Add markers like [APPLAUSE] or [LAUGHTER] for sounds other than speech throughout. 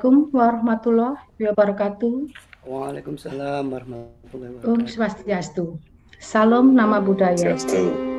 Assalamualaikum warahmatullahi wabarakatuh. Waalaikumsalam warahmatullahi wabarakatuh. Om Swastiastu. Salam nama budaya. Swastiastu.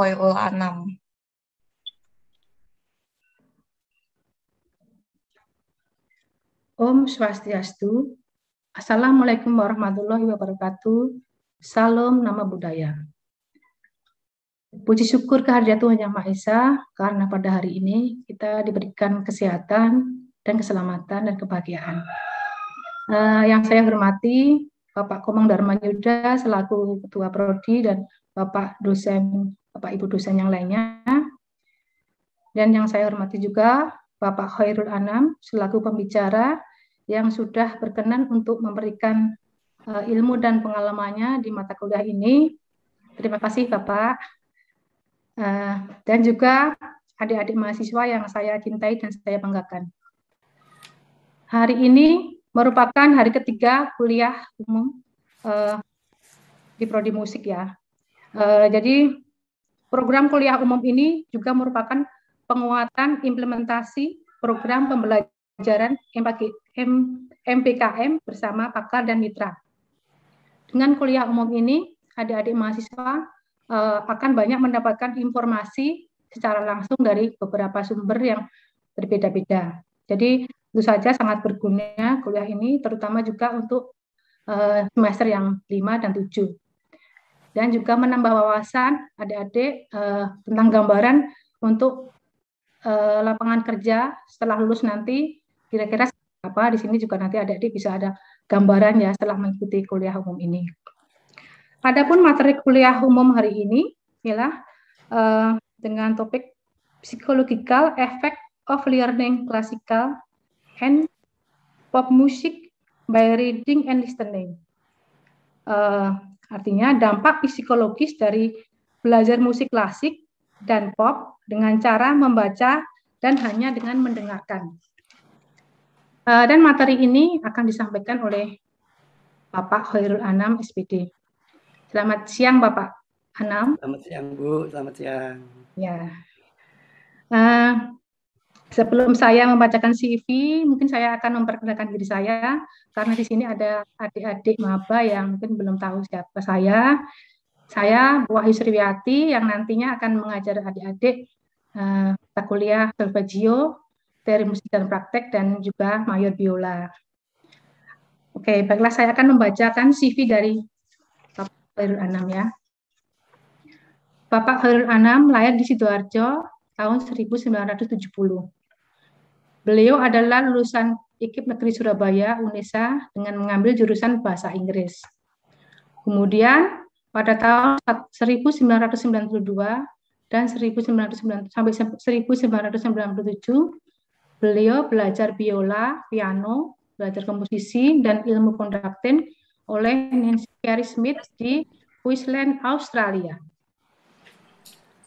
Khairul Anam. Om Swastiastu. Assalamualaikum warahmatullahi wabarakatuh. Salam nama budaya. Puji syukur kehadirat Tuhan Yang Maha Esa karena pada hari ini kita diberikan kesehatan dan keselamatan dan kebahagiaan. Uh, yang saya hormati Bapak Komang Dharma Yuda selaku Ketua Prodi dan Bapak dosen Bapak Ibu dosen yang lainnya. Dan yang saya hormati juga Bapak Khairul Anam selaku pembicara yang sudah berkenan untuk memberikan eh, ilmu dan pengalamannya di mata kuliah ini. Terima kasih Bapak. Eh, dan juga adik-adik mahasiswa yang saya cintai dan saya banggakan. Hari ini merupakan hari ketiga kuliah umum uh, di prodi musik ya. jadi Program kuliah umum ini juga merupakan penguatan implementasi program pembelajaran MPKM bersama pakar dan mitra. Dengan kuliah umum ini, adik-adik mahasiswa eh, akan banyak mendapatkan informasi secara langsung dari beberapa sumber yang berbeda-beda. Jadi itu saja sangat berguna kuliah ini, terutama juga untuk eh, semester yang 5 dan tujuh dan juga menambah wawasan adik-adik uh, tentang gambaran untuk uh, lapangan kerja setelah lulus nanti kira-kira apa di sini juga nanti adik-adik bisa ada gambaran ya setelah mengikuti kuliah umum ini. Adapun materi kuliah umum hari ini ialah eh, uh, dengan topik psychological effect of learning classical and pop music by reading and listening. Uh, Artinya dampak psikologis dari belajar musik klasik dan pop dengan cara membaca dan hanya dengan mendengarkan. Eh, dan materi ini akan disampaikan oleh Bapak Khairul Anam, SPD. Selamat siang Bapak Anam. Selamat siang Bu, selamat siang. Ya. Uh, Sebelum saya membacakan CV, mungkin saya akan memperkenalkan diri saya karena di sini ada adik-adik maba yang mungkin belum tahu siapa saya. Saya Bu Wahyu Sriwiyati yang nantinya akan mengajar adik-adik eh, kuliah Solfeggio, teori musik dan praktek dan juga mayor biola. Oke, baiklah saya akan membacakan CV dari Bapak Khairul Anam ya. Bapak Khairul Anam lahir di Sidoarjo tahun 1970. Beliau adalah lulusan IKIP Negeri Surabaya, UNESA, dengan mengambil jurusan Bahasa Inggris. Kemudian pada tahun 1992 dan 1990 sampai 1997 beliau belajar biola, piano, belajar komposisi dan ilmu konduktin oleh Nancy Carey Smith di Queensland, Australia.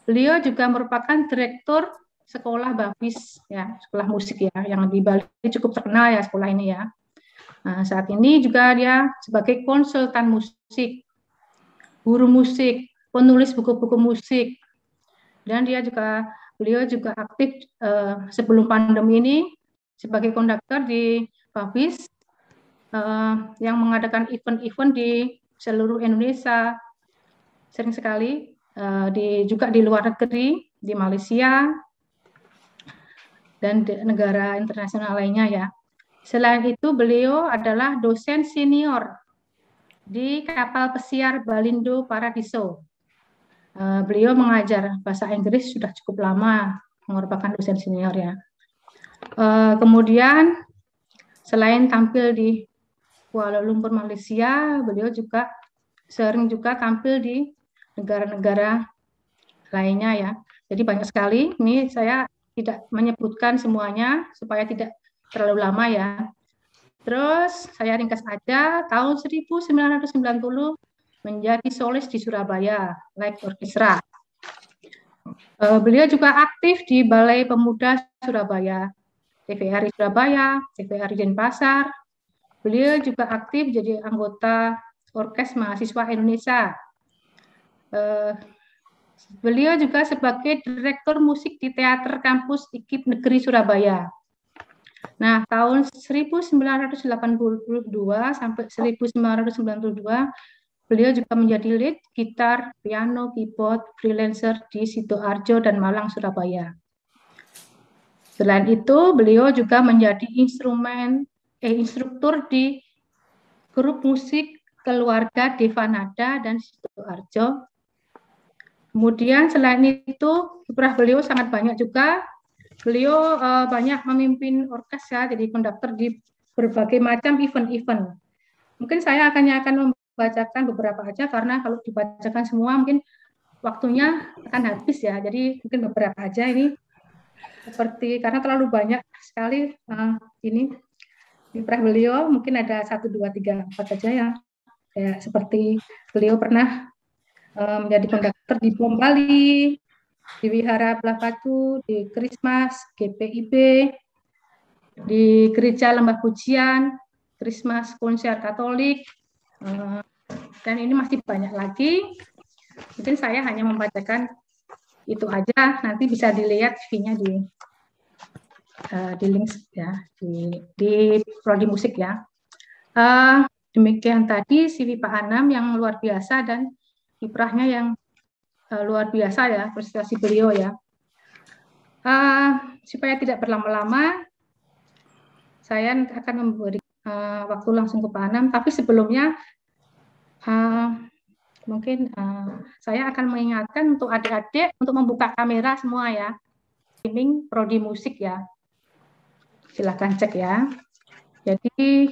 Beliau juga merupakan direktur sekolah Bafis ya, sekolah musik ya, yang di Bali cukup terkenal ya sekolah ini ya. Nah, saat ini juga dia sebagai konsultan musik, guru musik, penulis buku-buku musik, dan dia juga beliau juga aktif eh, sebelum pandemi ini sebagai konduktor di Bafis eh, yang mengadakan event-event di seluruh Indonesia sering sekali eh, di juga di luar negeri di Malaysia dan negara internasional lainnya ya. Selain itu beliau adalah dosen senior di kapal pesiar Balindo Paradiso. Eh, beliau mengajar bahasa Inggris sudah cukup lama, merupakan dosen senior ya. Eh, kemudian selain tampil di Kuala Lumpur Malaysia, beliau juga sering juga tampil di negara-negara lainnya ya. Jadi banyak sekali. Ini saya tidak menyebutkan semuanya supaya tidak terlalu lama ya. Terus saya ringkas aja tahun 1990 menjadi solis di Surabaya, like orkestra. E, beliau juga aktif di Balai Pemuda Surabaya, TVRI Surabaya, TVRI Denpasar. Beliau juga aktif jadi anggota Orkes Mahasiswa Indonesia. E, Beliau juga sebagai direktur musik di Teater Kampus IKIP Negeri Surabaya. Nah, tahun 1982 sampai 1992 beliau juga menjadi lead gitar, piano, keyboard, freelancer di Sidoarjo dan Malang, Surabaya. Selain itu, beliau juga menjadi instrumen eh, instruktur di grup musik keluarga Devanada dan Sidoarjo Kemudian selain itu kiprah beliau sangat banyak juga. Beliau uh, banyak memimpin orkes ya, jadi konduktor di berbagai macam event-event. Mungkin saya akan akan membacakan beberapa aja karena kalau dibacakan semua mungkin waktunya akan habis ya. Jadi mungkin beberapa aja ini seperti karena terlalu banyak sekali uh, ini kiprah beliau mungkin ada satu dua tiga empat aja ya kayak seperti beliau pernah Eh, menjadi konduktor di POM Bali, di Wihara Pelapatu, di Christmas, GPIB, di Gereja Lembah Pujian, Christmas Konser Katolik, eh, dan ini masih banyak lagi. Mungkin saya hanya membacakan itu aja, nanti bisa dilihat CV-nya di eh, di link ya di, di prodi musik ya. demikian tadi CV Pak Anam yang luar biasa dan kiprahnya yang uh, luar biasa ya prestasi beliau ya. Uh, supaya tidak berlama-lama, saya akan memberi uh, waktu langsung ke Pak Anam. Tapi sebelumnya uh, mungkin uh, saya akan mengingatkan untuk adik-adik untuk membuka kamera semua ya. Streaming prodi musik ya. Silahkan cek ya. Jadi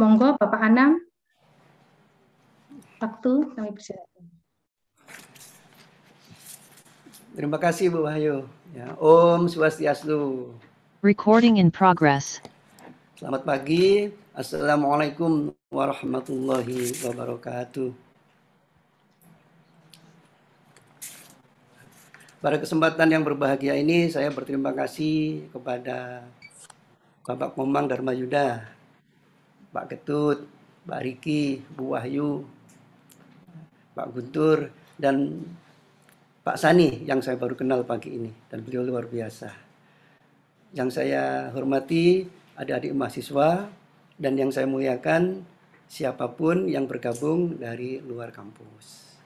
monggo Bapak Anam waktu kami persilakan. Terima kasih Bu Wahyu. Ya, Om Swastiastu. Recording in progress. Selamat pagi. Assalamualaikum warahmatullahi wabarakatuh. Pada kesempatan yang berbahagia ini saya berterima kasih kepada Bapak Komang Dharma Yuda, Pak Ketut, Pak Riki, Bu Wahyu, Pak Guntur, dan Pak Sani yang saya baru kenal pagi ini dan beliau luar biasa. Yang saya hormati adik-adik mahasiswa dan yang saya muliakan siapapun yang bergabung dari luar kampus.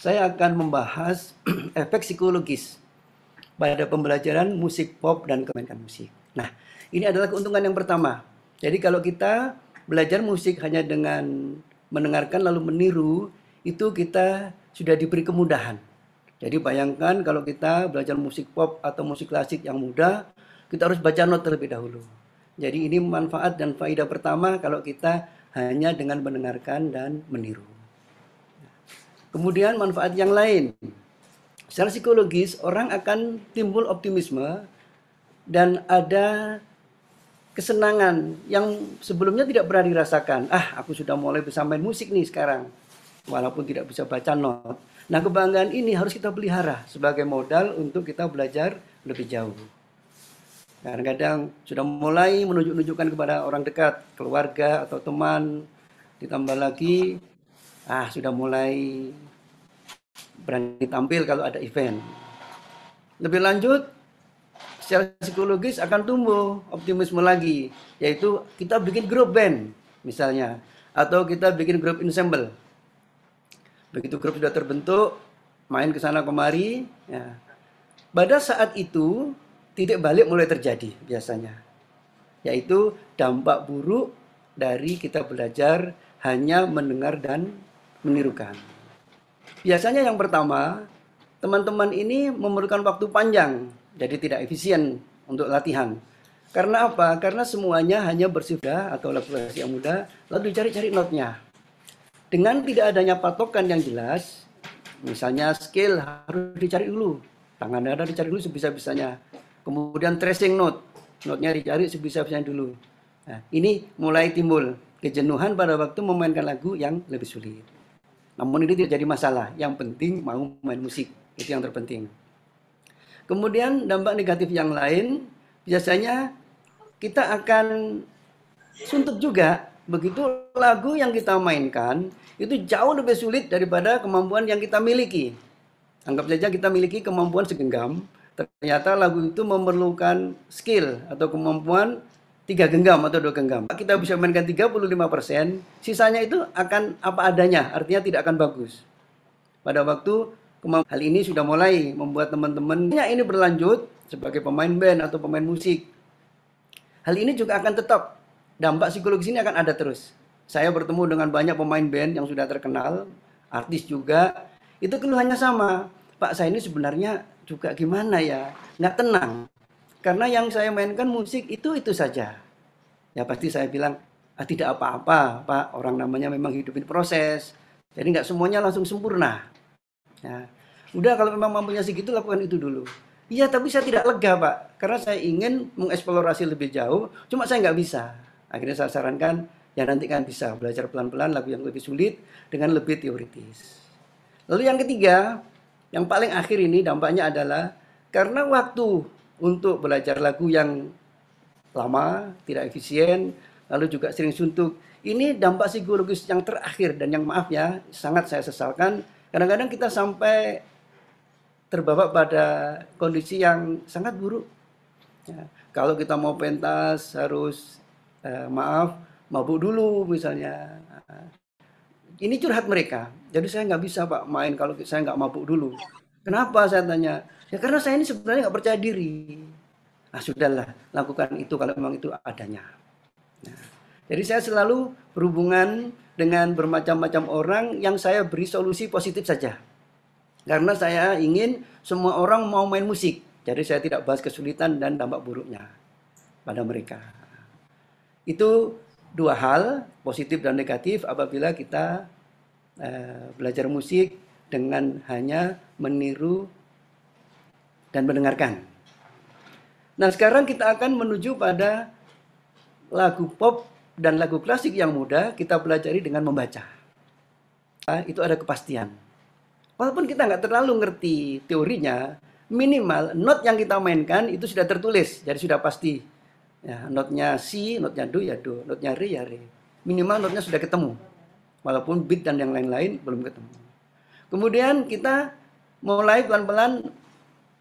Saya akan membahas [CLEARS THROAT] efek psikologis pada pembelajaran musik pop dan kemainkan musik. Nah, ini adalah keuntungan yang pertama. Jadi kalau kita belajar musik hanya dengan mendengarkan lalu meniru, itu kita sudah diberi kemudahan. Jadi bayangkan kalau kita belajar musik pop atau musik klasik yang mudah, kita harus baca not terlebih dahulu. Jadi ini manfaat dan faedah pertama kalau kita hanya dengan mendengarkan dan meniru. Kemudian manfaat yang lain. Secara psikologis orang akan timbul optimisme dan ada kesenangan yang sebelumnya tidak pernah dirasakan. Ah, aku sudah mulai bisa musik nih sekarang walaupun tidak bisa baca not. Nah, kebanggaan ini harus kita pelihara sebagai modal untuk kita belajar lebih jauh. Kadang-kadang sudah mulai menunjuk-nunjukkan kepada orang dekat, keluarga atau teman, ditambah lagi ah sudah mulai berani tampil kalau ada event. Lebih lanjut, secara psikologis akan tumbuh optimisme lagi, yaitu kita bikin grup band misalnya, atau kita bikin grup ensemble. Begitu grup sudah terbentuk, main ke sana kemari. Ya. Pada saat itu titik balik mulai terjadi biasanya, yaitu dampak buruk dari kita belajar hanya mendengar dan menirukan. Biasanya yang pertama, teman-teman ini memerlukan waktu panjang, jadi tidak efisien untuk latihan. Karena apa? Karena semuanya hanya bersifat atau laborasi yang muda, lalu cari-cari notnya. Dengan tidak adanya patokan yang jelas, misalnya skill harus dicari dulu, tangan ada dicari dulu sebisa-bisanya. Kemudian tracing note, note-nya dicari sebisa-bisanya dulu. Nah, ini mulai timbul kejenuhan pada waktu memainkan lagu yang lebih sulit. Namun ini tidak jadi masalah, yang penting mau main musik, itu yang terpenting. Kemudian dampak negatif yang lain, biasanya kita akan suntuk juga begitu lagu yang kita mainkan itu jauh lebih sulit daripada kemampuan yang kita miliki. Anggap saja kita miliki kemampuan segenggam, ternyata lagu itu memerlukan skill atau kemampuan tiga genggam atau dua genggam. Kita bisa mainkan 35%, sisanya itu akan apa adanya, artinya tidak akan bagus. Pada waktu hal ini sudah mulai membuat teman temannya ini berlanjut sebagai pemain band atau pemain musik. Hal ini juga akan tetap dampak psikologis ini akan ada terus. Saya bertemu dengan banyak pemain band yang sudah terkenal, artis juga. Itu keluhannya sama. Pak, saya ini sebenarnya juga gimana ya? Nggak tenang. Karena yang saya mainkan musik itu-itu saja. Ya pasti saya bilang, ah, tidak apa-apa Pak, orang namanya memang hidupin proses. Jadi nggak semuanya langsung sempurna. Ya. Udah kalau memang mampunya segitu, lakukan itu dulu. Iya, tapi saya tidak lega Pak. Karena saya ingin mengeksplorasi lebih jauh, cuma saya nggak bisa. Akhirnya saya sarankan ya nanti kan bisa belajar pelan-pelan lagu yang lebih sulit dengan lebih teoritis. Lalu yang ketiga, yang paling akhir ini dampaknya adalah karena waktu untuk belajar lagu yang lama, tidak efisien, lalu juga sering suntuk. Ini dampak psikologis yang terakhir dan yang maaf ya, sangat saya sesalkan. Kadang-kadang kita sampai terbawa pada kondisi yang sangat buruk. Ya, kalau kita mau pentas harus Eh, maaf mabuk dulu misalnya nah, ini curhat mereka jadi saya nggak bisa pak main kalau saya nggak mabuk dulu kenapa saya tanya ya karena saya ini sebenarnya nggak percaya diri nah sudahlah lakukan itu kalau memang itu adanya nah, jadi saya selalu berhubungan dengan bermacam-macam orang yang saya beri solusi positif saja karena saya ingin semua orang mau main musik jadi saya tidak bahas kesulitan dan dampak buruknya pada mereka. Itu dua hal, positif dan negatif apabila kita uh, belajar musik dengan hanya meniru dan mendengarkan. Nah, sekarang kita akan menuju pada lagu pop dan lagu klasik yang mudah kita pelajari dengan membaca. Nah, itu ada kepastian. Walaupun kita nggak terlalu ngerti teorinya, minimal not yang kita mainkan itu sudah tertulis, jadi sudah pasti Ya, notnya si, notnya do ya do, notnya ri ya ri Minimal notnya sudah ketemu. Walaupun beat dan yang lain-lain belum ketemu. Kemudian kita mulai pelan-pelan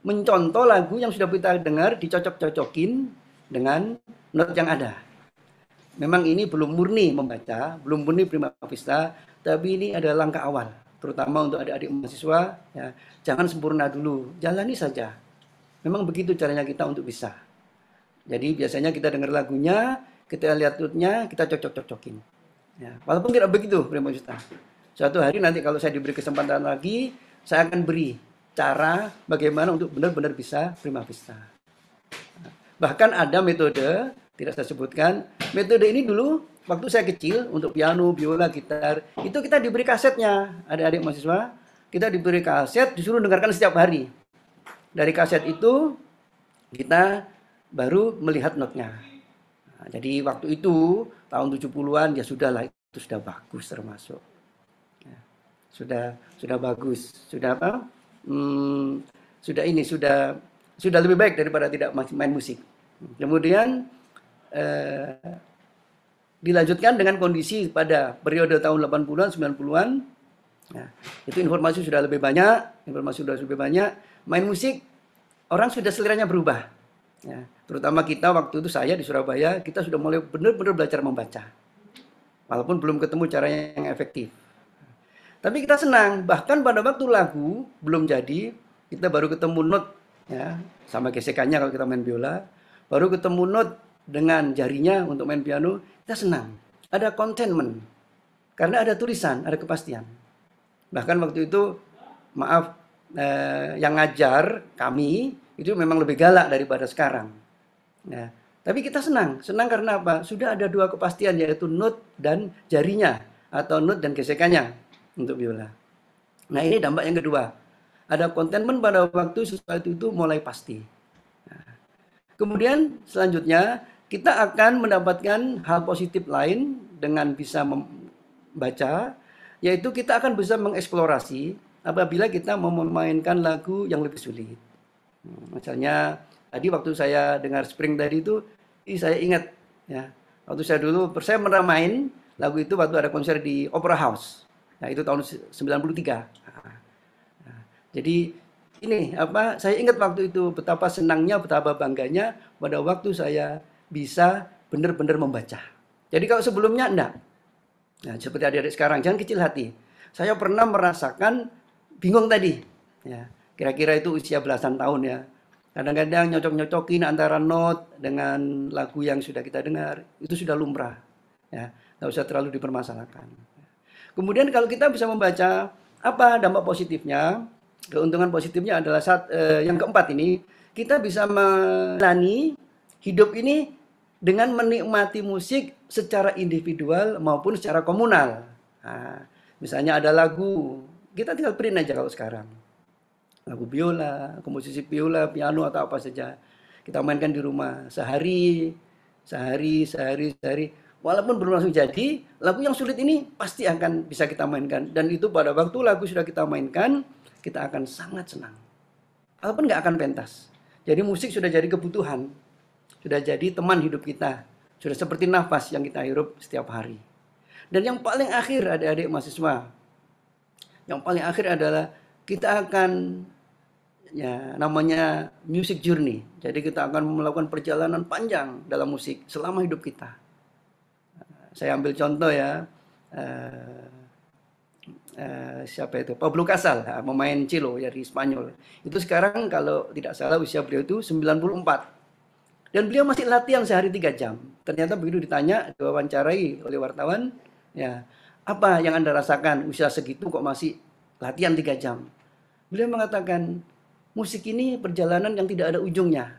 mencontoh lagu yang sudah kita dengar dicocok-cocokin dengan not yang ada. Memang ini belum murni membaca, belum murni prima vista, tapi ini adalah langkah awal, terutama untuk adik-adik mahasiswa. Ya, jangan sempurna dulu, jalani saja. Memang begitu caranya kita untuk bisa. Jadi biasanya kita dengar lagunya, kita lihat tutnya, kita cocok-cocokin. Ya, walaupun tidak begitu, Prima Justa. Suatu hari nanti kalau saya diberi kesempatan lagi, saya akan beri cara bagaimana untuk benar-benar bisa Prima Vista. Bahkan ada metode, tidak saya sebutkan, metode ini dulu waktu saya kecil untuk piano, biola, gitar, itu kita diberi kasetnya. Adik-adik mahasiswa, kita diberi kaset disuruh dengarkan setiap hari. Dari kaset itu kita baru melihat notnya. Nah, jadi waktu itu tahun 70-an ya sudah lah itu sudah bagus termasuk. Ya, sudah sudah bagus, sudah apa? Hmm, sudah ini sudah sudah lebih baik daripada tidak main musik. Kemudian eh, dilanjutkan dengan kondisi pada periode tahun 80-an, 90-an. Ya, itu informasi sudah lebih banyak, informasi sudah lebih banyak. Main musik, orang sudah seliranya berubah. Ya, terutama kita waktu itu saya di Surabaya, kita sudah mulai benar-benar belajar membaca. Walaupun belum ketemu cara yang efektif. Tapi kita senang, bahkan pada waktu lagu belum jadi, kita baru ketemu not ya, sama gesekannya kalau kita main biola, baru ketemu not dengan jarinya untuk main piano, kita senang. Ada contentment. Karena ada tulisan, ada kepastian. Bahkan waktu itu, maaf, eh, yang ngajar kami itu memang lebih galak daripada sekarang. ya. tapi kita senang, senang karena apa? Sudah ada dua kepastian yaitu nut dan jarinya atau nut dan gesekannya untuk biola. Nah ini dampak yang kedua. Ada kontentmen pada waktu sesuatu itu mulai pasti. Ya. kemudian selanjutnya kita akan mendapatkan hal positif lain dengan bisa membaca, yaitu kita akan bisa mengeksplorasi apabila kita memainkan lagu yang lebih sulit. Hmm, misalnya tadi waktu saya dengar Spring tadi itu, ih saya ingat ya. Waktu saya dulu, saya pernah main lagu itu waktu ada konser di Opera House. Nah itu tahun 93. Nah, jadi ini apa? Saya ingat waktu itu betapa senangnya, betapa bangganya pada waktu saya bisa benar-benar membaca. Jadi kalau sebelumnya enggak. Nah, seperti adik-adik sekarang, jangan kecil hati. Saya pernah merasakan bingung tadi. Ya, Kira-kira itu usia belasan tahun ya. Kadang-kadang nyocok-nyocokin antara not dengan lagu yang sudah kita dengar, itu sudah lumrah. Ya, nggak usah terlalu dipermasalahkan. Kemudian kalau kita bisa membaca apa dampak positifnya, keuntungan positifnya adalah saat eh, yang keempat ini kita bisa melani hidup ini dengan menikmati musik secara individual maupun secara komunal. Nah, misalnya ada lagu, kita tinggal print aja kalau sekarang lagu biola, komposisi biola, piano atau apa saja. Kita mainkan di rumah sehari, sehari, sehari, sehari. Walaupun belum langsung jadi, lagu yang sulit ini pasti akan bisa kita mainkan. Dan itu pada waktu lagu sudah kita mainkan, kita akan sangat senang. Walaupun nggak akan pentas. Jadi musik sudah jadi kebutuhan. Sudah jadi teman hidup kita. Sudah seperti nafas yang kita hirup setiap hari. Dan yang paling akhir adik-adik mahasiswa. Yang paling akhir adalah kita akan ya namanya music journey. Jadi kita akan melakukan perjalanan panjang dalam musik selama hidup kita. Saya ambil contoh ya, uh, uh, siapa itu? Pablo Casal, ya, ah, pemain Cilo ya, dari Spanyol. Itu sekarang kalau tidak salah usia beliau itu 94. Dan beliau masih latihan sehari tiga jam. Ternyata begitu ditanya, diwawancarai oleh wartawan, ya apa yang anda rasakan usia segitu kok masih latihan tiga jam? Beliau mengatakan, musik ini perjalanan yang tidak ada ujungnya.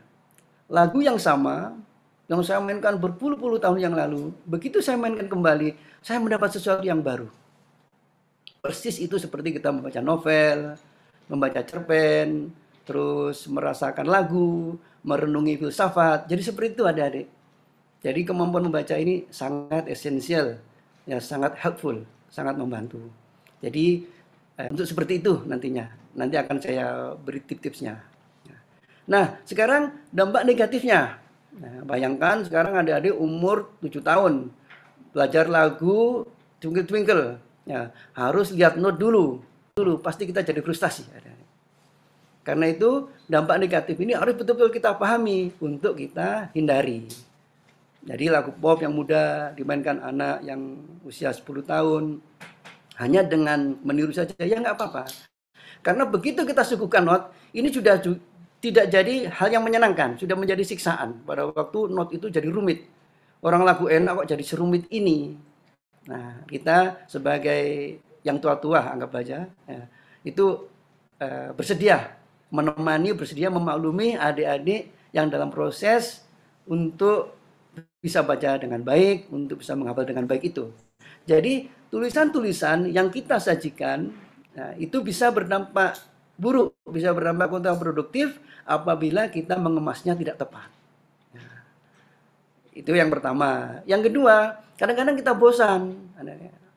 Lagu yang sama yang saya mainkan berpuluh-puluh tahun yang lalu, begitu saya mainkan kembali, saya mendapat sesuatu yang baru. Persis itu seperti kita membaca novel, membaca cerpen, terus merasakan lagu, merenungi filsafat. Jadi seperti itu adik-adik. Jadi kemampuan membaca ini sangat esensial, ya sangat helpful, sangat membantu. Jadi eh, untuk seperti itu nantinya Nanti akan saya beri tips-tipsnya. Nah, sekarang dampak negatifnya. Nah, bayangkan sekarang ada adik umur 7 tahun belajar lagu Twinkle Twinkle. Ya, harus lihat note dulu. Dulu pasti kita jadi frustasi. Karena itu dampak negatif ini harus betul-betul kita pahami untuk kita hindari. Jadi lagu pop yang muda dimainkan anak yang usia 10 tahun hanya dengan meniru saja ya nggak apa-apa. Karena begitu kita suguhkan not, ini sudah tidak jadi hal yang menyenangkan, sudah menjadi siksaan. Pada waktu not itu jadi rumit. Orang lagu enak kok jadi serumit ini. Nah, kita sebagai yang tua-tua anggap aja, ya, itu eh, bersedia menemani, bersedia memaklumi adik-adik yang dalam proses untuk bisa baca dengan baik, untuk bisa menghafal dengan baik itu. Jadi tulisan-tulisan yang kita sajikan Nah, itu bisa berdampak buruk, bisa berdampak produktif apabila kita mengemasnya tidak tepat. Nah, itu yang pertama. Yang kedua, kadang-kadang kita bosan.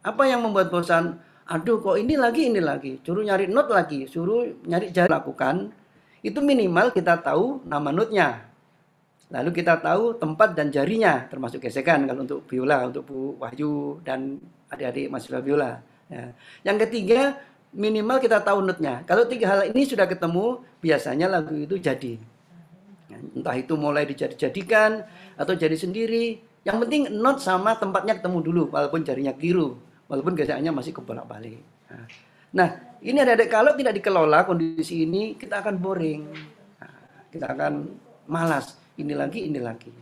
Apa yang membuat bosan? Aduh, kok ini lagi, ini lagi. Suruh nyari not lagi, suruh nyari jari lakukan. Itu minimal kita tahu nama notnya. Lalu kita tahu tempat dan jarinya, termasuk gesekan kalau untuk biola, untuk Bu Wahyu dan adik-adik mahasiswa biola. Ya. Yang ketiga, minimal kita tahu notnya. Kalau tiga hal ini sudah ketemu, biasanya lagu itu jadi. Ya, entah itu mulai dijadikan atau jadi sendiri. Yang penting not sama tempatnya ketemu dulu, walaupun jarinya keliru, walaupun gesekannya masih kebolak-balik. Ya. Nah, ini ada kalau tidak dikelola kondisi ini, kita akan boring, ya, kita akan malas. Ini lagi, ini lagi.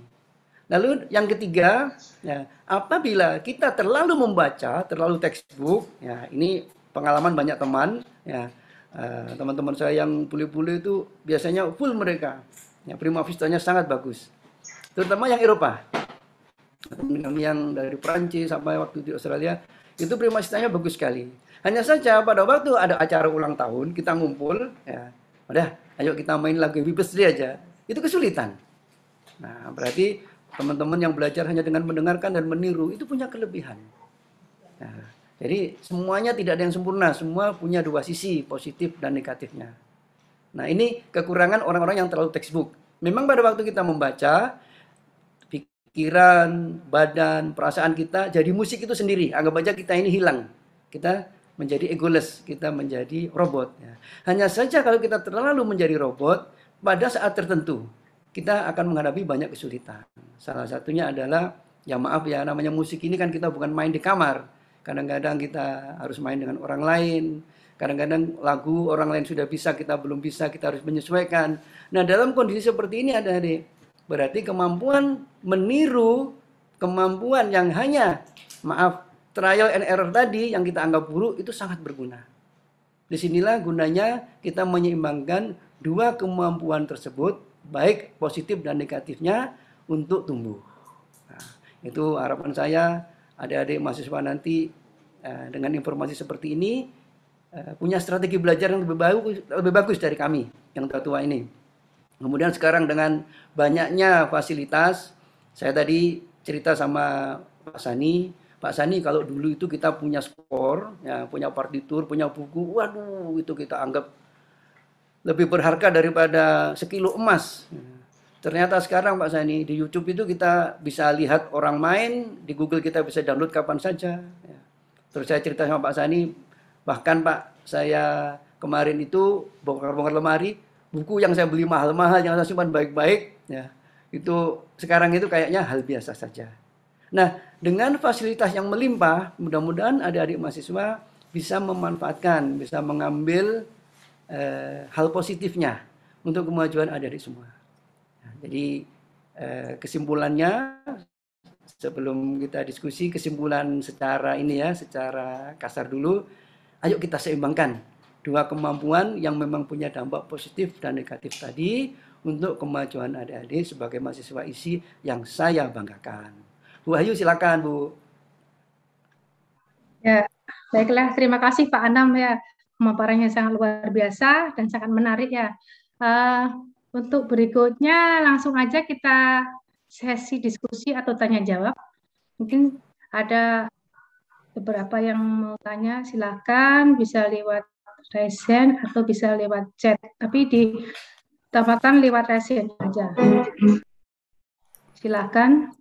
Lalu yang ketiga, ya, apabila kita terlalu membaca, terlalu textbook, ya ini pengalaman banyak teman ya eh, teman-teman uh, saya yang pulih-pulih itu biasanya full mereka ya prima vistanya sangat bagus terutama yang Eropa yang, yang dari Perancis sampai waktu di Australia itu prima vistanya bagus sekali hanya saja pada waktu ada acara ulang tahun kita ngumpul ya udah ayo kita main lagu Wibesli dia aja itu kesulitan nah berarti teman-teman yang belajar hanya dengan mendengarkan dan meniru itu punya kelebihan. Nah, jadi semuanya tidak ada yang sempurna, semua punya dua sisi, positif dan negatifnya. Nah ini kekurangan orang-orang yang terlalu textbook. Memang pada waktu kita membaca, pikiran, badan, perasaan kita jadi musik itu sendiri. Anggap aja kita ini hilang. Kita menjadi egoless, kita menjadi robot. Ya. Hanya saja kalau kita terlalu menjadi robot, pada saat tertentu kita akan menghadapi banyak kesulitan. Salah satunya adalah, ya maaf ya namanya musik ini kan kita bukan main di kamar kadang-kadang kita harus main dengan orang lain, kadang-kadang lagu orang lain sudah bisa, kita belum bisa, kita harus menyesuaikan. Nah, dalam kondisi seperti ini ada nih, berarti kemampuan meniru kemampuan yang hanya maaf trial and error tadi yang kita anggap buruk itu sangat berguna. Disinilah gunanya kita menyeimbangkan dua kemampuan tersebut, baik positif dan negatifnya, untuk tumbuh. Nah, itu harapan saya adik-adik mahasiswa nanti uh, dengan informasi seperti ini uh, punya strategi belajar yang lebih bagus, lebih bagus dari kami yang tua-tua ini. Kemudian sekarang dengan banyaknya fasilitas, saya tadi cerita sama Pak Sani, Pak Sani kalau dulu itu kita punya skor, ya, punya partitur, punya buku, waduh itu kita anggap lebih berharga daripada sekilo emas. Ternyata sekarang Pak Sani di YouTube itu kita bisa lihat orang main, di Google kita bisa download kapan saja. Ya. Terus saya cerita sama Pak Sani, bahkan Pak saya kemarin itu bongkar-bongkar lemari, buku yang saya beli mahal-mahal yang saya simpan baik-baik, ya itu sekarang itu kayaknya hal biasa saja. Nah dengan fasilitas yang melimpah, mudah-mudahan adik-adik mahasiswa bisa memanfaatkan, bisa mengambil eh, hal positifnya untuk kemajuan adik-adik semua. Jadi eh, kesimpulannya sebelum kita diskusi kesimpulan secara ini ya, secara kasar dulu, ayo kita seimbangkan dua kemampuan yang memang punya dampak positif dan negatif tadi untuk kemajuan adik-adik sebagai mahasiswa isi yang saya banggakan. Bu Ayu silakan Bu. Ya, baiklah terima kasih Pak Anam ya. Pemaparannya sangat luar biasa dan sangat menarik ya. Uh, untuk berikutnya langsung aja kita sesi diskusi atau tanya jawab. Mungkin ada beberapa yang mau tanya silakan bisa lewat resen atau bisa lewat chat. Tapi di tempatkan lewat resen aja. Silahkan.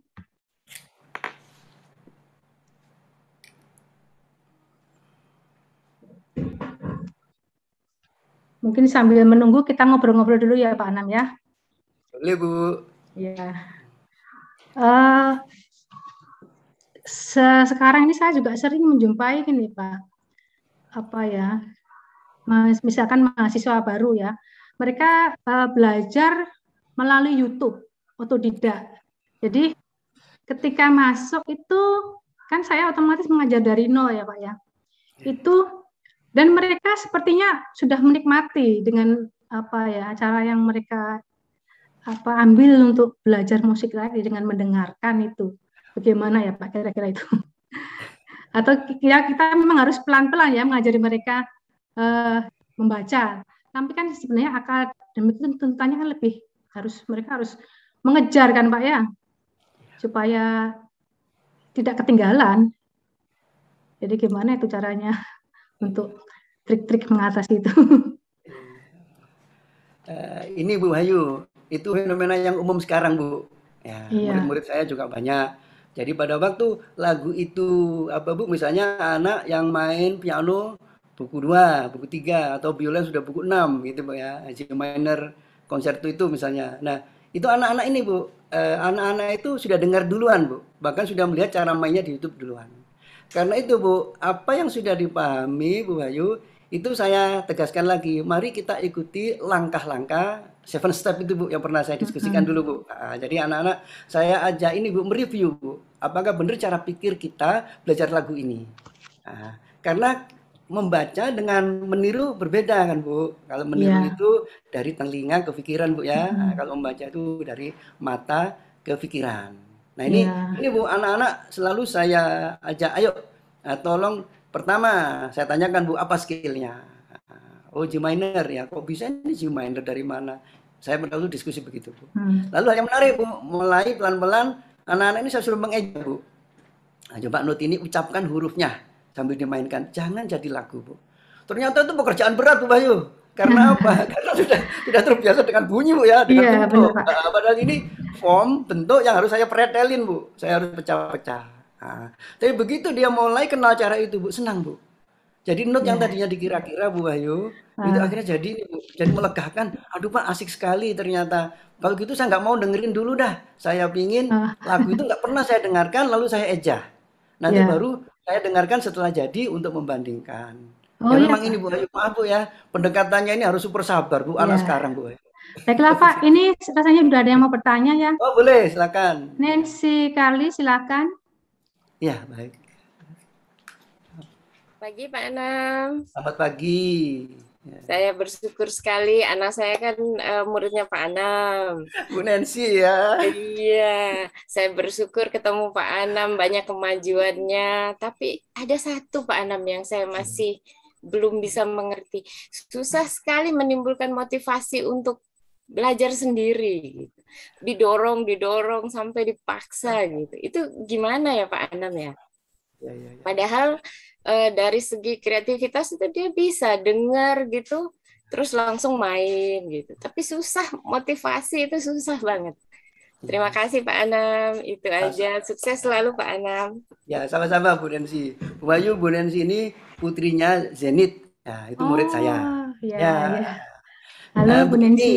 Mungkin sambil menunggu kita ngobrol-ngobrol dulu ya Pak Anam ya. Boleh Bu. Ya. Uh, se sekarang ini saya juga sering menjumpai ini Pak. Apa ya? misalkan mahasiswa baru ya, mereka uh, belajar melalui YouTube atau tidak. Jadi ketika masuk itu kan saya otomatis mengajar dari nol ya pak ya. Iya. Itu dan mereka sepertinya sudah menikmati dengan apa ya cara yang mereka apa ambil untuk belajar musik lagi dengan mendengarkan itu. Bagaimana ya Pak kira-kira itu? [LAUGHS] Atau ya kita memang harus pelan-pelan ya mengajari mereka uh, membaca. Tapi kan sebenarnya akademik itu tuntutannya kan lebih harus mereka harus mengejar kan Pak ya supaya tidak ketinggalan. Jadi gimana itu caranya? untuk trik-trik mengatasi itu. Uh, [LAUGHS] ini Bu Hayu, itu fenomena yang umum sekarang Bu. Ya, iya. murid-murid saya juga banyak. Jadi pada waktu lagu itu apa Bu, misalnya anak yang main piano buku 2, buku 3 atau biola sudah buku 6 gitu Bu ya, G minor konser itu misalnya. Nah, itu anak-anak ini Bu, eh, anak-anak eh, itu sudah dengar duluan Bu, bahkan sudah melihat cara mainnya di YouTube duluan. Karena itu Bu, apa yang sudah dipahami Bu Bayu, itu saya tegaskan lagi, mari kita ikuti langkah-langkah seven step itu Bu yang pernah saya diskusikan -hmm. dulu Bu. Nah, jadi anak-anak saya aja ini Bu mereview Bu, apakah benar cara pikir kita belajar lagu ini. Nah, karena membaca dengan meniru berbeda kan Bu. Kalau meniru yeah. itu dari telinga ke pikiran Bu ya. -hmm. Nah, kalau membaca itu dari mata ke pikiran. Nah ini ya. ini Bu anak-anak selalu saya ajak ayo nah, tolong pertama saya tanyakan Bu apa skillnya? Oh G minor ya kok bisa ini G minor dari mana? Saya selalu diskusi begitu Bu. Hmm. Lalu yang menarik Bu mulai pelan-pelan anak-anak ini saya suruh mengeja Bu. Nah, coba not ini ucapkan hurufnya sambil dimainkan. Jangan jadi lagu Bu. Ternyata itu pekerjaan berat Bu Bayu. Karena [LAUGHS] apa? Karena sudah tidak terbiasa dengan bunyi bu ya, dengan yeah, bentuk. Bener, Pak. Nah, padahal ini form bentuk yang harus saya pretelin bu, saya harus pecah-pecah. Nah, tapi begitu dia mulai kenal cara itu bu, senang bu. Jadi note yeah. yang iya. tadinya dikira-kira Bu Bayu, uh. itu akhirnya jadi Bu. Jadi melegakan. Aduh Pak, asik sekali ternyata. Kalau gitu saya nggak mau dengerin dulu dah. Saya pingin uh. lagu itu nggak pernah saya dengarkan, lalu saya ejah. Nanti yeah. baru saya dengarkan setelah jadi untuk membandingkan. Ya oh, ya, ya memang Pak. ini Bu Ayu, ya, maaf Bu ya, pendekatannya ini harus super sabar Bu anak ya. sekarang Bu. Ya. Baiklah Pak, [LAUGHS] ini rasanya sudah ada yang mau bertanya ya. Oh boleh, silakan. Nancy kali silakan. Ya baik. Pagi Pak Enam. Selamat pagi. Saya bersyukur sekali anak saya kan uh, muridnya Pak Anam. Bu Nancy ya. Iya, saya bersyukur ketemu Pak Anam banyak kemajuannya, tapi ada satu Pak Anam yang saya hmm. masih belum bisa mengerti. Susah sekali menimbulkan motivasi untuk belajar sendiri gitu. Didorong, didorong sampai dipaksa gitu. Itu gimana ya Pak Anam ya? ya, ya, ya. Padahal eh, dari segi kreativitas itu dia bisa dengar gitu, terus langsung main gitu. Tapi susah motivasi itu susah banget. Terima hmm. kasih Pak Anam, itu aja. Sukses selalu Pak Anam. Ya, sama-sama Bu Nancy. Bu Bayu, Bu Nancy ini putrinya Zenit. ya itu murid oh, saya. Iya, ya. Iya. Nah, ya, ya. ya. Halo nah, Bu Nancy.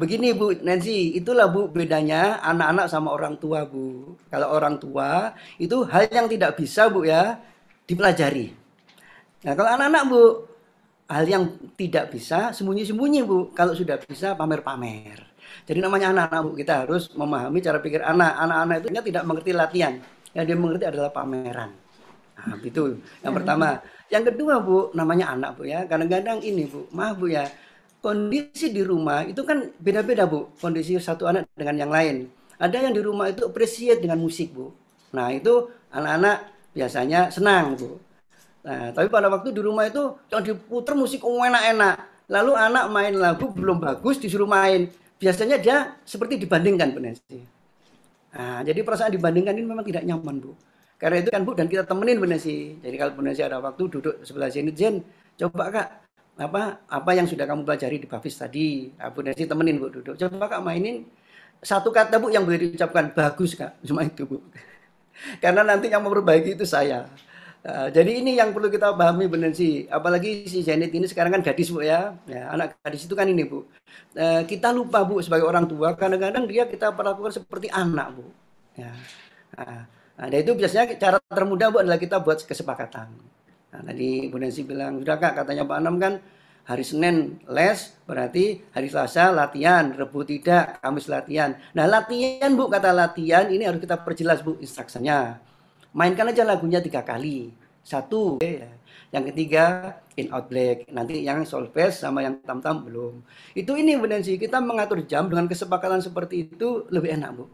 Begini Bu Nancy, itulah Bu bedanya anak-anak sama orang tua Bu. Kalau orang tua itu hal yang tidak bisa Bu ya dipelajari. Nah kalau anak-anak Bu, hal yang tidak bisa sembunyi-sembunyi Bu. Kalau sudah bisa pamer-pamer. Jadi namanya anak-anak bu, kita harus memahami cara pikir anak. Anak-anak itu tidak mengerti latihan, yang dia mengerti adalah pameran. Nah, itu yang pertama. Yang kedua bu, namanya anak bu ya. Kadang-kadang ini bu, maaf bu ya, kondisi di rumah itu kan beda-beda bu. Kondisi satu anak dengan yang lain. Ada yang di rumah itu appreciate dengan musik bu. Nah itu anak-anak biasanya senang bu. Nah, tapi pada waktu di rumah itu yang diputer musik enak-enak. Lalu anak main lagu belum bagus disuruh main biasanya dia seperti dibandingkan Bu Nancy. Nah, jadi perasaan dibandingkan ini memang tidak nyaman Bu. Karena itu kan Bu dan kita temenin Bu Nancy. Jadi kalau Bu Nancy ada waktu duduk sebelah sini, Jen, coba Kak apa apa yang sudah kamu pelajari di Bafis tadi, nah, Bu Nancy temenin Bu duduk. Coba Kak mainin satu kata Bu yang boleh diucapkan bagus Kak, cuma itu Bu. [LAUGHS] Karena nanti yang memperbaiki itu saya. Eh, jadi ini yang perlu kita pahami benar sih. Apalagi si Janet ini sekarang kan gadis bu ya, ya anak gadis itu kan ini bu. Uh, kita lupa bu sebagai orang tua kadang-kadang dia kita perlakukan seperti anak bu. Ya. Nah, nah, itu biasanya cara termudah bu adalah kita buat kesepakatan. Nah, tadi Bu Nancy bilang sudah kak katanya Pak Anam kan hari Senin les berarti hari Selasa latihan, Rebu tidak, Kamis latihan. Nah latihan bu kata latihan ini harus kita perjelas bu instruksinya mainkan aja lagunya tiga kali satu ya. yang ketiga in out black nanti yang solves sama yang tam tam belum itu ini benar sih kita mengatur jam dengan kesepakatan seperti itu lebih enak bu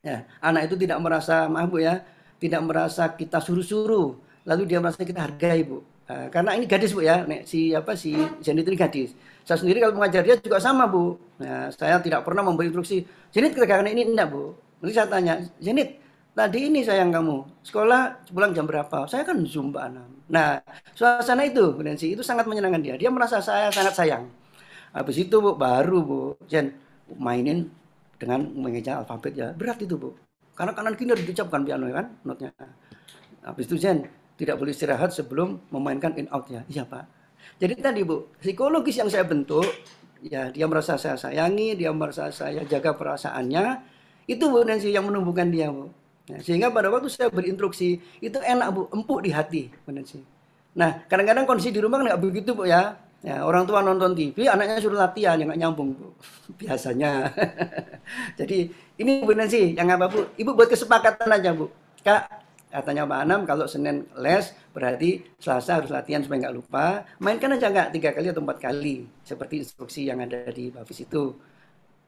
ya anak itu tidak merasa maaf bu ya tidak merasa kita suruh-suruh lalu dia merasa kita hargai bu uh, karena ini gadis bu ya Nek, si apa si jenit ini gadis saya sendiri kalau mengajar dia juga sama bu nah, saya tidak pernah memberi instruksi jenit kerjakan ini enggak bu nanti saya tanya jenit tadi ini sayang kamu sekolah pulang jam berapa saya kan zumba Anam nah suasana itu Bu Nancy itu sangat menyenangkan dia dia merasa saya sangat sayang habis itu bu baru bu Jen mainin dengan mengeja alfabet ya berat itu bu karena kanan kiri harus diucapkan piano ya kan notnya habis itu Jen tidak boleh istirahat sebelum memainkan in out ya iya pak jadi tadi bu psikologis yang saya bentuk ya dia merasa saya sayangi dia merasa saya jaga perasaannya itu bu Nancy yang menumbuhkan dia bu sehingga pada waktu saya berinstruksi itu enak bu, empuk di hati. sih Nah kadang-kadang kondisi di rumah nggak begitu bu ya. Ya, orang tua nonton TV, anaknya suruh latihan yang nggak nyambung bu. [LAUGHS] biasanya. [LAUGHS] Jadi ini Bu sih yang apa bu? Ibu buat kesepakatan aja bu. Kak katanya Pak Anam kalau Senin les berarti Selasa harus latihan supaya nggak lupa mainkan aja nggak tiga kali atau empat kali seperti instruksi yang ada di Babis itu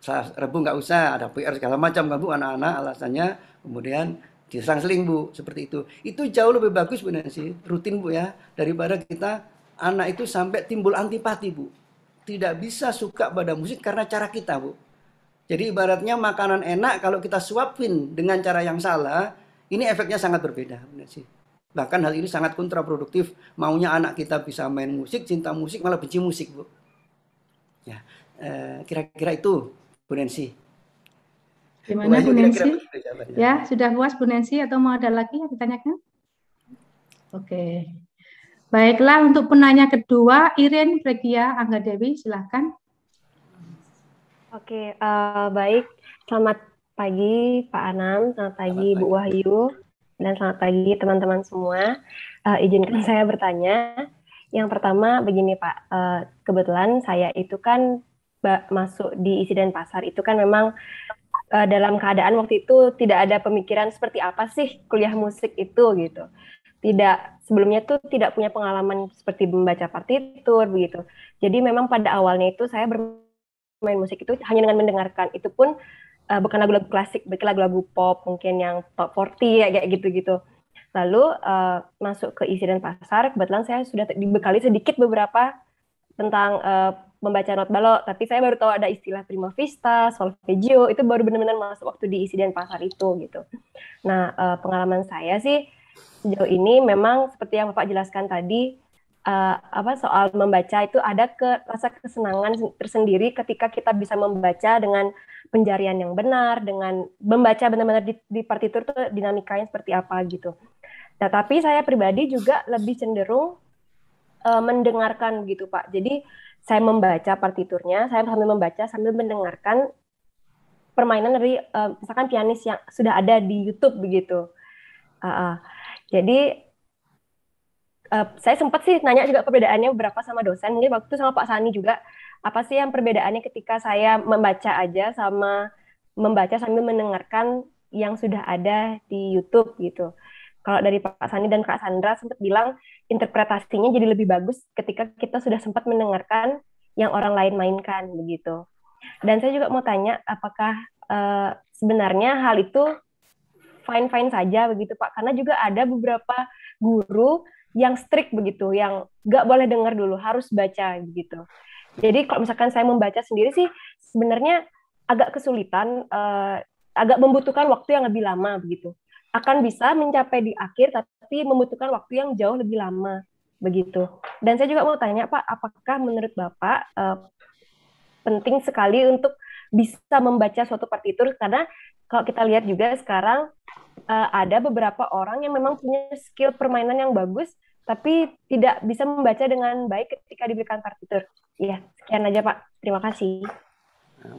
saya rebu nggak usah ada PR segala macam kan bu anak-anak alasannya kemudian diserang seling bu seperti itu itu jauh lebih bagus bu Nancy rutin bu ya daripada kita anak itu sampai timbul antipati bu tidak bisa suka pada musik karena cara kita bu jadi ibaratnya makanan enak kalau kita suapin dengan cara yang salah ini efeknya sangat berbeda bu Nancy bahkan hal ini sangat kontraproduktif maunya anak kita bisa main musik cinta musik malah benci musik bu ya eh, kira -kira itu Bu Nensi. Gimana Bu Nensi? Ya, sudah puas Bu Nensi atau mau ada lagi yang ditanyakan? Oke. Baiklah, untuk penanya kedua, Irin Pregia Angga Dewi, silahkan. Oke, uh, baik. Selamat pagi Pak Anam, selamat pagi selamat Bu Wahyu, dan selamat pagi teman-teman semua. Uh, izinkan [LAUGHS] saya bertanya. Yang pertama begini Pak, uh, kebetulan saya itu kan masuk di isi dan pasar itu kan memang uh, dalam keadaan waktu itu tidak ada pemikiran seperti apa sih kuliah musik itu gitu tidak sebelumnya tuh tidak punya pengalaman seperti membaca partitur begitu. Jadi memang pada awalnya itu saya bermain musik itu hanya dengan mendengarkan. Itu pun uh, bukan lagu-lagu klasik, bukan lagu-lagu pop mungkin yang top 40 ya kayak gitu-gitu. Lalu uh, masuk ke isi dan pasar, kebetulan saya sudah dibekali sedikit beberapa tentang uh, membaca not balok, tapi saya baru tahu ada istilah prima vista, solfeggio, itu baru benar-benar masuk waktu di isi dan pasar itu gitu. Nah, uh, pengalaman saya sih sejauh ini memang seperti yang Bapak jelaskan tadi, uh, apa soal membaca itu ada ke rasa kesenangan tersendiri ketika kita bisa membaca dengan penjarian yang benar, dengan membaca benar-benar di, di partitur itu dinamikanya seperti apa gitu. Nah, tapi saya pribadi juga lebih cenderung uh, mendengarkan gitu Pak. Jadi saya membaca partiturnya, saya sambil membaca sambil mendengarkan permainan dari uh, misalkan pianis yang sudah ada di YouTube begitu. Uh, uh. Jadi uh, saya sempat sih nanya juga perbedaannya berapa sama dosen, mungkin waktu itu sama Pak Sani juga. Apa sih yang perbedaannya ketika saya membaca aja sama membaca sambil mendengarkan yang sudah ada di YouTube gitu kalau dari Pak Sandi dan Kak Sandra sempat bilang interpretasinya jadi lebih bagus ketika kita sudah sempat mendengarkan yang orang lain mainkan begitu. Dan saya juga mau tanya apakah uh, sebenarnya hal itu fine-fine saja begitu Pak karena juga ada beberapa guru yang strict begitu yang nggak boleh dengar dulu harus baca begitu. Jadi kalau misalkan saya membaca sendiri sih sebenarnya agak kesulitan uh, agak membutuhkan waktu yang lebih lama begitu akan bisa mencapai di akhir tapi membutuhkan waktu yang jauh lebih lama begitu. Dan saya juga mau tanya Pak, apakah menurut Bapak uh, penting sekali untuk bisa membaca suatu partitur karena kalau kita lihat juga sekarang uh, ada beberapa orang yang memang punya skill permainan yang bagus tapi tidak bisa membaca dengan baik ketika diberikan partitur. Iya, sekian aja Pak. Terima kasih.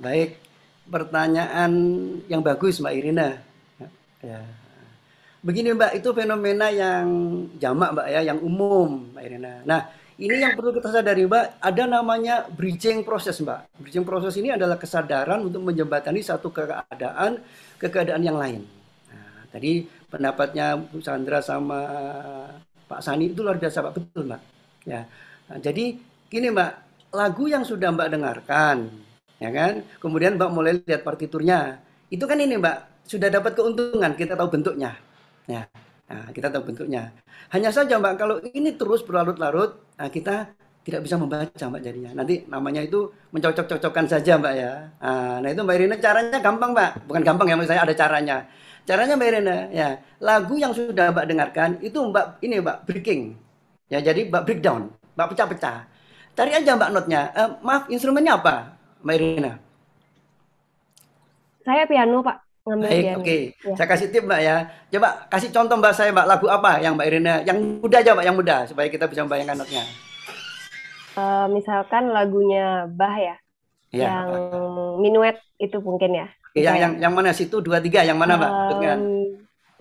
Baik, pertanyaan yang bagus Mbak Irina. Ya. Begini Mbak, itu fenomena yang jamak Mbak ya, yang umum Mbak Irina. Nah, ini yang perlu kita sadari Mbak, ada namanya bridging proses Mbak. Bridging proses ini adalah kesadaran untuk menjembatani satu keadaan ke keadaan yang lain. Nah, tadi pendapatnya Bu Sandra sama Pak Sani itu luar biasa Pak, betul Mbak. Ya. Nah, jadi gini Mbak, lagu yang sudah Mbak dengarkan, ya kan? Kemudian Mbak mulai lihat partiturnya. Itu kan ini Mbak, sudah dapat keuntungan, kita tahu bentuknya Ya, nah, kita tahu bentuknya. Hanya saja Mbak, kalau ini terus berlarut-larut, nah, kita tidak bisa membaca Mbak jadinya. Nanti namanya itu mencocok-cocokkan saja Mbak ya. Ah, nah itu Mbak Irina caranya gampang Mbak. Bukan gampang ya misalnya ada caranya. Caranya Mbak Irina ya lagu yang sudah Mbak dengarkan itu Mbak ini Mbak breaking ya jadi Mbak breakdown Mbak pecah-pecah. Cari aja Mbak notnya. Eh, maaf instrumennya apa Mbak Irina? Saya piano Pak. Baik, oke. Okay. Ya. Saya kasih tip Mbak ya. Coba kasih contoh Mbak saya Mbak lagu apa yang Mbak Irina, yang muda aja Mbak, yang muda supaya kita bisa membayangkan notnya. Uh, misalkan lagunya Bah ya, ya yang apa? minuet itu mungkin ya. Oke, yang yang yang mana situ dua tiga yang mana Mbak? Um,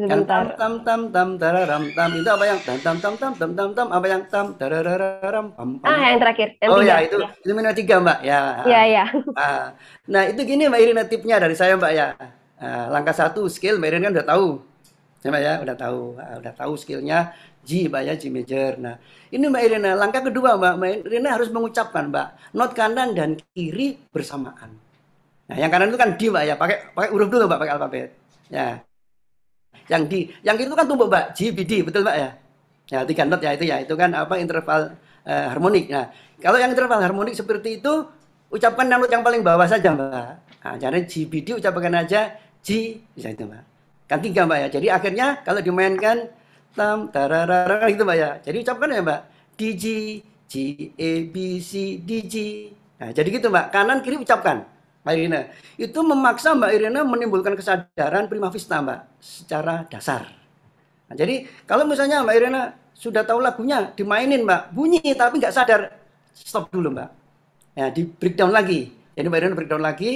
Yang tam tam tam tam tararam tam itu apa yang tam tam tam tam tam tam tam apa yang tam tarararam pam pam. Ah yang terakhir. Yang oh tiga. ya itu ya. itu minimal tiga mbak ya. Iya ya. Nah itu gini mbak Irina tipnya dari saya mbak ya Nah, langkah satu skill Marion kan udah tahu. mbak ya, udah tahu, ah, udah tahu skillnya G Mbak ya, G major. Nah, ini Mbak Irina, langkah kedua Mbak, Mbak Irina harus mengucapkan Mbak, not kanan dan kiri bersamaan. Nah, yang kanan itu kan D Mbak ya, pakai pakai huruf dulu Mbak, pakai alfabet. Ya. Yang D, yang kiri itu kan tumbuh Mbak, G, B, D, betul Mbak ya? Ya, tiga not ya itu ya, itu kan apa interval uh, harmonik. Nah, kalau yang interval harmonik seperti itu, ucapkan not yang paling bawah saja Mbak. Nah, jadi GBD ucapkan aja G bisa itu mbak kan tiga mbak ya jadi akhirnya kalau dimainkan tam tararara gitu mbak ya jadi ucapkan ya mbak D G G A B C D G nah jadi gitu mbak kanan kiri ucapkan mbak Irina itu memaksa mbak Irina menimbulkan kesadaran prima vista mbak secara dasar nah, jadi kalau misalnya mbak Irina sudah tahu lagunya dimainin mbak bunyi tapi nggak sadar stop dulu mbak ya di breakdown lagi jadi mbak Irina breakdown lagi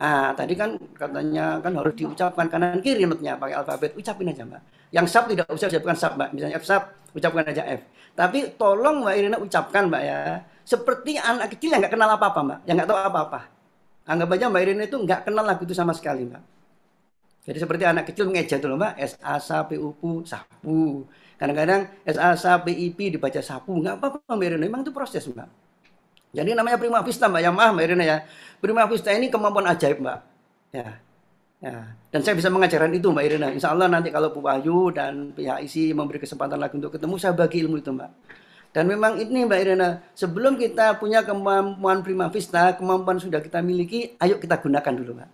Ah, tadi kan katanya kan harus diucapkan kanan kiri notnya pakai alfabet, ucapin aja Mbak. Yang sub tidak usah ucapkan sub Mbak, misalnya F sub, ucapkan aja F. Tapi tolong Mbak Irina ucapkan Mbak ya. Seperti anak kecil yang nggak kenal apa-apa Mbak, yang nggak tahu apa-apa. Anggap aja Mbak Irina itu nggak kenal lagu itu sama sekali Mbak. Jadi seperti anak kecil mengeja itu loh Mbak, S A S A P U P sapu. Kadang-kadang S A S A P I P dibaca sapu, nggak apa-apa Mbak Irina, memang itu proses Mbak. Jadi namanya prima vista Mbak, ya maaf Mbak Irina ya. Prima vista ini kemampuan ajaib Mbak. Ya. Ya. Dan saya bisa mengajarkan itu Mbak Irina. Insya Allah nanti kalau Bu Wahyu dan pihak ISI memberi kesempatan lagi untuk ketemu, saya bagi ilmu itu Mbak. Dan memang ini Mbak Irina, sebelum kita punya kemampuan prima vista, kemampuan sudah kita miliki, ayo kita gunakan dulu Mbak.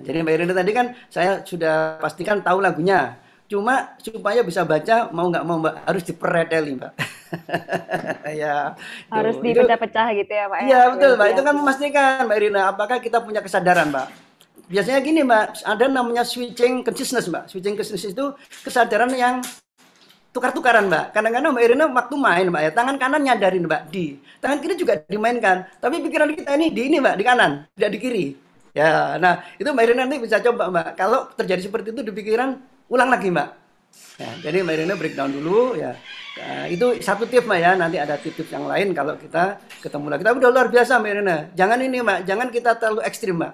jadi Mbak Irina tadi kan saya sudah pastikan tahu lagunya. Cuma supaya bisa baca mau nggak mau mbak harus diperedeli mbak. [LAUGHS] ya. Harus dipecah-pecah gitu ya pak. Ya? Iya betul mbak. Ya. Itu kan memastikan mbak Irina apakah kita punya kesadaran mbak. Biasanya gini mbak, ada namanya switching consciousness mbak. Switching consciousness itu kesadaran yang tukar-tukaran mbak. Kadang-kadang mbak Irina waktu main mbak ya, tangan kanan nyadarin mbak di, tangan kiri juga dimainkan. Tapi pikiran kita ini di ini mbak di kanan, tidak di kiri. Ya, nah itu mbak Irina nanti bisa coba mbak. Kalau terjadi seperti itu di pikiran, Ulang lagi Mbak. Ya, jadi Mbak Irina breakdown dulu ya. Nah, itu satu tip Mbak ya, nanti ada tip-tip yang lain kalau kita ketemu lagi. Tapi udah luar biasa Mbak Irina. Jangan ini Mbak, jangan kita terlalu ekstrim Mbak.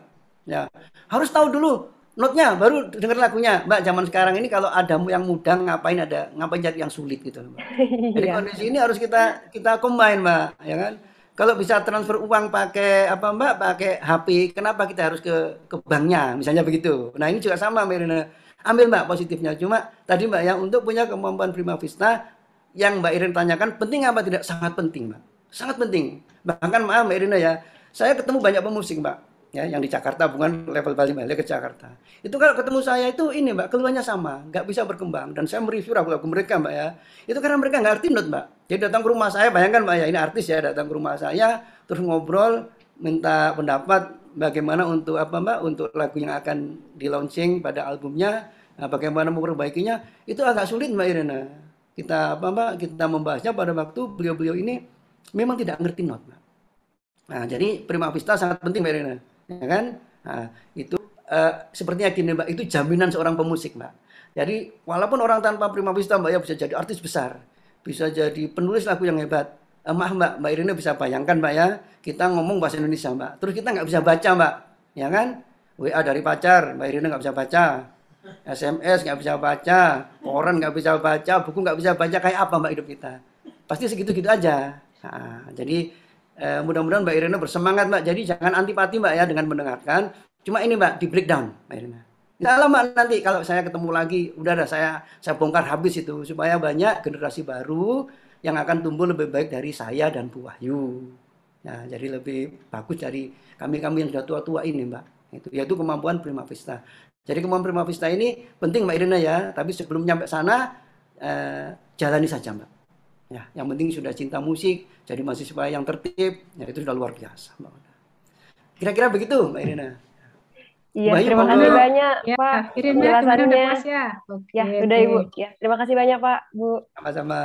Ya, harus tahu dulu notnya baru dengar lagunya mbak zaman sekarang ini kalau ada yang mudah ngapain ada ngapain jadi yang sulit gitu mbak [LAUGHS] jadi iya. kondisi ini harus kita kita combine mbak ya kan kalau bisa transfer uang pakai apa mbak pakai HP kenapa kita harus ke ke banknya misalnya begitu nah ini juga sama Mbak Irina ambil mbak positifnya cuma tadi mbak yang untuk punya kemampuan prima vista yang mbak Irin tanyakan penting apa tidak sangat penting mbak sangat penting bahkan maaf mbak Irina ya saya ketemu banyak pemusik mbak ya yang di Jakarta bukan level Bali balik ke Jakarta itu kalau ketemu saya itu ini mbak keluarnya sama nggak bisa berkembang dan saya mereview lagu-lagu mereka mbak ya itu karena mereka nggak arti menurut mbak jadi datang ke rumah saya bayangkan mbak ya ini artis ya datang ke rumah saya terus ngobrol minta pendapat bagaimana untuk apa mbak untuk lagu yang akan di launching pada albumnya Nah, bagaimana memperbaikinya itu agak sulit Mbak Irina. Kita apa Mbak, kita membahasnya pada waktu beliau-beliau ini memang tidak ngerti not Mbak. Nah, jadi prima vista sangat penting Mbak Irina, ya kan? Nah, itu uh, eh, sepertinya gini Mbak, itu jaminan seorang pemusik Mbak. Jadi walaupun orang tanpa prima vista Mbak ya bisa jadi artis besar, bisa jadi penulis lagu yang hebat. Eh, Mah Mbak, Mbak Irina bisa bayangkan Mbak ya, kita ngomong bahasa Indonesia Mbak, terus kita nggak bisa baca Mbak, ya kan? WA dari pacar, Mbak Irina nggak bisa baca, SMS nggak bisa baca, koran nggak bisa baca, buku nggak bisa baca, kayak apa mbak hidup kita? Pasti segitu-gitu aja. Nah, jadi eh, mudah-mudahan mbak Irina bersemangat mbak. Jadi jangan antipati mbak ya dengan mendengarkan. Cuma ini mbak di breakdown mbak Irina. Nah, mbak nanti kalau saya ketemu lagi, udah ada saya saya bongkar habis itu supaya banyak generasi baru yang akan tumbuh lebih baik dari saya dan Bu Wahyu. Nah, jadi lebih bagus dari kami-kami yang sudah tua-tua ini mbak. Itu yaitu kemampuan prima vista. Jadi kemauan Prima Vista ini penting Mbak Irina ya, tapi sebelum nyampe sana eh, jalani saja Mbak. Ya, yang penting sudah cinta musik, jadi mahasiswa yang tertib, ya itu sudah luar biasa Mbak. Kira-kira begitu Mbak Irina. Iya, terima kasih banyak ya, Pak. Irina, penjelasannya. Udah ya. Okay, ya, sudah Ibu. Ya, terima kasih banyak Pak, Bu. Sama-sama.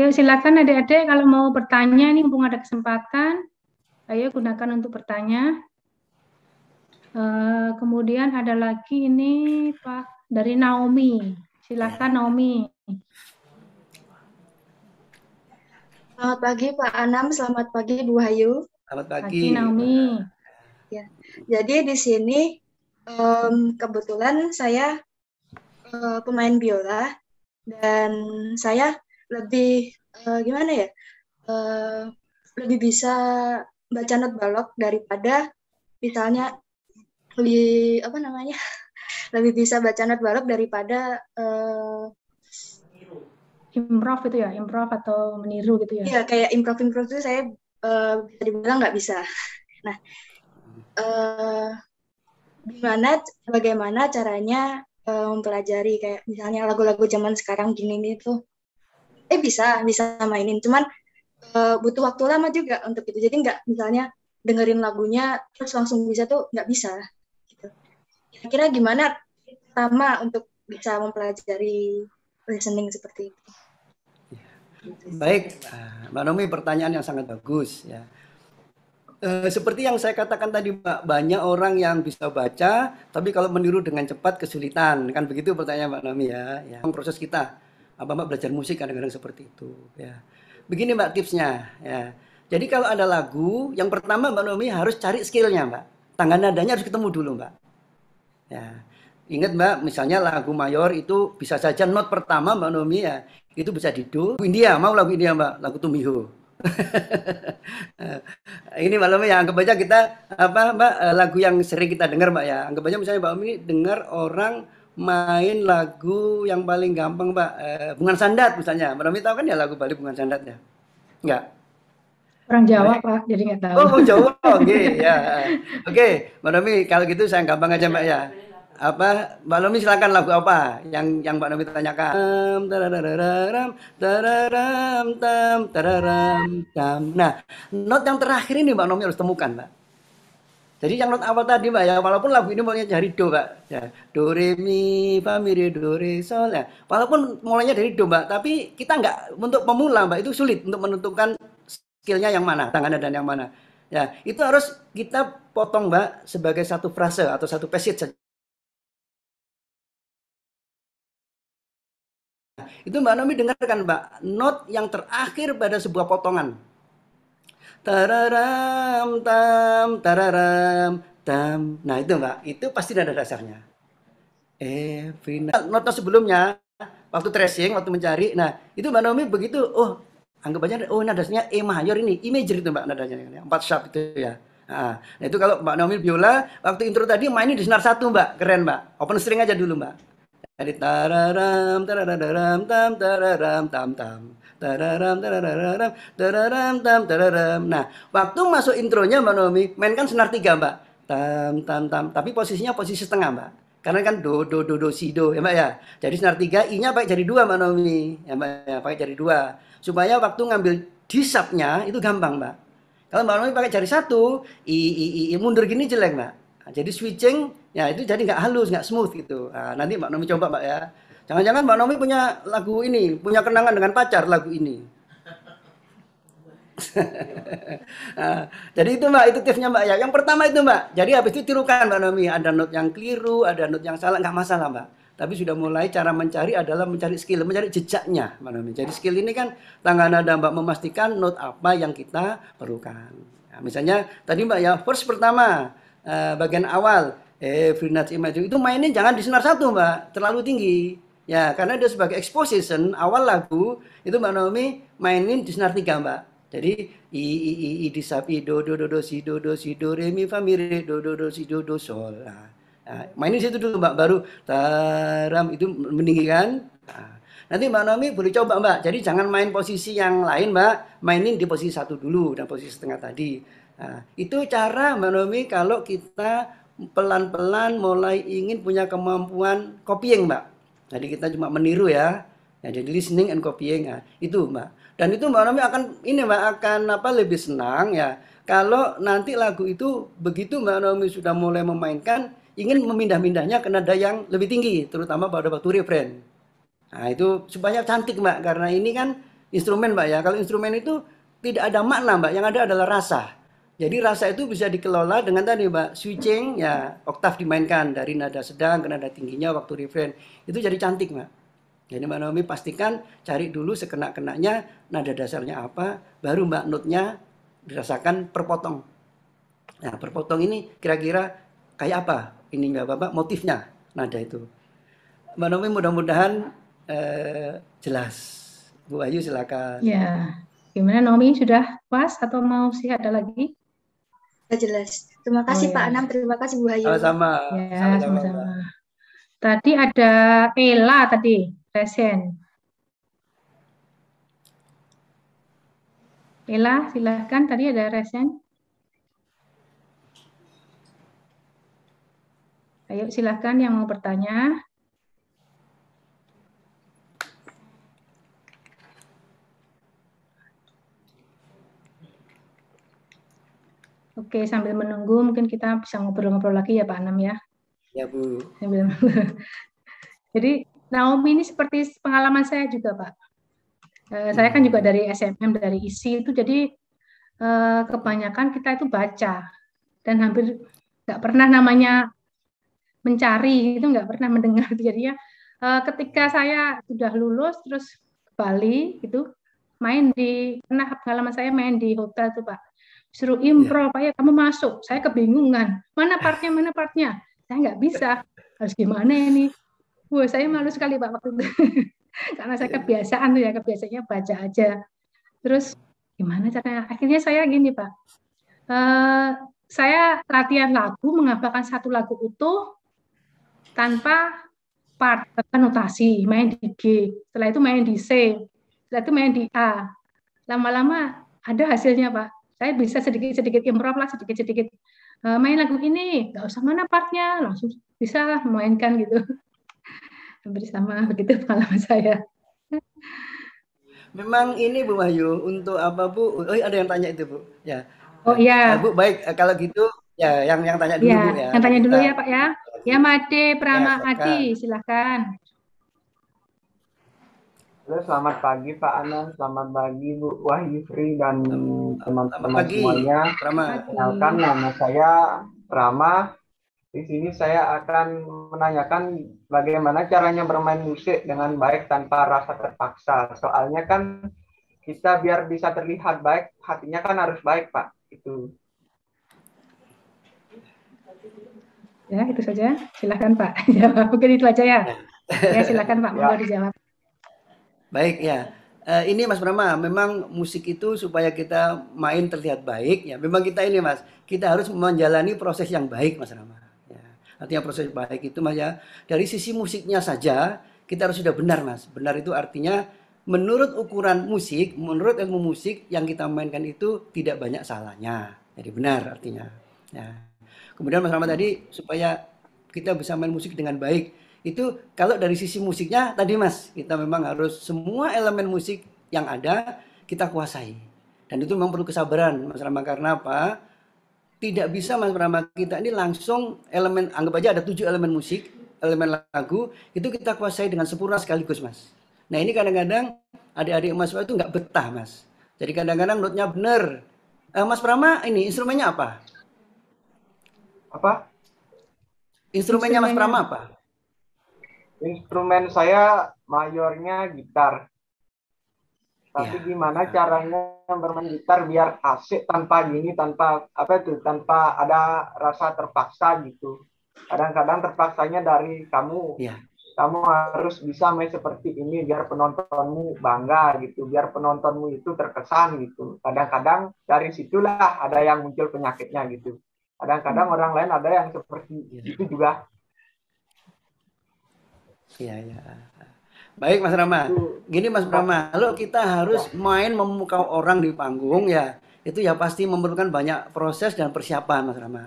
Ayo silakan adik-adik kalau mau bertanya nih mumpung ada kesempatan, ayo gunakan untuk bertanya. Eh, kemudian ada lagi ini Pak dari Naomi. Silakan ya. Naomi. Selamat pagi Pak Anam, selamat pagi Bu Hayu. Selamat pagi. pagi Naomi. Ya. Jadi di sini um, kebetulan saya uh, pemain biola dan saya lebih uh, gimana ya uh, lebih bisa baca not balok daripada misalnya lebih apa namanya [LAUGHS] lebih bisa baca not balok daripada uh, improv itu ya improv atau meniru gitu ya iya kayak improv improv itu saya uh, bisa dibilang nggak bisa [LAUGHS] nah uh, gimana bagaimana caranya uh, mempelajari kayak misalnya lagu-lagu zaman sekarang gini nih tuh eh bisa bisa mainin cuman uh, butuh waktu lama juga untuk itu jadi nggak misalnya dengerin lagunya terus langsung bisa tuh nggak bisa kira gimana pertama untuk bisa mempelajari listening seperti itu? Baik, eh, Mbak Nomi pertanyaan yang sangat bagus ya. Eh, seperti yang saya katakan tadi Mbak, banyak orang yang bisa baca, tapi kalau meniru dengan cepat kesulitan. Kan begitu pertanyaan Mbak Nomi ya. ya. Proses kita, apa Mbak belajar musik kadang-kadang seperti itu ya. Begini Mbak tipsnya ya. Jadi kalau ada lagu, yang pertama Mbak Nomi harus cari skillnya Mbak. Tangan nadanya harus ketemu dulu Mbak. Ya. Ingat Mbak, misalnya lagu mayor itu bisa saja not pertama Mbak Nomi ya, itu bisa didu. Lagu India, mau lagu India Mbak, lagu Tumiho. [LAUGHS] ini Mbak Nomi ya, anggap aja kita apa Mbak eh, lagu yang sering kita dengar Mbak ya. Anggap aja misalnya Mbak Nomi dengar orang main lagu yang paling gampang Mbak, eh, Bungan Sandat misalnya. Mbak Nomi tahu kan ya lagu Bali Bungan Sandat ya? Enggak. Orang Jawa eh. Pak, jadi nggak tahu. Oh Jawa, [LAUGHS] oke okay, ya. Oke, okay, Mbak Nomi kalau gitu saya gampang aja Mbak ya. Apa Mbak Nomi silakan lagu apa yang yang Mbak Nomi tanyakan? Tararam, tararam, tam, tararam, tam. Nah, not yang terakhir ini Mbak Nomi harus temukan Mbak. Jadi yang not awal tadi Mbak ya, walaupun lagu ini mulanya dari do Mbak. Ya, do re mi fa mi re do re sol ya. Walaupun mulainya dari do Mbak, tapi kita nggak untuk pemula Mbak itu sulit untuk menentukan skillnya yang mana, tangannya dan yang mana. Ya, itu harus kita potong, Mbak, sebagai satu frase atau satu passage Itu Mbak Nomi dengarkan, Mbak. Not yang terakhir pada sebuah potongan. Tararam tam tararam tam. Nah, itu Mbak, itu pasti ada dasarnya. Eh, final. Nota sebelumnya waktu tracing, waktu mencari. Nah, itu Mbak Nomi begitu, oh, anggap aja oh nadanya E mayor ini E major itu mbak nadanya empat sharp itu ya nah itu kalau mbak Naomi biola waktu intro tadi mainnya di senar satu mbak keren mbak open string aja dulu mbak jadi tararam tarararam tam tararam tam tam tararam tarararam tararam tam tararam nah waktu masuk intronya mbak Naomi mainkan senar tiga mbak tam tam tam tapi posisinya posisi setengah mbak karena kan do do do do si do ya mbak ya jadi senar tiga i nya pakai jadi dua mbak Naomi ya mbak ya pakai jadi dua supaya waktu ngambil disapnya itu gampang mbak kalau mbak Nomi pakai jari satu i, i, i, mundur gini jelek mbak nah, jadi switching ya itu jadi nggak halus nggak smooth gitu nah, nanti mbak Nomi coba mbak ya jangan-jangan mbak Nomi punya lagu ini punya kenangan dengan pacar lagu ini [LAUGHS] nah, jadi itu mbak, itu tipsnya mbak ya. Yang pertama itu mbak. Jadi habis itu tirukan mbak Nomi. Ada note yang keliru, ada note yang salah, nggak masalah mbak tapi sudah mulai cara mencari adalah mencari skill, mencari jejaknya. Mana mencari skill ini kan tangga nada Mbak memastikan note apa yang kita perlukan. Nah, misalnya tadi Mbak ya first pertama eh, bagian awal eh free Imagine itu mainin jangan di senar satu Mbak, terlalu tinggi. Ya, karena dia sebagai exposition awal lagu itu Mbak Naomi mainin di senar tiga Mbak. Jadi i i i i di sapi do do do do si do do si do re mi fa mi re do do do si do do sol. Nah, Nah, mainin situ dulu Mbak baru taram itu meninggikan. Nah, nanti Mbak Nomi boleh coba Mbak. Jadi jangan main posisi yang lain Mbak, mainin di posisi satu dulu dan posisi setengah tadi. Nah, itu cara Mbak Nomi kalau kita pelan-pelan mulai ingin punya kemampuan copying Mbak. Jadi kita cuma meniru ya. ya jadi listening and copying ya itu Mbak. Dan itu Mbak Nomi akan ini Mbak akan apa lebih senang ya kalau nanti lagu itu begitu Mbak Nomi sudah mulai memainkan ingin memindah-mindahnya ke nada yang lebih tinggi, terutama pada waktu refrain. Nah, itu supaya cantik, Mbak, karena ini kan instrumen, Mbak ya. Kalau instrumen itu tidak ada makna, Mbak, yang ada adalah rasa. Jadi rasa itu bisa dikelola dengan tadi Mbak switching ya oktav dimainkan dari nada sedang ke nada tingginya waktu refrain. Itu jadi cantik Mbak. Jadi Mbak Naomi pastikan cari dulu sekena-kenanya nada dasarnya apa, baru Mbak notnya dirasakan perpotong. Nah, perpotong ini kira-kira kayak apa ini apa Bapak motifnya nada itu. Mbak Nomi mudah-mudahan eh, jelas. Bu Ayu silakan. Ya. Gimana Nomi sudah puas atau mau sih ada lagi? Jelas. Terima kasih oh, Pak iya. Anam, terima kasih Bu Ayu. Sama-sama. Ya, sama Tadi ada Ella tadi resen. Ella, silahkan. Tadi ada resen. Ayo silahkan yang mau bertanya. Oke, sambil menunggu mungkin kita bisa ngobrol-ngobrol lagi ya Pak Anam ya. Ya Bu. Sambil [LAUGHS] Jadi Naomi ini seperti pengalaman saya juga Pak. Eh, saya kan juga dari SMM dari ISI itu jadi eh, kebanyakan kita itu baca dan hampir nggak pernah namanya mencari itu nggak pernah mendengar [LAUGHS] jadinya uh, eh, ketika saya sudah lulus terus ke Bali gitu main di pernah pengalaman saya main di hotel tuh pak suruh iya. impro yeah. pak ya kamu masuk saya kebingungan mana eh. partnya mana partnya saya nggak bisa harus gimana ini Wah, saya malu sekali Pak waktu itu. [LAUGHS] Karena saya iya. kebiasaan tuh ya, kebiasaannya baca aja. Terus gimana caranya? Akhirnya saya gini Pak, uh, saya latihan lagu, mengapakan satu lagu utuh, tanpa part eh, notasi main di G setelah itu main di C setelah itu main di A lama-lama ada hasilnya pak saya bisa sedikit-sedikit improv lah sedikit-sedikit eh, main lagu ini nggak usah mana partnya langsung bisa lah memainkan gitu [LAUGHS] hampir sama begitu pengalaman saya Memang ini Bu Wahyu untuk apa Bu? Oh iya, ada yang tanya itu Bu. Ya. Oh iya. Eh, Bu baik kalau gitu ya yang yang tanya dulu ya, ya. Yang tanya dulu Kita, ya Pak ya. Ya, Made Prama ya, Adi, silakan. Halo, selamat pagi Pak Anas, selamat pagi Bu Wahyu Fri dan teman-teman semuanya. Prama. Kenalkan nama saya Prama. Di sini saya akan menanyakan bagaimana caranya bermain musik dengan baik tanpa rasa terpaksa. Soalnya kan kita biar bisa terlihat baik, hatinya kan harus baik Pak. Itu. Ya, itu saja. Silahkan Pak. [LAUGHS] Ya, mungkin itu aja ya. Ya, ya silahkan Pak. Mau ya. dijawab. Baik ya. Uh, ini Mas Brahma, memang musik itu supaya kita main terlihat baik ya. Memang kita ini Mas, kita harus menjalani proses yang baik Mas Brahma. Ya. Artinya proses baik itu Mas ya, dari sisi musiknya saja kita harus sudah benar Mas. Benar itu artinya menurut ukuran musik, menurut ilmu musik yang kita mainkan itu tidak banyak salahnya. Jadi benar artinya. Ya. Kemudian Mas Rama tadi supaya kita bisa main musik dengan baik. Itu kalau dari sisi musiknya tadi Mas, kita memang harus semua elemen musik yang ada kita kuasai. Dan itu memang perlu kesabaran Mas Rama karena apa? Tidak bisa Mas Rama kita ini langsung elemen anggap aja ada tujuh elemen musik, elemen lagu itu kita kuasai dengan sempurna sekaligus Mas. Nah ini kadang-kadang adik-adik Mas itu nggak betah Mas. Jadi kadang-kadang notnya benar. Eh, mas Prama ini instrumennya apa? apa? Instrumennya Mas Prama apa? Instrumen saya mayornya gitar. Tapi ya. gimana caranya bermain gitar biar asik tanpa gini, tanpa apa itu, tanpa ada rasa terpaksa gitu. Kadang-kadang terpaksanya dari kamu. Ya kamu harus bisa main seperti ini biar penontonmu bangga gitu, biar penontonmu itu terkesan gitu. Kadang-kadang dari situlah ada yang muncul penyakitnya gitu. Kadang-kadang hmm. orang lain ada yang seperti ya. itu iya. juga. Iya, ya. Baik Mas Rama. Gini Mas Rama, kalau kita harus ya. main memukau orang di panggung ya, itu ya pasti memerlukan banyak proses dan persiapan Mas Rama.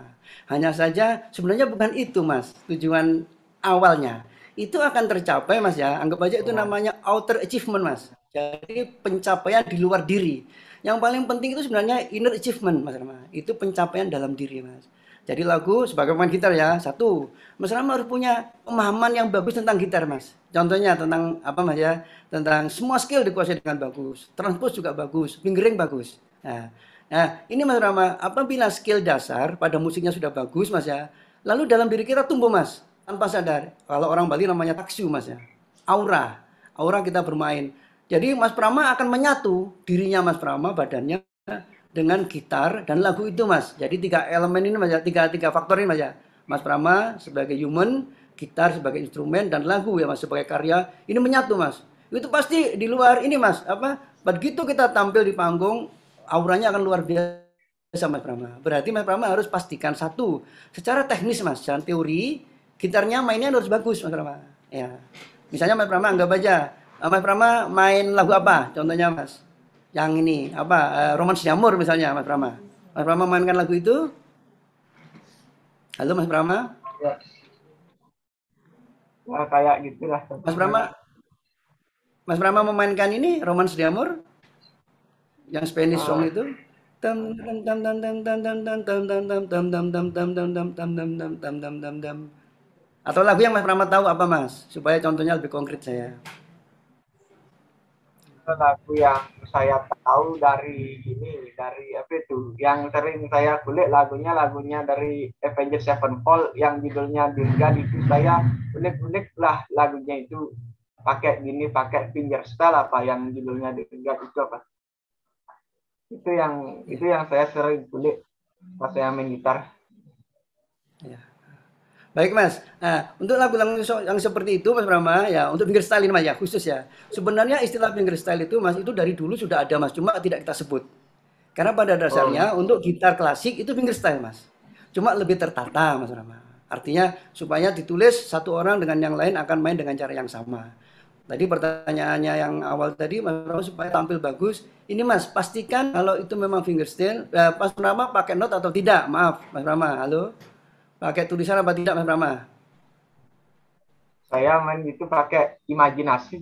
Hanya saja sebenarnya bukan itu Mas, tujuan awalnya. Itu akan tercapai Mas ya. Anggap aja itu ya. namanya outer achievement Mas. Jadi pencapaian di luar diri yang paling penting itu sebenarnya inner achievement, Mas Rama. Itu pencapaian dalam diri, Mas. Jadi lagu sebagai pemain gitar ya, satu, Mas Rama harus punya pemahaman yang bagus tentang gitar, Mas. Contohnya tentang apa, Mas ya? Tentang semua skill dikuasai dengan bagus. Transpose juga bagus, fingering bagus. Nah, Nah, ini Mas Rama, apabila skill dasar pada musiknya sudah bagus, Mas ya. Lalu dalam diri kita tumbuh, Mas, tanpa sadar. Kalau orang Bali namanya taksu, Mas ya. Aura, aura kita bermain. Jadi Mas Prama akan menyatu dirinya Mas Prama badannya dengan gitar dan lagu itu Mas. Jadi tiga elemen ini Mas, ya. tiga tiga faktor ini Mas ya. Mas Prama sebagai human, gitar sebagai instrumen dan lagu ya Mas sebagai karya ini menyatu Mas. Itu pasti di luar ini Mas apa begitu kita tampil di panggung auranya akan luar biasa Mas Prama. Berarti Mas Prama harus pastikan satu secara teknis Mas, secara teori gitarnya mainnya harus bagus Mas Prama. Ya. Misalnya Mas Prama anggap aja Mas Prama main lagu apa? Contohnya Mas. Yang ini apa? Uh, Roman Jamur misalnya Mas Prama. Mas Prama mainkan lagu itu? Halo Mas Prama? Ya. Nah, kayak gitulah. Mas Prama Mas Prama memainkan ini Roman Jamur Yang Spanish song itu? Tam tam tam tam tam tam tam tam tam tam tam tam tam tam tam tam tam tam tam tam atau lagu yang Mas Prama tahu apa Mas supaya contohnya lebih konkret saya lagu yang saya tahu dari ini dari apa itu yang sering saya kulik lagunya lagunya dari Avengers Sevenfold yang judulnya Dirga itu saya unik-unik lah lagunya itu pakai gini pakai finger apa yang judulnya Dirga itu apa itu yang itu yang saya sering kulik pas saya main gitar ya Baik Mas, nah, untuk lagu-lagu yang seperti itu Mas Brahma, ya untuk fingerstyle ini Mas ya, khusus ya. Sebenarnya istilah fingerstyle itu Mas, itu dari dulu sudah ada Mas, cuma tidak kita sebut. Karena pada dasarnya oh. untuk gitar klasik itu fingerstyle Mas. Cuma lebih tertata Mas Brahma. Artinya supaya ditulis satu orang dengan yang lain akan main dengan cara yang sama. Tadi pertanyaannya yang awal tadi Mas Brahma supaya tampil bagus, ini Mas pastikan kalau itu memang fingerstyle, eh, Mas Brahma pakai not atau tidak? Maaf Mas Brahma, halo pakai tulisan apa tidak Mas Brahma? Saya main itu pakai imajinasi.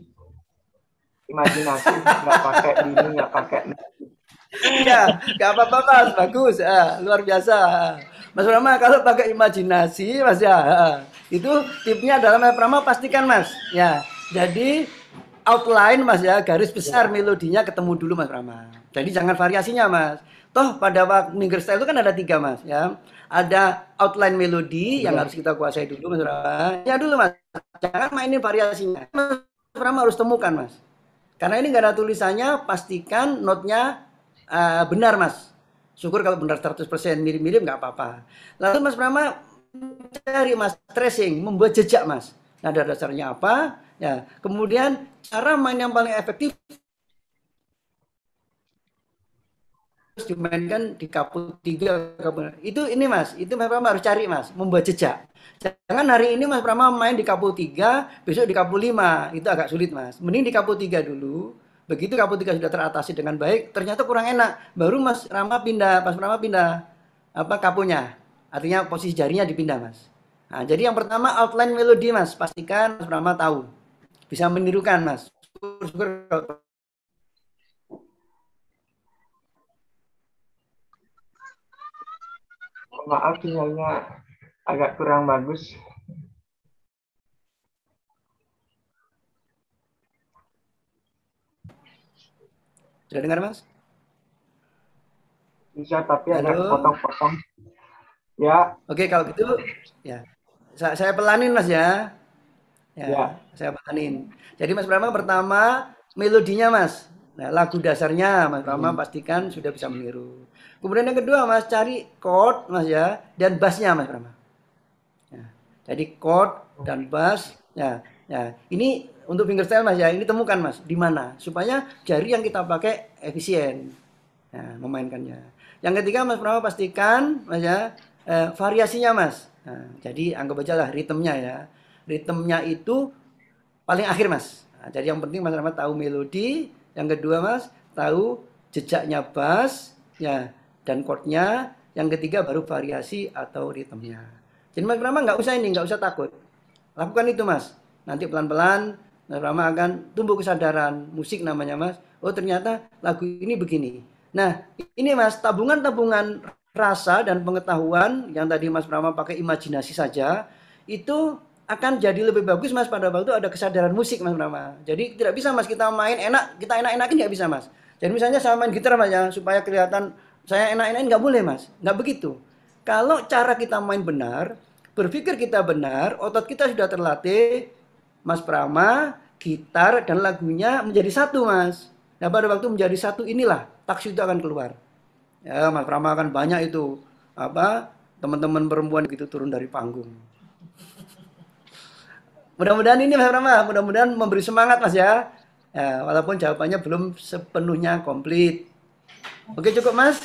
Imajinasi nggak pakai ini nggak pakai. Iya, [LAUGHS] nggak apa-apa Mas, bagus, ah, luar biasa. Mas Brahma kalau pakai imajinasi Mas ya, ah, itu tipnya adalah Mas Brahma pastikan Mas, ya. Jadi outline Mas ya, garis besar melodinya ketemu dulu Mas Brahma. Jadi jangan variasinya Mas. Toh pada waktu Minger Style itu kan ada tiga Mas ya ada outline melodi yang harus kita kuasai dulu Mas Rama. Ya dulu Mas, jangan mainin variasinya. Mas Rama harus temukan Mas. Karena ini nggak ada tulisannya, pastikan notnya uh, benar Mas. Syukur kalau benar 100% mirip-mirip nggak apa-apa. Lalu Mas Rama cari Mas tracing, membuat jejak Mas. Nada dasarnya apa? Ya, kemudian cara main yang paling efektif dimainkan di kaput tiga kaput itu ini mas itu mas Prama harus cari mas membuat jejak jangan hari ini mas Prama main di kaput tiga besok di kaput lima itu agak sulit mas mending di kaput tiga dulu begitu kaput tiga sudah teratasi dengan baik ternyata kurang enak baru mas Rama pindah mas Prama pindah apa kapunya artinya posisi jarinya dipindah mas nah, jadi yang pertama outline melodi mas pastikan mas Prama tahu bisa menirukan mas syukur-syukur maaf sinyalnya agak kurang bagus. Sudah dengar, Mas? Bisa, tapi Halo. ada potong-potong. Ya. Oke, kalau gitu ya. Sa saya pelanin, Mas ya. Ya, ya. saya pelanin. Jadi Mas Prama pertama melodinya, Mas. Nah, lagu dasarnya Mas Rama hmm. pastikan sudah bisa meniru. Kemudian yang kedua Mas cari chord Mas ya dan bassnya Mas Rama. Ya. jadi chord dan oh. bass. Ya, ya. Ini untuk fingerstyle Mas ya, ini temukan Mas di mana supaya jari yang kita pakai efisien. ya, memainkannya. Yang ketiga Mas Rama pastikan Mas ya eh, variasinya Mas. Nah, jadi anggap aja lah ritmenya ya. Ritmenya itu paling akhir Mas. Nah, jadi yang penting Mas Rama tahu melodi, yang kedua Mas, tahu jejaknya bass ya dan chordnya. Yang ketiga baru variasi atau ritmenya. Jadi Mas Brahma nggak usah ini, nggak usah takut. Lakukan itu Mas. Nanti pelan-pelan Mas Rama akan tumbuh kesadaran musik namanya Mas. Oh ternyata lagu ini begini. Nah ini Mas tabungan-tabungan rasa dan pengetahuan yang tadi Mas Rama pakai imajinasi saja itu akan jadi lebih bagus mas pada waktu ada kesadaran musik mas Rama. Jadi tidak bisa mas kita main enak, kita enak-enakin nggak bisa mas. Jadi misalnya saya main gitar mas ya, supaya kelihatan saya enak-enakin nggak boleh mas, nggak begitu. Kalau cara kita main benar, berpikir kita benar, otot kita sudah terlatih, mas prama gitar dan lagunya menjadi satu mas. Nah pada waktu menjadi satu inilah taksi itu akan keluar. Ya mas prama akan banyak itu apa teman-teman perempuan gitu turun dari panggung. Mudah-mudahan ini Mas Rama, ah. mudah-mudahan memberi semangat Mas ya. ya. Walaupun jawabannya belum sepenuhnya komplit. Oke cukup Mas.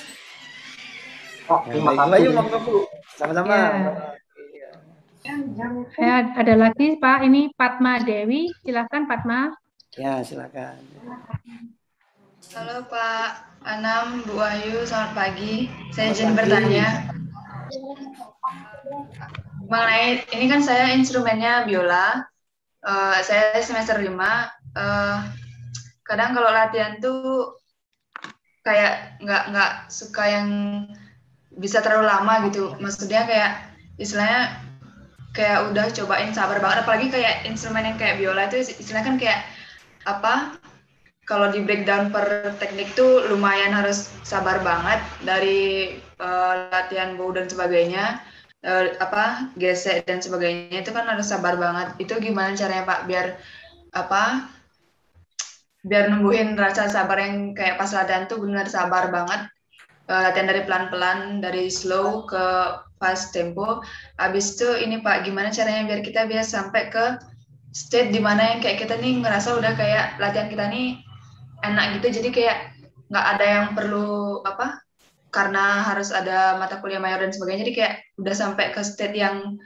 Oh, ya, terima kasih. Sama-sama. Ya. ya, ada lagi Pak, ini Patma Dewi. silahkan Patma. Ya, silakan. Halo Pak Anam, Bu Ayu, selamat pagi. Saya izin bertanya mengenai ini kan saya instrumennya biola uh, saya semester lima. uh, kadang kalau latihan tuh kayak nggak nggak suka yang bisa terlalu lama gitu maksudnya kayak istilahnya kayak udah cobain sabar banget apalagi kayak instrumen yang kayak biola itu istilahnya kan kayak apa kalau di breakdown per teknik tuh lumayan harus sabar banget dari uh, latihan bow dan sebagainya uh, apa gesek dan sebagainya itu kan harus sabar banget itu gimana caranya pak biar apa biar nungguin rasa sabar yang kayak pas latihan tuh benar sabar banget uh, latihan dari pelan-pelan dari slow ke fast tempo habis itu ini pak gimana caranya biar kita biar sampai ke state dimana yang kayak kita nih ngerasa udah kayak latihan kita nih enak gitu jadi kayak nggak ada yang perlu apa karena harus ada mata kuliah mayor dan sebagainya jadi kayak udah sampai ke state yang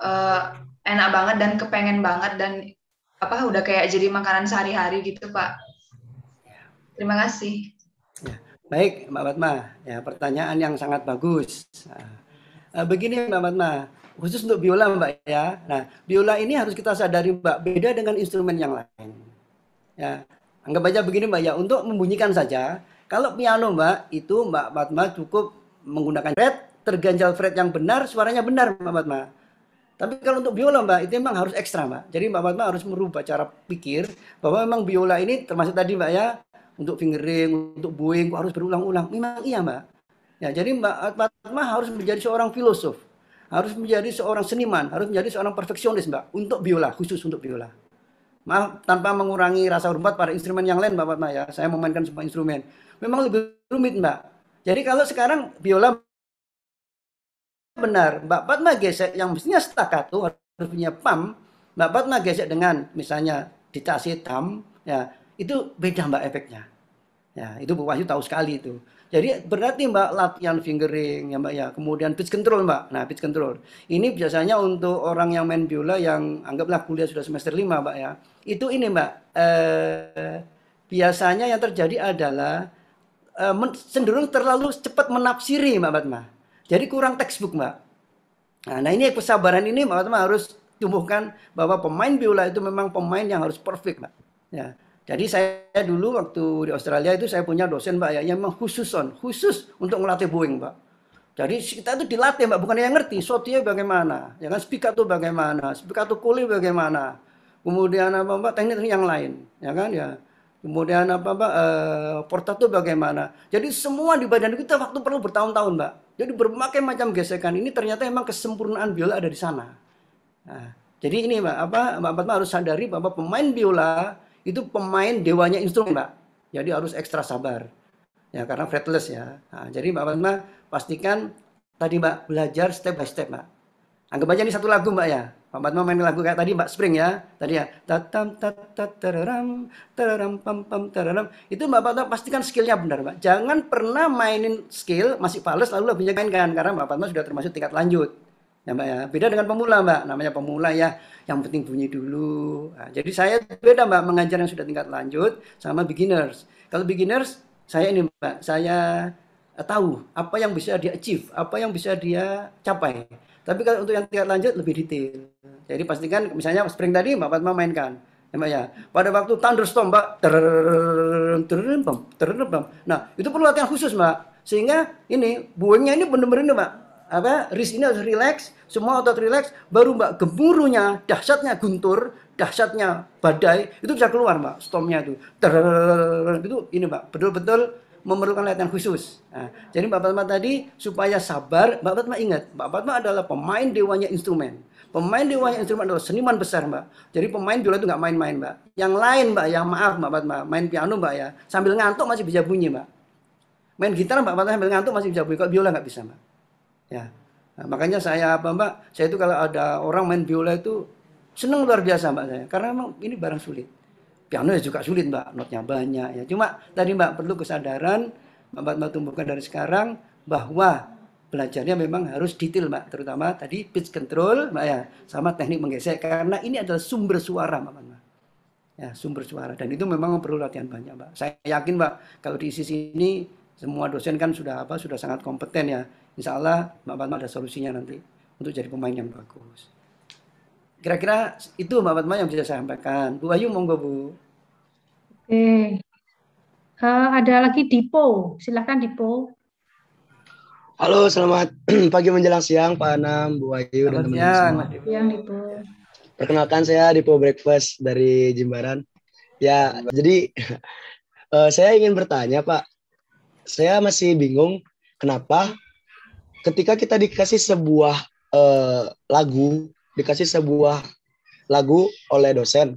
uh, enak banget dan kepengen banget dan apa udah kayak jadi makanan sehari-hari gitu pak terima kasih ya. baik mbak Fatma ya pertanyaan yang sangat bagus nah, begini mbak Fatma khusus untuk biola mbak ya nah biola ini harus kita sadari mbak beda dengan instrumen yang lain ya anggap aja begini mbak ya untuk membunyikan saja kalau piano Mbak, itu Mbak Fatma cukup menggunakan fret, terganjal fret yang benar, suaranya benar Mbak Fatma. Tapi kalau untuk biola Mbak, itu memang harus ekstra Mbak. Jadi Mbak Fatma harus merubah cara pikir bahwa memang biola ini termasuk tadi Mbak ya, untuk fingering, untuk bowing, harus berulang-ulang. Memang iya Mbak. Ya, jadi Mbak Fatma harus menjadi seorang filosof, harus menjadi seorang seniman, harus menjadi seorang perfeksionis Mbak, untuk biola, khusus untuk biola maaf tanpa mengurangi rasa hormat pada instrumen yang lain Bapak Fatma ya. Saya memainkan semua instrumen memang lebih rumit Mbak. Jadi kalau sekarang biola benar Mbak Fatma gesek yang mestinya staccato harus punya pam, Mbak Fatma gesek dengan misalnya ditasi tam, ya itu beda Mbak efeknya. Ya, itu Bu Wahyu tahu sekali itu. Jadi berarti Mbak latihan fingering ya Mbak ya, kemudian pitch control Mbak. Nah, pitch control. Ini biasanya untuk orang yang main biola yang anggaplah kuliah sudah semester lima Mbak ya. Itu ini Mbak eh biasanya yang terjadi adalah uh, cenderung terlalu cepat menafsiri Mbak Fatma. Jadi kurang textbook Mbak. Nah, nah ini kesabaran ini Mbak Fatma harus tumbuhkan bahwa pemain biola itu memang pemain yang harus perfect Mbak. Ya. Jadi saya dulu waktu di Australia itu saya punya dosen Mbak ya yang memang khusus on, khusus untuk melatih Boeing Mbak. Jadi kita itu dilatih Mbak, bukan yang ngerti shotnya bagaimana, ya kan atau bagaimana, speak atau kuli bagaimana. Kemudian apa Mbak teknik yang lain, ya kan ya. Kemudian apa Mbak? E, eh, portato bagaimana? Jadi semua di badan kita waktu perlu bertahun-tahun Mbak. Jadi berbagai macam gesekan ini ternyata emang kesempurnaan biola ada di sana. Nah, jadi ini Mbak, apa Mbak Fatma harus sadari bahwa pemain biola itu pemain dewanya instrumen Mbak. Jadi harus ekstra sabar. Ya karena fretless ya. Nah, jadi Mbak Fatma pastikan tadi Mbak belajar step by step Mbak Anggap aja ini satu lagu Mbak ya. Pak Batma main lagu kayak tadi Mbak Spring ya. Tadi ya. Tatam tatat tereram tereram pam pam teraram. Itu Mbak Batma pastikan skillnya benar Mbak. Jangan pernah mainin skill masih fals lalu jangan kan karena Mbak Batma sudah termasuk tingkat lanjut. Ya Mbak ya. Beda dengan pemula Mbak. Namanya pemula ya. Yang penting bunyi dulu. Nah, jadi saya beda Mbak mengajar yang sudah tingkat lanjut sama beginners. Kalau beginners saya ini Mbak, saya tahu apa yang bisa dia achieve, apa yang bisa dia capai. Tapi kalau untuk yang tingkat lanjut lebih detail. Jadi pastikan misalnya spring tadi Mbak Fatma mainkan. Ya, ya. Pada waktu thunderstorm Mbak terrembam, terrembam. Nah, itu perlu latihan khusus Mbak. Sehingga ini buangnya ini benar-benar ini Mbak. Apa? Wrist ini harus relax, semua otot relax, baru Mbak gemuruhnya, dahsyatnya guntur, dahsyatnya badai itu bisa keluar Mbak, stormnya itu. Ter itu ini Mbak, betul-betul memerlukan latihan khusus. Nah, jadi Mbak Fatma tadi supaya sabar, Mbak Fatma ingat, Mbak Fatma adalah pemain dewanya instrumen. Pemain dewanya instrumen adalah seniman besar Mbak. Jadi pemain biola itu nggak main-main Mbak. Yang lain Mbak, yang maaf Mbak Fatma, main piano Mbak ya, sambil ngantuk masih bisa bunyi Mbak. Main gitar Mbak Fatma sambil ngantuk masih bisa bunyi, kalau biola nggak bisa Mbak. Ya. Nah, makanya saya apa Mbak, saya itu kalau ada orang main biola itu seneng luar biasa Mbak saya, karena memang ini barang sulit piano ya juga sulit mbak notnya banyak ya cuma tadi mbak perlu kesadaran mbak mbak tumbuhkan dari sekarang bahwa belajarnya memang harus detail mbak terutama tadi pitch control mbak ya sama teknik menggesek karena ini adalah sumber suara mbak, mbak. ya sumber suara dan itu memang perlu latihan banyak mbak saya yakin mbak kalau di sisi ini semua dosen kan sudah apa sudah sangat kompeten ya insya Allah mbak mbak ada solusinya nanti untuk jadi pemain yang bagus kira-kira itu mbak mbak yang bisa saya sampaikan Bu Ayu monggo Bu Oke. Uh, ada lagi Dipo. Silakan Dipo. Halo, selamat [CLEARS THROAT] pagi menjelang siang Pak Anam, Bu Ayu selamat dan teman-teman semua. Siang Dipo. Perkenalkan saya Dipo Breakfast dari Jimbaran. Ya, jadi uh, [LAUGHS] saya ingin bertanya Pak. Saya masih bingung kenapa ketika kita dikasih sebuah uh, lagu, dikasih sebuah lagu oleh dosen,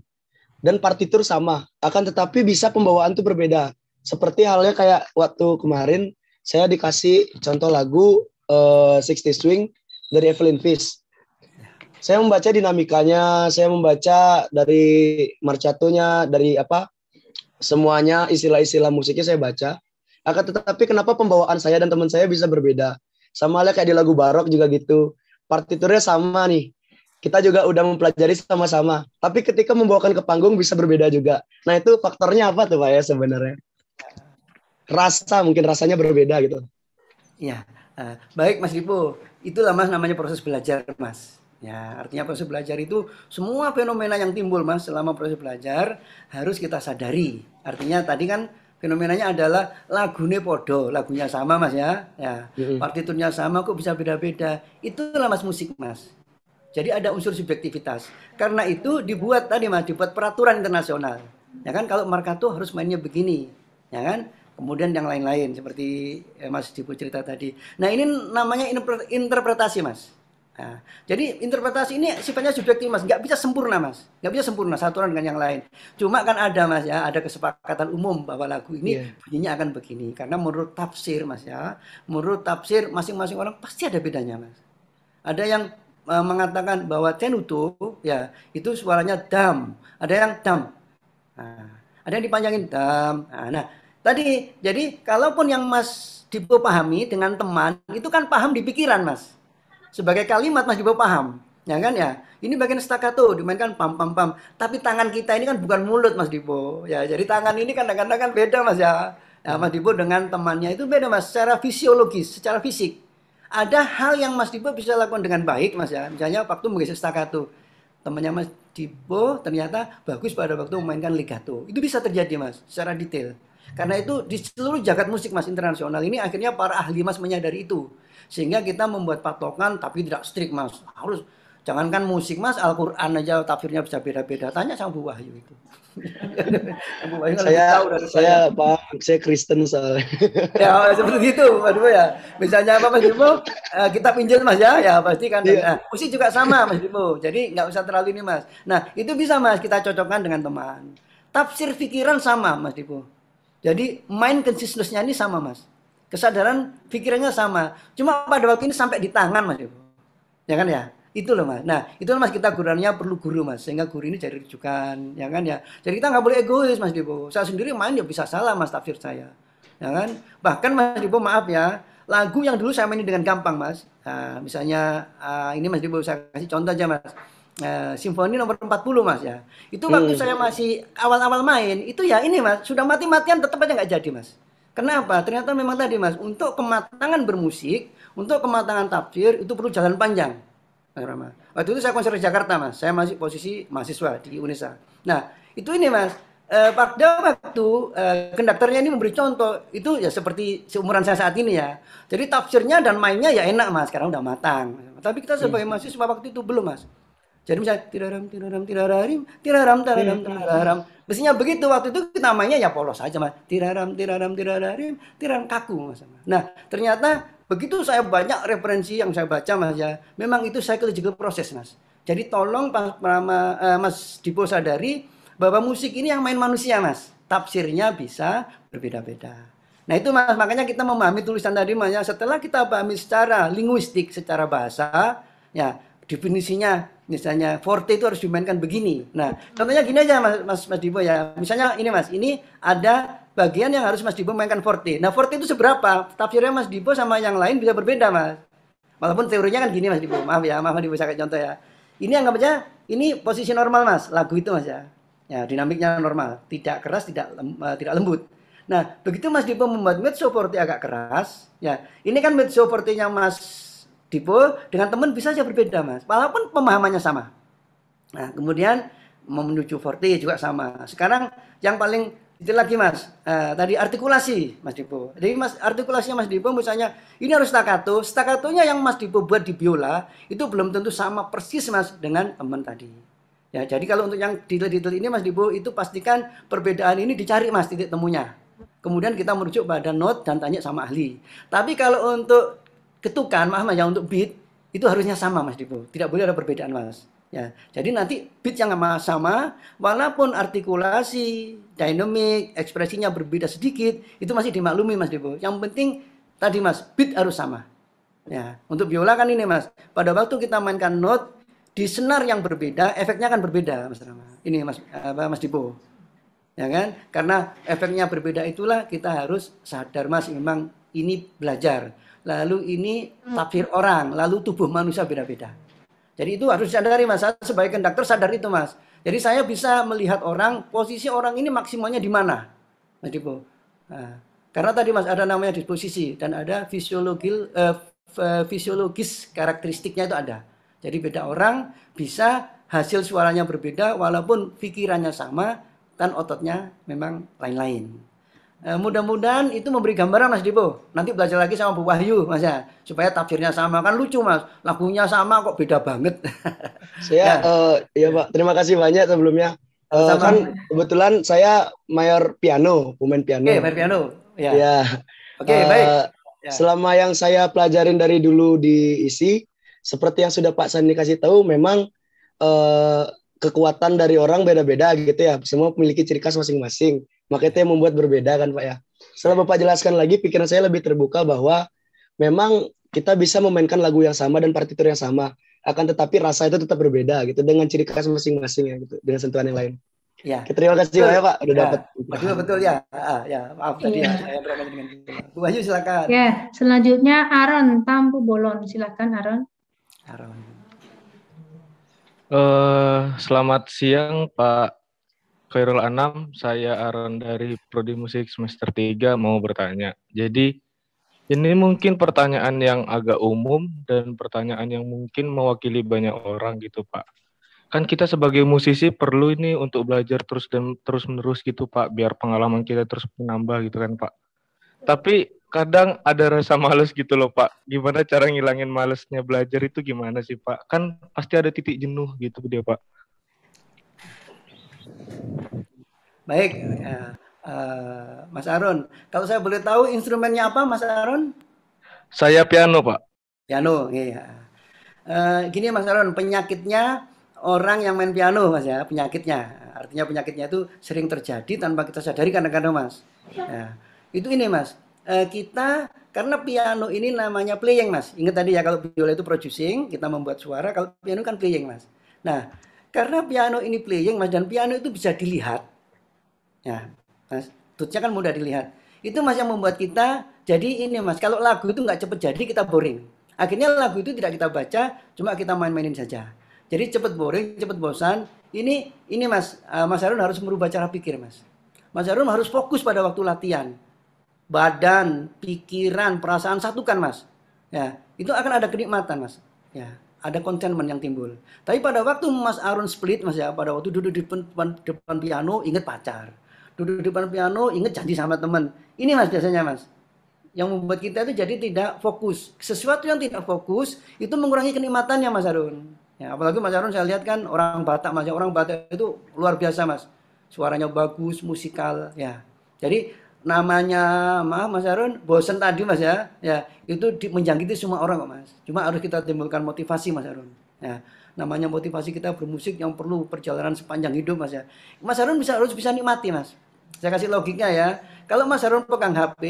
dan partitur sama, akan tetapi bisa pembawaan tuh berbeda. Seperti halnya kayak waktu kemarin saya dikasih contoh lagu uh, eh, Sixty Swing dari Evelyn Fish. Saya membaca dinamikanya, saya membaca dari marcatonya, dari apa semuanya istilah-istilah musiknya saya baca. Akan tetapi kenapa pembawaan saya dan teman saya bisa berbeda? Sama halnya kayak di lagu barok juga gitu. Partiturnya sama nih, kita juga udah mempelajari sama-sama. Tapi ketika membawakan ke panggung bisa berbeda juga. Nah itu faktornya apa tuh Pak ya sebenarnya? Rasa mungkin rasanya berbeda gitu. Ya, uh, baik Mas Ripo, Itulah Mas namanya proses belajar Mas. Ya, artinya proses belajar itu semua fenomena yang timbul Mas selama proses belajar harus kita sadari. Artinya tadi kan fenomenanya adalah lagune podo, lagunya sama Mas ya. Ya, partiturnya sama kok bisa beda-beda. Itulah Mas musik Mas. Jadi ada unsur subjektivitas. Karena itu dibuat tadi Mas, dibuat peraturan internasional. Ya kan kalau Markato harus mainnya begini, ya kan? Kemudian yang lain-lain seperti eh, Mas Dipo cerita tadi. Nah, ini namanya interpretasi, Mas. Nah, jadi interpretasi ini sifatnya subjektif mas, nggak bisa sempurna mas, nggak bisa sempurna satu orang dengan yang lain. Cuma kan ada mas ya, ada kesepakatan umum bahwa lagu ini yeah. bunyinya akan begini karena menurut tafsir mas ya, menurut tafsir masing-masing orang pasti ada bedanya mas. Ada yang Eh, mengatakan bahwa tenutu ya itu suaranya dam ada yang dam nah, ada yang dipanjangin dam nah, nah tadi jadi kalaupun yang mas Dibo pahami dengan teman itu kan paham di pikiran mas sebagai kalimat mas Dibo paham ya kan ya ini bagian staccato dimainkan pam pam pam tapi tangan kita ini kan bukan mulut mas Dibo ya jadi tangan ini kadang-kadang kan beda mas ya, ya mas Dibo dengan temannya itu beda mas secara fisiologis secara fisik ada hal yang Mas Dipo bisa lakukan dengan baik Mas ya. Misalnya waktu mengisi stakato, Temannya Mas Dipo ternyata bagus pada waktu memainkan legato. Itu bisa terjadi Mas secara detail. Karena itu di seluruh jagat musik Mas internasional ini akhirnya para ahli Mas menyadari itu. Sehingga kita membuat patokan tapi tidak strict Mas. Harus Jangankan musik mas, Al-Quran aja tafsirnya bisa beda-beda. Tanya sama Bu Wahyu itu. [LAUGHS] Bu Wahyu kan saya, tahu dari saya. Saya, Pak, saya Kristen soalnya. [LAUGHS] ya, seperti itu. Aduh ya. Misalnya apa Mas Bimo, eh, kita pinjam mas ya. Ya pasti kan. Yeah. Nah, musik juga sama Mas Bimo. Jadi nggak usah terlalu ini mas. Nah itu bisa mas, kita cocokkan dengan teman. Tafsir pikiran sama Mas Bimo. Jadi main consciousness ini sama mas. Kesadaran pikirannya sama. Cuma pada waktu ini sampai di tangan Mas Bimo. Ya kan ya? itu loh mas nah itu mas kita gurunya perlu guru mas sehingga guru ini jadi rujukan ya kan ya jadi kita nggak boleh egois mas dibo saya sendiri main ya bisa salah mas tafsir saya ya kan bahkan mas dibo maaf ya lagu yang dulu saya mainin dengan gampang mas nah, misalnya uh, ini mas dibo saya kasih contoh aja mas uh, simfoni nomor 40 mas ya itu waktu hmm. saya masih awal-awal main itu ya ini mas sudah mati-matian tetap aja nggak jadi mas Kenapa? Ternyata memang tadi mas, untuk kematangan bermusik, untuk kematangan tafsir itu perlu jalan panjang. Rama. Waktu itu saya konser di Jakarta, Mas. Saya masih posisi mahasiswa di UNESA. Nah, itu ini, Mas. E, pada waktu e, konduktornya ini memberi contoh itu ya seperti seumuran saya saat ini ya. Jadi tafsirnya dan mainnya ya enak mas. Sekarang udah matang. Tapi kita iya. sebagai mahasiswa waktu itu belum mas. Jadi misalnya tiraram tiraram tiraram tiraram tiraram iya. tiraram. Mestinya begitu waktu itu namanya ya polos aja mas. Tiraram tiraram tiraram tiraram kaku mas. Nah ternyata Begitu saya banyak referensi yang saya baca Mas ya, memang itu psychological proses Mas. Jadi tolong Pak Prama, uh, Mas Dipo sadari bahwa musik ini yang main manusia Mas. Tafsirnya bisa berbeda-beda. Nah itu mas, makanya kita memahami tulisan tadi mas, ya, setelah kita pahami secara linguistik, secara bahasa, ya definisinya misalnya forte itu harus dimainkan begini. Nah contohnya gini aja mas, mas, mas Dipo ya, misalnya ini mas, ini ada bagian yang harus Mas Dibo mainkan forte. Nah, forte itu seberapa? Tafsirnya Mas Dibo sama yang lain bisa berbeda, Mas. Walaupun teorinya kan gini, Mas Dibo. Maaf ya, maaf Mas Dibo saya contoh ya. Ini anggapannya ini posisi normal, Mas. Lagu itu, Mas ya. Ya, dinamiknya normal, tidak keras, tidak lem, uh, tidak lembut. Nah, begitu Mas Dipo membuat mezzo forte agak keras, ya. Ini kan mezzo forte-nya Mas Dipo dengan teman bisa saja berbeda, Mas. Walaupun pemahamannya sama. Nah, kemudian menuju forte juga sama. Sekarang yang paling itu lagi mas uh, tadi artikulasi mas Dipo jadi mas artikulasinya mas Dipo misalnya ini harus staccato staccatonya yang mas Dipo buat di biola itu belum tentu sama persis mas dengan teman tadi ya jadi kalau untuk yang detail-detail ini mas Dipo itu pastikan perbedaan ini dicari mas titik temunya kemudian kita merujuk pada note dan tanya sama ahli tapi kalau untuk ketukan mas ya untuk beat itu harusnya sama mas Dipo tidak boleh ada perbedaan mas Ya, jadi nanti beat yang sama, walaupun artikulasi, dynamic, ekspresinya berbeda sedikit, itu masih dimaklumi Mas Depo. Yang penting tadi Mas, beat harus sama. Ya, untuk biola kan ini Mas, pada waktu kita mainkan note di senar yang berbeda, efeknya akan berbeda Mas Rama. Ini Mas apa Mas Depo. Ya kan? Karena efeknya berbeda itulah kita harus sadar Mas memang ini belajar. Lalu ini tafsir orang, lalu tubuh manusia beda-beda. Jadi itu harus disadari Mas. Sebagai konduktor sadar itu Mas. Jadi saya bisa melihat orang, posisi orang ini maksimalnya di mana. Mas nah, Dipo. Gitu. Nah, karena tadi Mas ada namanya disposisi dan ada fisiologil eh, eh, fisiologis karakteristiknya itu ada. Jadi beda orang bisa hasil suaranya berbeda walaupun pikirannya sama dan ototnya memang lain-lain. Eh, mudah-mudahan itu memberi gambaran Mas Dipo. Nanti belajar lagi sama Bu Wahyu Mas ya, supaya tafsirnya sama kan lucu Mas. Lagunya sama kok beda banget. [LAUGHS] saya ya. Uh, ya Pak, terima kasih banyak sebelumnya. Uh, kan kebetulan saya mayor piano, pemain piano. Oke, okay, mayor piano. Ya. ya. Oke, okay, uh, baik. Ya. Selama yang saya pelajarin dari dulu di isi seperti yang sudah Pak Sandi kasih tahu, memang uh, kekuatan dari orang beda-beda gitu ya. Semua memiliki ciri khas masing-masing. Maka itu yang membuat berbeda kan Pak ya. Setelah Bapak jelaskan lagi, pikiran saya lebih terbuka bahwa memang kita bisa memainkan lagu yang sama dan partitur yang sama. Akan tetapi rasa itu tetap berbeda gitu dengan ciri khas masing-masing ya gitu, dengan sentuhan yang lain. Ya. Kita Terima kasih banyak ya, Pak udah ya. dapat. Betul betul ya. Ah, ah, ya, maaf tadi iya. ya. saya berangkat dengan Bu Ayu silakan. Ya, selanjutnya Aaron Tampu Bolon. Silakan Aaron. Aron. Uh, eh, selamat siang Pak Khairul Anam, saya Aran dari Prodi Musik semester 3 mau bertanya. Jadi ini mungkin pertanyaan yang agak umum dan pertanyaan yang mungkin mewakili banyak orang gitu, Pak. Kan kita sebagai musisi perlu ini untuk belajar terus dan terus-menerus gitu, Pak, biar pengalaman kita terus menambah gitu kan, Pak. Tapi kadang ada rasa males gitu loh pak gimana cara ngilangin malesnya belajar itu gimana sih pak kan pasti ada titik jenuh gitu dia pak Baik, uh, uh, Mas Arun. Kalau saya boleh tahu instrumennya apa, Mas Arun? Saya piano, Pak. Piano, iya. Uh, gini Mas Arun, penyakitnya orang yang main piano, Mas ya, penyakitnya. Artinya penyakitnya itu sering terjadi tanpa kita sadari kadang-kadang, Mas. Ya. itu ini, Mas. Uh, kita karena piano ini namanya playing, Mas. Ingat tadi ya kalau biola itu producing, kita membuat suara, kalau piano kan playing, Mas. Nah, karena piano ini playing Mas dan piano itu bisa dilihat. Ya, Mas, tutnya kan mudah dilihat. Itu Mas yang membuat kita jadi ini Mas, kalau lagu itu nggak cepet jadi kita boring. Akhirnya lagu itu tidak kita baca, cuma kita main-mainin saja. Jadi cepet boring, cepet bosan. Ini ini Mas eh, Mas Harun harus merubah cara pikir Mas. Mas Harun harus fokus pada waktu latihan. Badan, pikiran, perasaan satukan Mas. Ya, itu akan ada kenikmatan Mas. Ya ada contentment yang timbul. Tapi pada waktu Mas Arun split Mas ya, pada waktu duduk di depan, depan piano inget pacar. Duduk di depan piano inget janji sama teman. Ini Mas biasanya Mas. Yang membuat kita itu jadi tidak fokus. Sesuatu yang tidak fokus itu mengurangi kenikmatannya Mas Arun. Ya, apalagi Mas Arun saya lihat kan orang Batak Mas ya, orang Batak itu luar biasa Mas. Suaranya bagus, musikal ya. Jadi namanya maaf Mas Harun, bosen tadi Mas ya, ya itu di, menjangkiti semua orang kok Mas. Cuma harus kita timbulkan motivasi Mas Harun. Ya, namanya motivasi kita bermusik yang perlu perjalanan sepanjang hidup Mas ya. Mas Harun bisa harus bisa nikmati Mas. Saya kasih logiknya ya. Kalau Mas Harun pegang HP,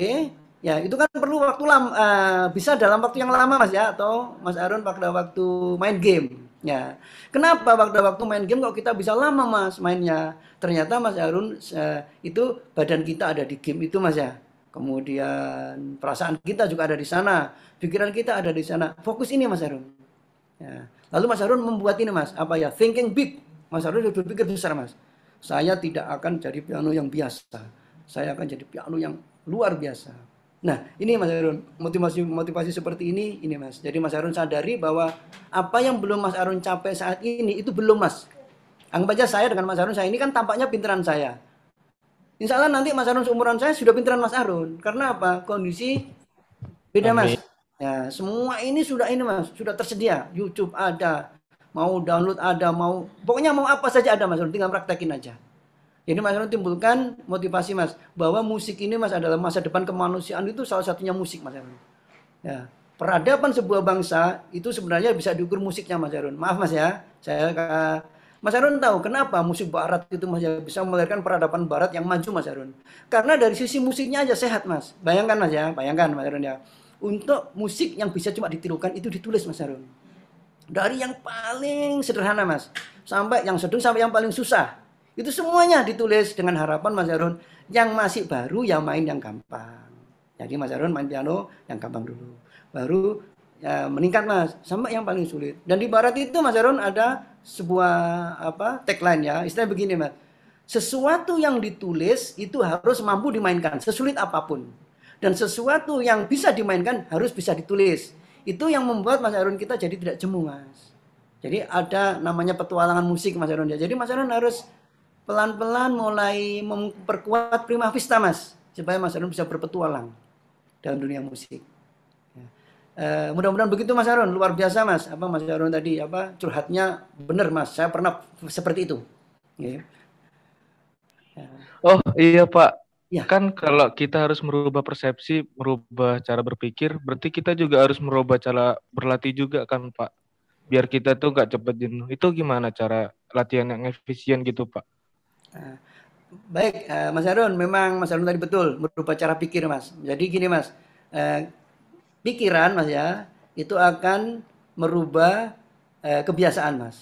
ya itu kan perlu waktu lama, uh, eh, bisa dalam waktu yang lama Mas ya, atau Mas Harun pada waktu main game. Ya, kenapa pada waktu main game kok kita bisa lama Mas mainnya? ternyata Mas Harun eh, itu badan kita ada di game itu Mas ya. Kemudian perasaan kita juga ada di sana, pikiran kita ada di sana. Fokus ini Mas Harun. Ya. Lalu Mas Harun membuat ini Mas, apa ya? Thinking big. Mas Harun sudah berpikir besar Mas. Saya tidak akan jadi piano yang biasa. Saya akan jadi piano yang luar biasa. Nah, ini Mas Harun, motivasi motivasi seperti ini ini Mas. Jadi Mas Harun sadari bahwa apa yang belum Mas Harun capai saat ini itu belum Mas. Anggap aja saya dengan Mas Harun, saya ini kan tampaknya pinteran saya. Insya Allah nanti Mas Harun seumuran saya sudah pinteran Mas Harun. Karena apa? Kondisi beda Mas. Ya, semua ini sudah ini Mas, sudah tersedia. YouTube ada, mau download ada, mau pokoknya mau apa saja ada Mas Harun, tinggal praktekin aja. Jadi Mas Harun timbulkan motivasi Mas bahwa musik ini Mas adalah masa depan kemanusiaan itu salah satunya musik Mas Harun. Ya, peradaban sebuah bangsa itu sebenarnya bisa diukur musiknya Mas Harun. Maaf Mas ya, saya Mas Harun tahu kenapa musik barat itu masih bisa melahirkan peradaban barat yang maju Mas Harun. Karena dari sisi musiknya aja sehat Mas. Bayangkan Mas ya, bayangkan Mas Harun ya. Untuk musik yang bisa cuma ditirukan itu ditulis Mas Harun. Dari yang paling sederhana Mas, sampai yang sedang sampai yang paling susah. Itu semuanya ditulis dengan harapan Mas Harun yang masih baru yang main yang gampang. Jadi Mas Harun main piano yang gampang dulu. Baru ya, meningkat mas sampai yang paling sulit dan di barat itu mas Harun ada sebuah apa tagline ya istilah begini mas sesuatu yang ditulis itu harus mampu dimainkan sesulit apapun dan sesuatu yang bisa dimainkan harus bisa ditulis itu yang membuat mas Harun kita jadi tidak jemu mas jadi ada namanya petualangan musik mas Harun ya jadi mas Harun harus pelan-pelan mulai memperkuat prima vista mas supaya mas Harun bisa berpetualang dalam dunia musik Eh, mudah-mudahan begitu Mas Harun, luar biasa Mas. Apa Mas Harun tadi apa curhatnya benar Mas. Saya pernah seperti itu. Yeah. Oh iya Pak, Ya. Kan kalau kita harus merubah persepsi, merubah cara berpikir, berarti kita juga harus merubah cara berlatih juga kan Pak. Biar kita tuh nggak cepat jenuh. Itu gimana cara latihan yang efisien gitu Pak? Ya. Baik, eh, Mas Harun, memang Mas Harun tadi betul merubah cara pikir Mas. Jadi gini Mas, eh, pikiran Mas ya, itu akan merubah eh, kebiasaan Mas.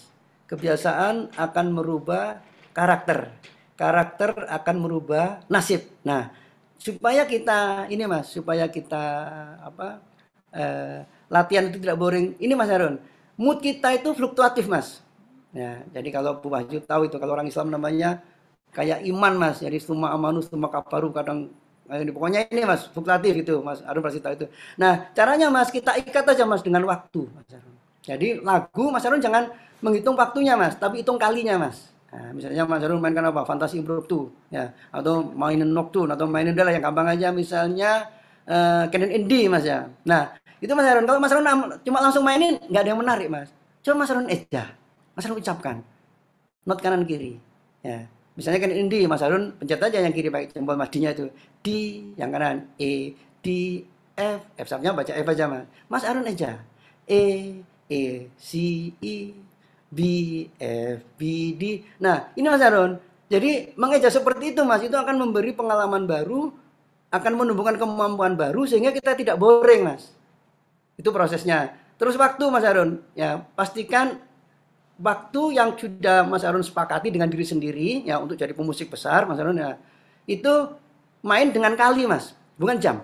Kebiasaan akan merubah karakter. Karakter akan merubah nasib. Nah, supaya kita ini Mas, supaya kita apa? Eh, latihan itu tidak boring. Ini Mas Harun, mood kita itu fluktuatif Mas. Ya, jadi kalau Bu Wahyu tahu itu kalau orang Islam namanya kayak iman Mas. Jadi semua amanu semua kaparu kadang Nah, pokoknya ini mas, fluktuatif gitu mas Arun pasti tahu itu. Nah caranya mas kita ikat aja mas dengan waktu. Mas Arun. Jadi lagu mas Arun jangan menghitung waktunya mas, tapi hitung kalinya mas. Nah, misalnya mas Arun mainkan apa? Fantasi impromptu ya, atau mainin nocturne atau mainin adalah yang gampang aja misalnya uh, eh, Canon Indie mas ya. Nah itu mas Arun kalau mas Arun cuma langsung mainin nggak ada yang menarik mas. Cuma mas Arun eja, mas Arun ucapkan, not kanan kiri. Ya. Misalnya kan ini Mas Harun pencet aja yang kiri pakai jempol Mas D-nya itu. D yang kanan E D F F sharpnya baca F aja Mas. Mas Harun aja. E E C E, B F B D. Nah, ini Mas Harun. Jadi mengeja seperti itu Mas itu akan memberi pengalaman baru, akan menumbuhkan kemampuan baru sehingga kita tidak boring Mas. Itu prosesnya. Terus waktu Mas Harun, ya pastikan waktu yang sudah Mas Arun sepakati dengan diri sendiri ya untuk jadi pemusik besar Mas Arun ya itu main dengan kali Mas, bukan jam.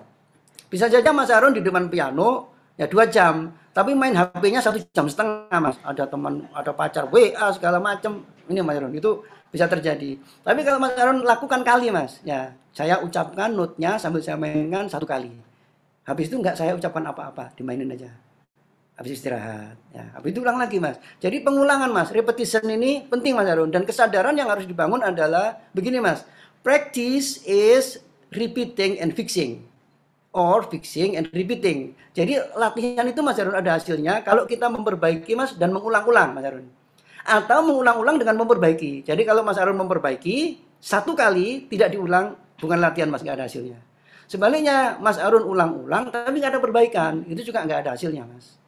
Bisa saja Mas Arun di depan piano ya dua jam, tapi main HP-nya satu jam setengah Mas. Ada teman, ada pacar, WA segala macam ini Mas Arun itu bisa terjadi. Tapi kalau Mas Arun lakukan kali Mas, ya saya ucapkan notnya sambil saya mainkan satu kali. Habis itu nggak saya ucapkan apa-apa, dimainin aja habis istirahat. Ya, habis itu ulang lagi, Mas. Jadi pengulangan, Mas. Repetition ini penting, Mas Harun. Dan kesadaran yang harus dibangun adalah begini, Mas. Practice is repeating and fixing or fixing and repeating. Jadi latihan itu Mas Harun ada hasilnya kalau kita memperbaiki Mas dan mengulang-ulang Mas Harun. Atau mengulang-ulang dengan memperbaiki. Jadi kalau Mas Harun memperbaiki satu kali tidak diulang bukan latihan Mas nggak ada hasilnya. Sebaliknya Mas Arun ulang-ulang tapi nggak ada perbaikan itu juga nggak ada hasilnya Mas.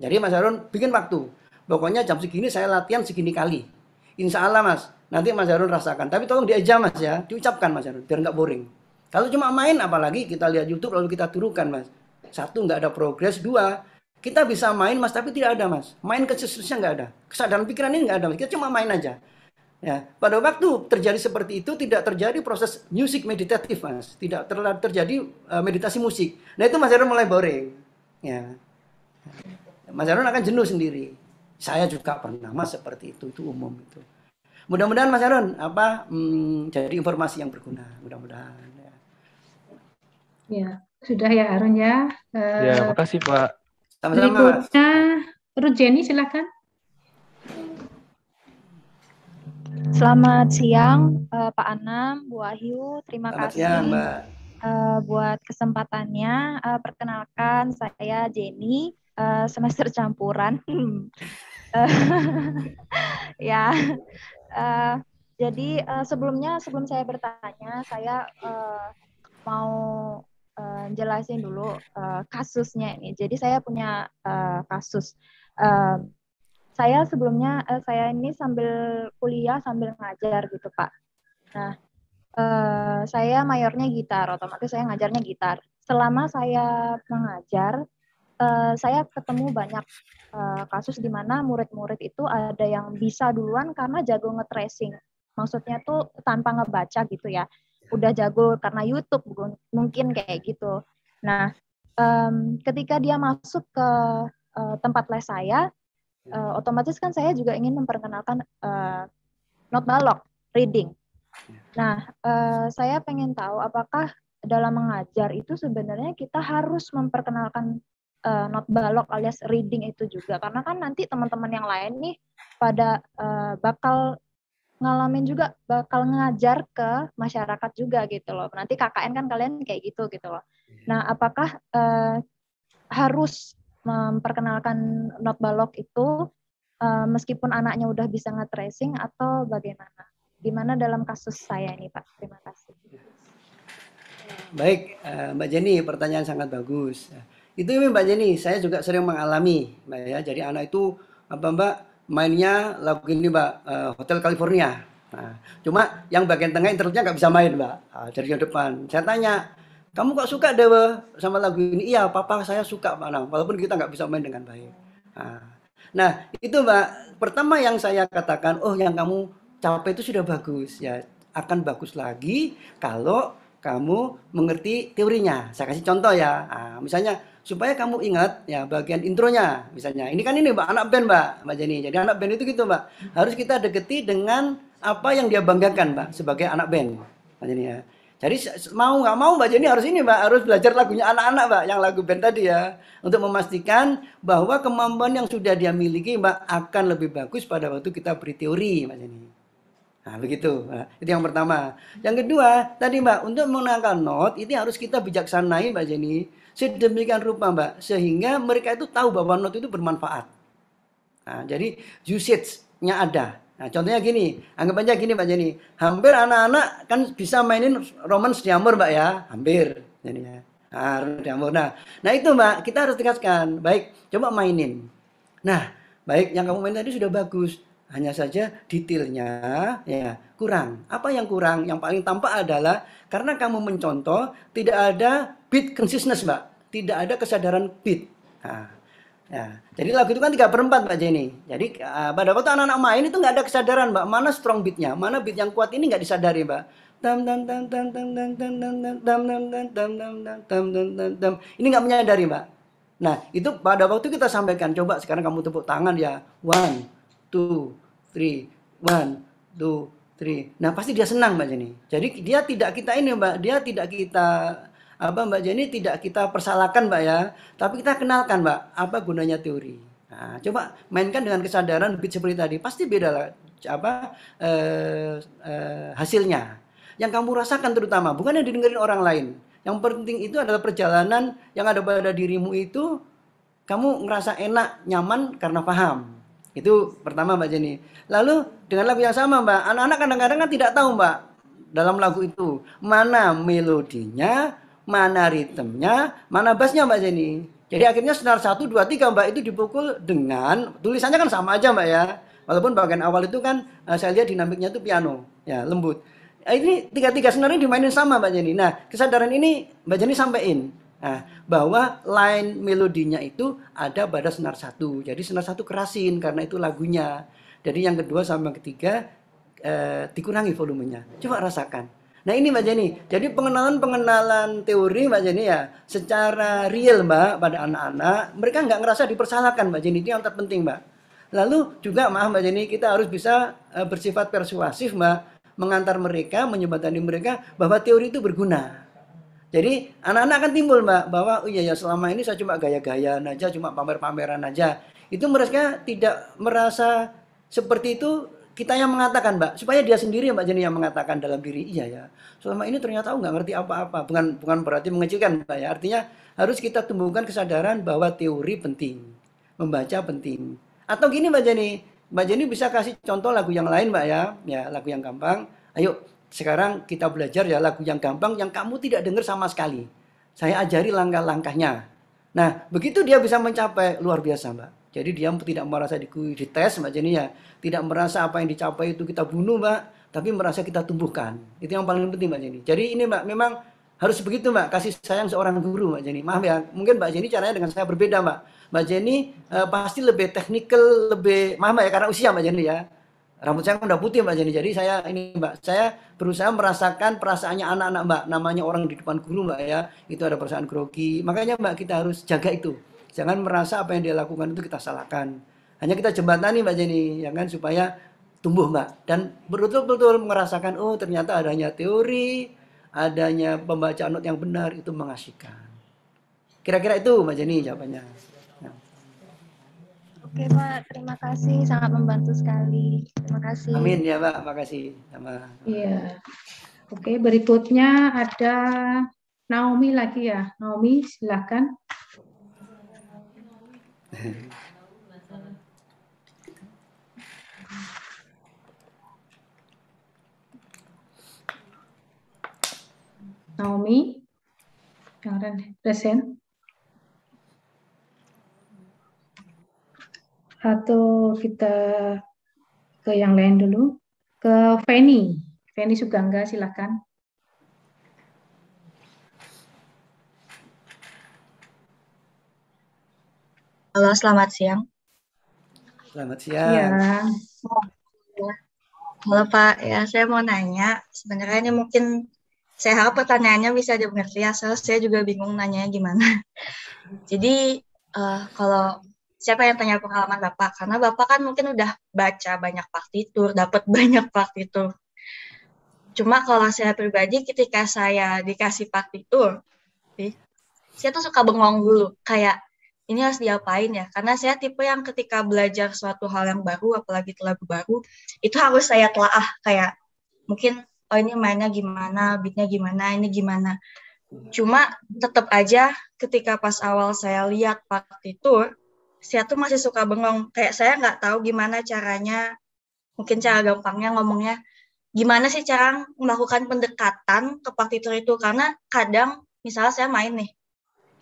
Jadi Mas Harun bikin waktu. Pokoknya jam segini saya latihan segini kali. Insya Allah Mas, nanti Mas Harun rasakan. Tapi tolong diajak Mas ya, diucapkan Mas Harun, biar nggak boring. Kalau cuma main apalagi kita lihat YouTube lalu kita turukan Mas. Satu, nggak ada progres. Dua, kita bisa main Mas, tapi tidak ada Mas. Main kecesusnya nggak ada. Kesadaran pikiran ini nggak ada Mas. Kita cuma main aja. Ya, pada waktu terjadi seperti itu tidak terjadi proses musik meditatif mas, tidak terjadi e, meditasi musik. Nah itu mas Aaron mulai boring. Ya. Mas Harun akan jenuh sendiri. Saya juga pernah mas seperti itu, itu umum itu. Mudah-mudahan Mas Harun apa hmm, jadi informasi yang berguna, mudah-mudahan. Ya. ya, sudah ya Harun ya. Uh, ya, eh, makasih Pak. Sama-sama. Berikutnya Jenny silakan. Selamat siang uh, Pak Anam, Bu Ahyu. Terima Selamat kasih. Siang, Mbak. Uh, buat kesempatannya, uh, perkenalkan saya Jenny uh, semester campuran. [LAUGHS] ya. Uh, jadi uh, sebelumnya sebelum saya bertanya, saya uh, mau uh, jelasin dulu uh, kasusnya ini. Jadi saya punya uh, kasus. Uh, saya sebelumnya uh, saya ini sambil kuliah sambil ngajar gitu pak. Nah uh, saya mayornya gitar, otomatis saya ngajarnya gitar. Selama saya mengajar uh, saya ketemu banyak uh, kasus di mana murid-murid itu ada yang bisa duluan karena jago nge Maksudnya tuh tanpa ngebaca gitu ya. Udah jago karena YouTube mungkin kayak gitu. Nah, um, ketika dia masuk ke uh, tempat les saya, uh, otomatis kan saya juga ingin memperkenalkan uh, not balok reading. Nah, uh, saya pengen tahu apakah dalam mengajar itu sebenarnya kita harus memperkenalkan uh, not balok alias reading itu juga karena kan nanti teman-teman yang lain nih pada uh, bakal ngalamin juga bakal ngajar ke masyarakat juga gitu loh nanti KKN kan kalian kayak gitu gitu loh iya. nah apakah uh, harus memperkenalkan not balok itu uh, meskipun anaknya udah bisa nge-tracing atau bagaimana gimana dalam kasus saya ini Pak terima kasih Baik, Mbak Jenny, pertanyaan sangat bagus. Itu ya, Mbak Jenny, saya juga sering mengalami Mbak ya. Jadi anak itu apa Mbak mainnya lagu ini Mbak eh, Hotel California. Nah, cuma yang bagian tengah internetnya nggak bisa main Mbak. Nah, jadi yang depan. Saya tanya, kamu kok suka Dewa sama lagu ini? Iya, papa saya suka mbak. nah, Walaupun kita nggak bisa main dengan baik. Ah. Nah, itu Mbak. Pertama yang saya katakan, oh yang kamu capek itu sudah bagus ya. Akan bagus lagi kalau kamu mengerti teorinya. Saya kasih contoh ya. Nah, misalnya supaya kamu ingat ya bagian intronya misalnya ini kan ini mbak anak band mbak mbak Jenny jadi anak band itu gitu mbak harus kita deketi dengan apa yang dia banggakan mbak sebagai anak band mbak Jenny ya jadi mau nggak mau mbak Jenny harus ini mbak harus belajar lagunya anak-anak mbak yang lagu band tadi ya untuk memastikan bahwa kemampuan yang sudah dia miliki mbak akan lebih bagus pada waktu kita beri teori mbak Jenny Nah, begitu. Nah, itu yang pertama. Yang kedua, tadi Mbak, untuk mengenalkan not, itu harus kita bijaksanai Mbak Jenny. Sedemikian rupa Mbak, sehingga mereka itu tahu bahwa not itu bermanfaat. Nah, jadi usage-nya ada. Nah, contohnya gini, anggap aja gini Mbak Jenny. Hampir anak-anak kan bisa mainin romance Amur, Mbak ya, hampir. Jadinya. Nah, Nah, nah itu Mbak, kita harus tegaskan. Baik, coba mainin. Nah, baik yang kamu main tadi sudah bagus hanya saja detailnya ya kurang. Apa yang kurang? Yang paling tampak adalah karena kamu mencontoh tidak ada beat consciousness, Mbak. Tidak ada kesadaran beat. Nah, ya. Jadi lagu itu kan tiga perempat Mbak Jenny. Jadi uh, pada waktu anak-anak main itu nggak ada kesadaran Mbak. Mana strong beatnya? Mana beat yang kuat ini nggak disadari Mbak dam dam dam dam dam dam dam dam dam dam dam dam dam dam ini nggak menyadari mbak nah itu pada waktu kita sampaikan coba sekarang kamu tepuk tangan ya one two, three, one, two, three. Nah pasti dia senang Mbak Jenny. Jadi dia tidak kita ini Mbak, dia tidak kita apa Mbak Jenny tidak kita persalahkan Mbak ya, tapi kita kenalkan Mbak apa gunanya teori. Nah, coba mainkan dengan kesadaran lebih seperti tadi, pasti beda lah apa eh, eh, hasilnya. Yang kamu rasakan terutama bukan yang didengarin orang lain. Yang penting itu adalah perjalanan yang ada pada dirimu itu kamu ngerasa enak, nyaman karena paham. Itu pertama Mbak Jenny. Lalu dengan lagu yang sama Mbak, anak-anak kadang-kadang kan tidak tahu Mbak dalam lagu itu mana melodinya, mana ritmenya, mana bassnya Mbak Jenny. Jadi akhirnya senar 1, 2, 3 Mbak itu dipukul dengan tulisannya kan sama aja Mbak ya. Walaupun bagian awal itu kan eh, saya lihat dinamiknya itu piano, ya lembut. Eh, ini tiga-tiga senarnya dimainin sama Mbak Jenny. Nah kesadaran ini Mbak Jenny sampaikan Nah, bahwa line melodinya itu ada pada senar satu. Jadi senar satu kerasin karena itu lagunya. Jadi yang kedua sama ketiga eh, dikurangi volumenya. Coba rasakan. Nah ini Mbak Jenny, jadi pengenalan-pengenalan teori Mbak Jenny ya secara real Mbak pada anak-anak, mereka nggak ngerasa dipersalahkan Mbak Jenny, itu yang terpenting Mbak. Lalu juga maaf Mbak Jenny, kita harus bisa eh, bersifat persuasif Mbak, mengantar mereka, menyebatani mereka bahwa teori itu berguna. Jadi anak-anak akan timbul mbak bahwa oh iya ya selama ini saya cuma gaya gaya aja, cuma pamer-pameran aja. Itu mereka tidak merasa seperti itu kita yang mengatakan mbak supaya dia sendiri mbak Jenny yang mengatakan dalam diri iya ya selama ini ternyata nggak ngerti apa-apa bukan bukan berarti mengecilkan mbak ya artinya harus kita tumbuhkan kesadaran bahwa teori penting membaca penting atau gini mbak Jenny mbak Jenny bisa kasih contoh lagu yang lain mbak ya ya lagu yang gampang ayo sekarang kita belajar ya lagu yang gampang yang kamu tidak dengar sama sekali. Saya ajari langkah-langkahnya. Nah, begitu dia bisa mencapai luar biasa, Mbak. Jadi dia tidak merasa di, dites, Mbak Jenny ya. Tidak merasa apa yang dicapai itu kita bunuh, Mbak, tapi merasa kita tumbuhkan. Itu yang paling penting, Mbak Jenny. Jadi ini, Mbak, memang harus begitu, Mbak. Kasih sayang seorang guru, Mbak Jenny. Maaf ya, mungkin Mbak Jenny caranya dengan saya berbeda, Mbak. Mbak Jenny uh, pasti lebih teknikal, lebih maaf Mbak ya karena usia Mbak Jenny ya rambut saya kan udah putih mbak jadi jadi saya ini mbak saya berusaha merasakan perasaannya anak-anak mbak namanya orang di depan guru mbak ya itu ada perasaan grogi makanya mbak kita harus jaga itu jangan merasa apa yang dia lakukan itu kita salahkan hanya kita jembatani mbak Jenny ya kan supaya tumbuh mbak dan betul-betul merasakan oh ternyata adanya teori adanya pembacaan not yang benar itu mengasihkan kira-kira itu mbak Jenny jawabannya Oke Pak, terima kasih sangat membantu sekali. Terima kasih. Amin ya Pak, makasih sama. Iya. Oke, berikutnya ada Naomi lagi ya. Naomi, silakan. Naomi, yang present. atau kita ke yang lain dulu ke Feni Feni Sugangga silakan Halo, selamat siang. Selamat iya. siang. Ya. Halo Pak, ya saya mau nanya, sebenarnya ini mungkin saya harap pertanyaannya bisa dimengerti, asal ya. saya juga bingung nanya gimana. [LAUGHS] Jadi uh, kalau siapa yang tanya pengalaman Bapak? Karena Bapak kan mungkin udah baca banyak partitur, dapat [LAUGHS] banyak partitur. Cuma kalau saya pribadi ketika saya dikasih partitur, saya tuh suka bengong dulu, kayak ini harus diapain ya karena saya tipe yang ketika belajar suatu hal yang baru apalagi lagu baru itu harus saya telaah kayak mungkin oh ini mainnya gimana beatnya gimana ini gimana cuma tetap aja ketika pas awal saya lihat partitur saya tuh masih suka bengong kayak saya nggak tahu gimana caranya mungkin cara gampangnya ngomongnya gimana sih cara melakukan pendekatan ke partitur itu karena kadang misalnya saya main nih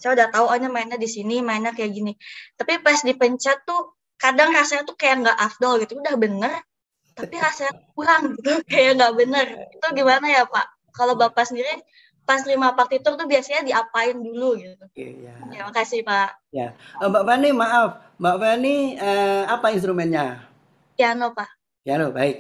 saya udah tahu hanya oh, mainnya di sini mainnya kayak gini tapi pas dipencet tuh kadang rasanya tuh kayak nggak afdol gitu udah bener tapi rasanya kurang gitu [LAUGHS] kayak nggak bener itu gimana ya pak kalau bapak sendiri pas lima partitur tuh biasanya diapain dulu gitu. Iya. Terima ya, makasih Pak. Ya. Oh, Mbak Fani maaf, Mbak Fani eh, apa instrumennya? Piano Pak. Piano baik.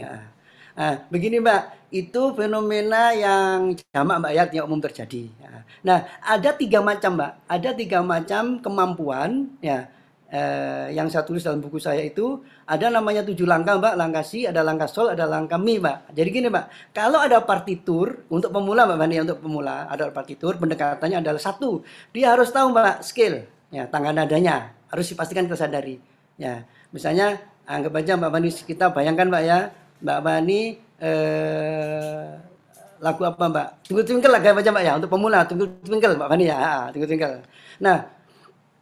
Nah, begini Mbak, itu fenomena yang jamak Mbak Yat yang umum terjadi. Ah. Nah, ada tiga macam Mbak, ada tiga macam kemampuan ya eh, yang saya tulis dalam buku saya itu ada namanya tujuh langkah mbak langkah si ada langkah sol ada langkah mi mbak jadi gini mbak kalau ada partitur untuk pemula mbak Bani untuk pemula ada partitur pendekatannya adalah satu dia harus tahu mbak skill ya tangga nadanya harus dipastikan kita ya misalnya anggap aja mbak Bani kita bayangkan mbak ya mbak Bani eh, lagu apa mbak tunggu tunggu lah aja mbak ya untuk pemula tunggu tunggu mbak Fani ya tunggu tunggu. nah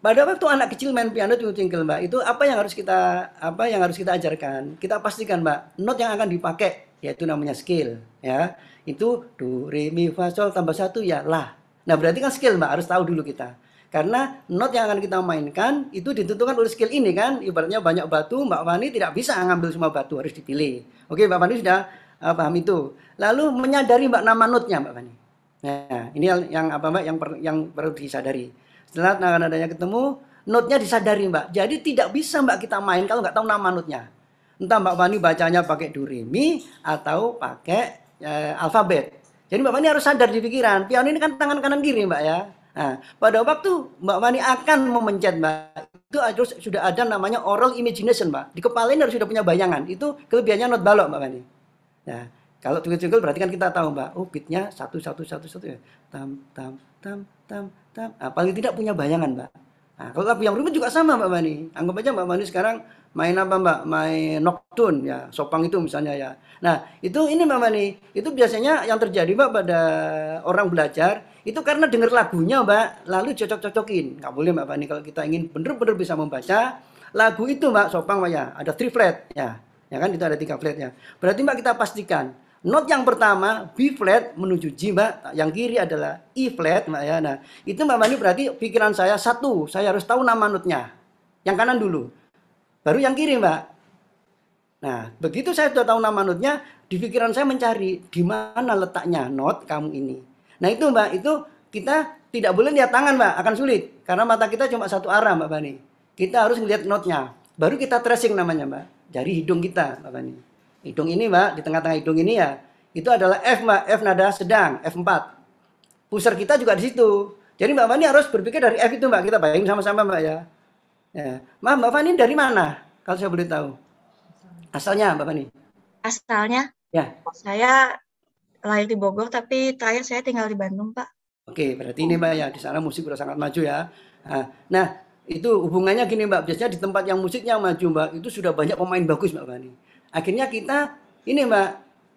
pada waktu anak kecil main piano tinggal tunggu mbak itu apa yang harus kita apa yang harus kita ajarkan kita pastikan mbak not yang akan dipakai yaitu namanya skill ya itu do re mi fa sol tambah satu ya lah nah berarti kan skill mbak harus tahu dulu kita karena not yang akan kita mainkan itu ditentukan oleh skill ini kan ibaratnya banyak batu mbak Fani tidak bisa ngambil semua batu harus dipilih oke mbak Fani sudah uh, paham itu lalu menyadari mbak nama notnya mbak Fani nah ini yang apa mbak yang per, yang perlu disadari setelah nada-nadanya ketemu, notnya disadari mbak. Jadi tidak bisa mbak kita main kalau nggak tahu nama notnya. Entah mbak Fani bacanya pakai duremi atau pakai e, alfabet. Jadi mbak Fani harus sadar di pikiran. Piano ini kan tangan kanan kiri mbak ya. Nah, pada waktu Mbak Fani akan memencet Mbak, itu harus sudah ada namanya oral imagination Mbak. Di kepala ini harus sudah punya bayangan. Itu kelebihannya not balok Mbak Fani. Nah, kalau tunggu-tunggu berarti kan kita tahu Mbak, oh beatnya satu satu satu satu ya. Tam tam tam tam tam nah, paling tidak punya bayangan mbak nah, kalau lagu yang rumit juga sama mbak Mani anggap aja mbak Mani sekarang main apa mbak main nocturne ya sopang itu misalnya ya nah itu ini mbak Mani itu biasanya yang terjadi mbak pada orang belajar itu karena dengar lagunya mbak lalu cocok-cocokin nggak boleh mbak Mani kalau kita ingin bener-bener bisa membaca lagu itu mbak sopang mbak ya ada three flat ya ya kan itu ada tiga flat ya berarti mbak kita pastikan Not yang pertama B flat menuju G mbak, yang kiri adalah E flat mbak ya. Nah itu mbak Mani berarti pikiran saya satu, saya harus tahu nama notnya. Yang kanan dulu, baru yang kiri mbak. Nah begitu saya sudah tahu nama notnya, di pikiran saya mencari di mana letaknya not kamu ini. Nah itu mbak itu kita tidak boleh lihat tangan mbak, akan sulit karena mata kita cuma satu arah mbak Bani. Kita harus melihat notnya, baru kita tracing namanya mbak dari hidung kita mbak Bani hidung ini mbak di tengah-tengah hidung ini ya itu adalah F mbak F nada sedang F4 pusar kita juga di situ jadi mbak Fani harus berpikir dari F itu mbak kita bayangin sama-sama mbak ya, ya. mbak mbak Fani dari mana kalau saya boleh tahu asalnya mbak Fani asalnya ya saya lahir di Bogor tapi terakhir saya tinggal di Bandung pak Oke, berarti ini mbak ya di sana musik sudah sangat maju ya. Nah, itu hubungannya gini mbak. Biasanya di tempat yang musiknya maju mbak itu sudah banyak pemain bagus mbak Fani akhirnya kita ini mbak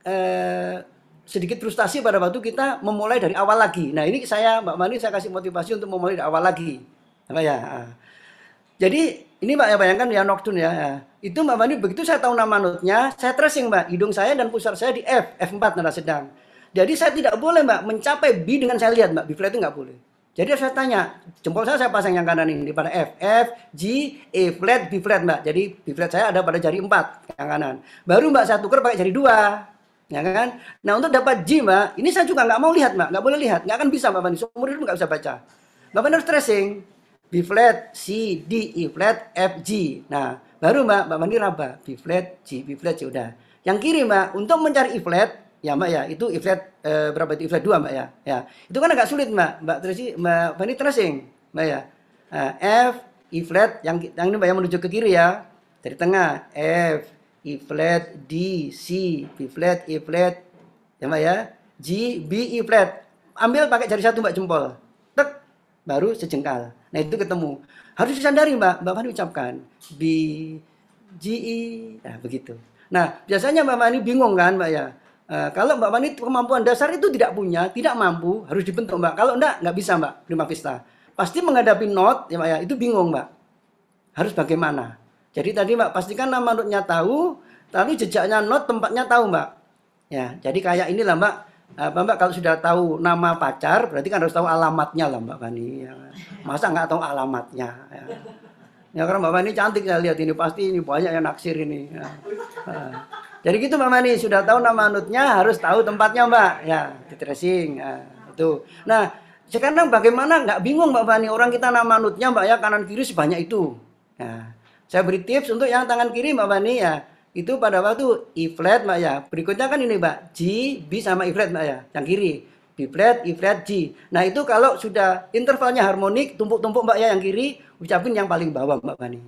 eh, sedikit frustasi pada waktu kita memulai dari awal lagi. Nah ini saya mbak Mani saya kasih motivasi untuk memulai dari awal lagi, apa ya? Ah. Jadi ini mbak ya bayangkan ya nocturne ya. Ah. Itu mbak Mani begitu saya tahu nama notnya, saya tracing mbak hidung saya dan pusar saya di F F4 nada sedang. Jadi saya tidak boleh mbak mencapai B dengan saya lihat mbak B flat itu nggak boleh. Jadi saya tanya, jempol saya saya pasang yang kanan ini pada F, F, G, E flat, B flat mbak. Jadi B flat saya ada pada jari empat yang kanan. Baru mbak saya tukar pakai jari 2. Ya kan? Nah untuk dapat G mbak, ini saya juga nggak mau lihat mbak, nggak boleh lihat, nggak akan bisa mbak Fani. Seumur hidup nggak bisa baca. Mbak Fani harus tracing. B flat, C, D, E flat, F, G. Nah baru mbak, mbak Fani raba. B flat, G, B flat, C udah. Yang kiri mbak, untuk mencari E flat, Ya Mbak ya, itu iflat eh, berapa itu iflat dua Mbak ya. Ya, itu kan agak sulit Mbak, Mbak sih Mbak ini Tracing, Mbak ya. Nah, F E yang yang ini Mbak yang menuju ke kiri ya. Dari tengah F E D C e flat E ya Mbak ya. G B E Ambil pakai jari satu Mbak jempol. Tek baru sejengkal. Nah itu ketemu. Harus disadari Mbak, Mbak Fani ucapkan B G E nah begitu. Nah, biasanya Mbak Mani bingung kan, Mbak ya. Eh, kalau Mbak Fani kemampuan dasar itu tidak punya, tidak mampu, harus dibentuk Mbak. Kalau enggak, nggak bisa Mbak, Prima Vista. Pasti menghadapi not, ya Mbak ya, itu bingung Mbak. Harus bagaimana? Jadi tadi Mbak, pastikan nama notnya tahu, tapi jejaknya not, tempatnya tahu Mbak. Ya, jadi kayak inilah Mbak, apa Mbak kalau sudah tahu nama pacar, berarti kan harus tahu alamatnya lah Mbak Fani. Ya. Masa nggak tahu alamatnya? Ya. ya karena Mbak Wani cantik saya lihat ini, pasti ini banyak yang naksir ini. Ya. Ah. Jadi gitu Mbak Mani, sudah tahu nama anutnya harus tahu tempatnya Mbak. Ya, di tracing. Nah, itu. Nah, sekarang bagaimana nggak bingung Mbak Mani, orang kita nama anutnya Mbak ya kanan kiri sebanyak itu. Nah, saya beri tips untuk yang tangan kiri Mbak Mani ya. Itu pada waktu E flat Mbak ya. Berikutnya kan ini Mbak, G, B sama E flat Mbak ya, yang kiri. B flat, E flat, G. Nah itu kalau sudah intervalnya harmonik, tumpuk-tumpuk mbak ya yang kiri, ucapin yang paling bawah mbak Mani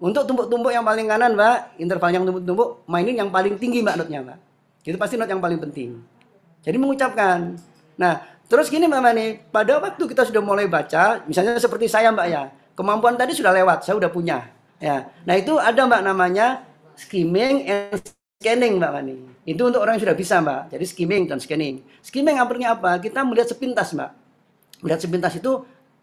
untuk tumbuk-tumbuk yang paling kanan, Mbak, interval yang tumbuk-tumbuk, mainin yang paling tinggi, Mbak, notnya, Mbak. Itu pasti not yang paling penting. Jadi mengucapkan. Nah, terus gini, Mbak Mani, pada waktu kita sudah mulai baca, misalnya seperti saya, Mbak, ya, kemampuan tadi sudah lewat, saya sudah punya. Ya. Nah, itu ada, Mbak, namanya skimming and scanning, Mbak Mani. Itu untuk orang yang sudah bisa, Mbak. Jadi skimming dan scanning. Skimming artinya apa? Kita melihat sepintas, Mbak. Melihat sepintas itu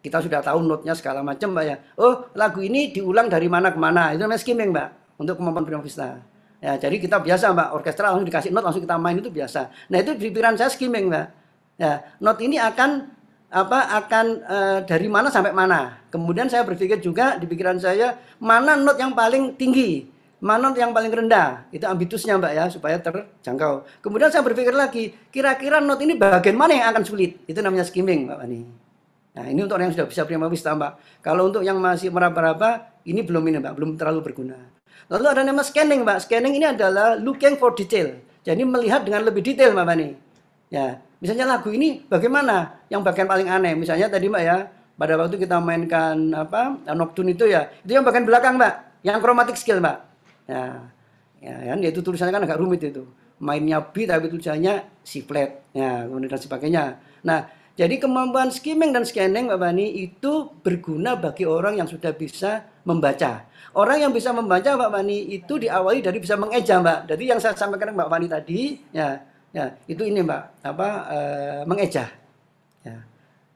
kita sudah tahu notnya segala macam mbak ya oh lagu ini diulang dari mana ke mana itu namanya skimming mbak untuk kemampuan prima vista ya jadi kita biasa mbak orkestra langsung dikasih not langsung kita main itu biasa nah itu di pikiran saya skimming mbak ya not ini akan apa akan e, dari mana sampai mana kemudian saya berpikir juga di pikiran saya mana not yang paling tinggi mana not yang paling rendah itu ambitusnya mbak ya supaya terjangkau kemudian saya berpikir lagi kira-kira not ini bagian mana yang akan sulit itu namanya skimming mbak ini. Nah ini untuk orang yang sudah bisa prima wis tambah. Kalau untuk yang masih meraba-raba, ini belum ini Pak, belum terlalu berguna. Lalu ada nama scanning mbak Scanning ini adalah looking for detail. Jadi melihat dengan lebih detail Mbak Fani. Ya, misalnya lagu ini bagaimana? Yang bagian paling aneh, misalnya tadi Mbak ya, pada waktu kita mainkan apa Nocturne itu ya, itu yang bagian belakang Mbak, yang chromatic skill Mbak. Ya, ya, ya kan? itu tulisannya kan agak rumit itu. Mainnya B tapi tulisannya C flat, ya, kemudian dan sebagainya. Nah, jadi kemampuan skimming dan scanning Mbak Bani itu berguna bagi orang yang sudah bisa membaca. Orang yang bisa membaca Mbak Bani itu diawali dari bisa mengeja Mbak. Jadi yang saya sampaikan Mbak Bani tadi ya ya itu ini Mbak apa e, mengeja. Ya.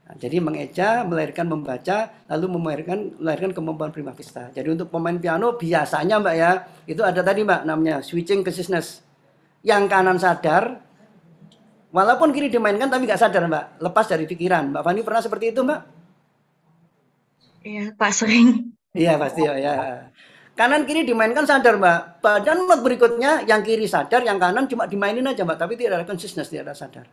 Nah, jadi mengeja melahirkan membaca lalu melahirkan melahirkan kemampuan prima vista. Jadi untuk pemain piano biasanya Mbak ya itu ada tadi Mbak namanya switching consciousness. Yang kanan sadar, Walaupun kiri dimainkan tapi nggak sadar Mbak, lepas dari pikiran. Mbak Fani pernah seperti itu Mbak? Iya Pak sering. Iya pasti ya. ya. Kanan kiri dimainkan sadar Mbak. Badan not berikutnya yang kiri sadar, yang kanan cuma dimainin aja Mbak, tapi tidak ada consciousness, tidak ada sadar.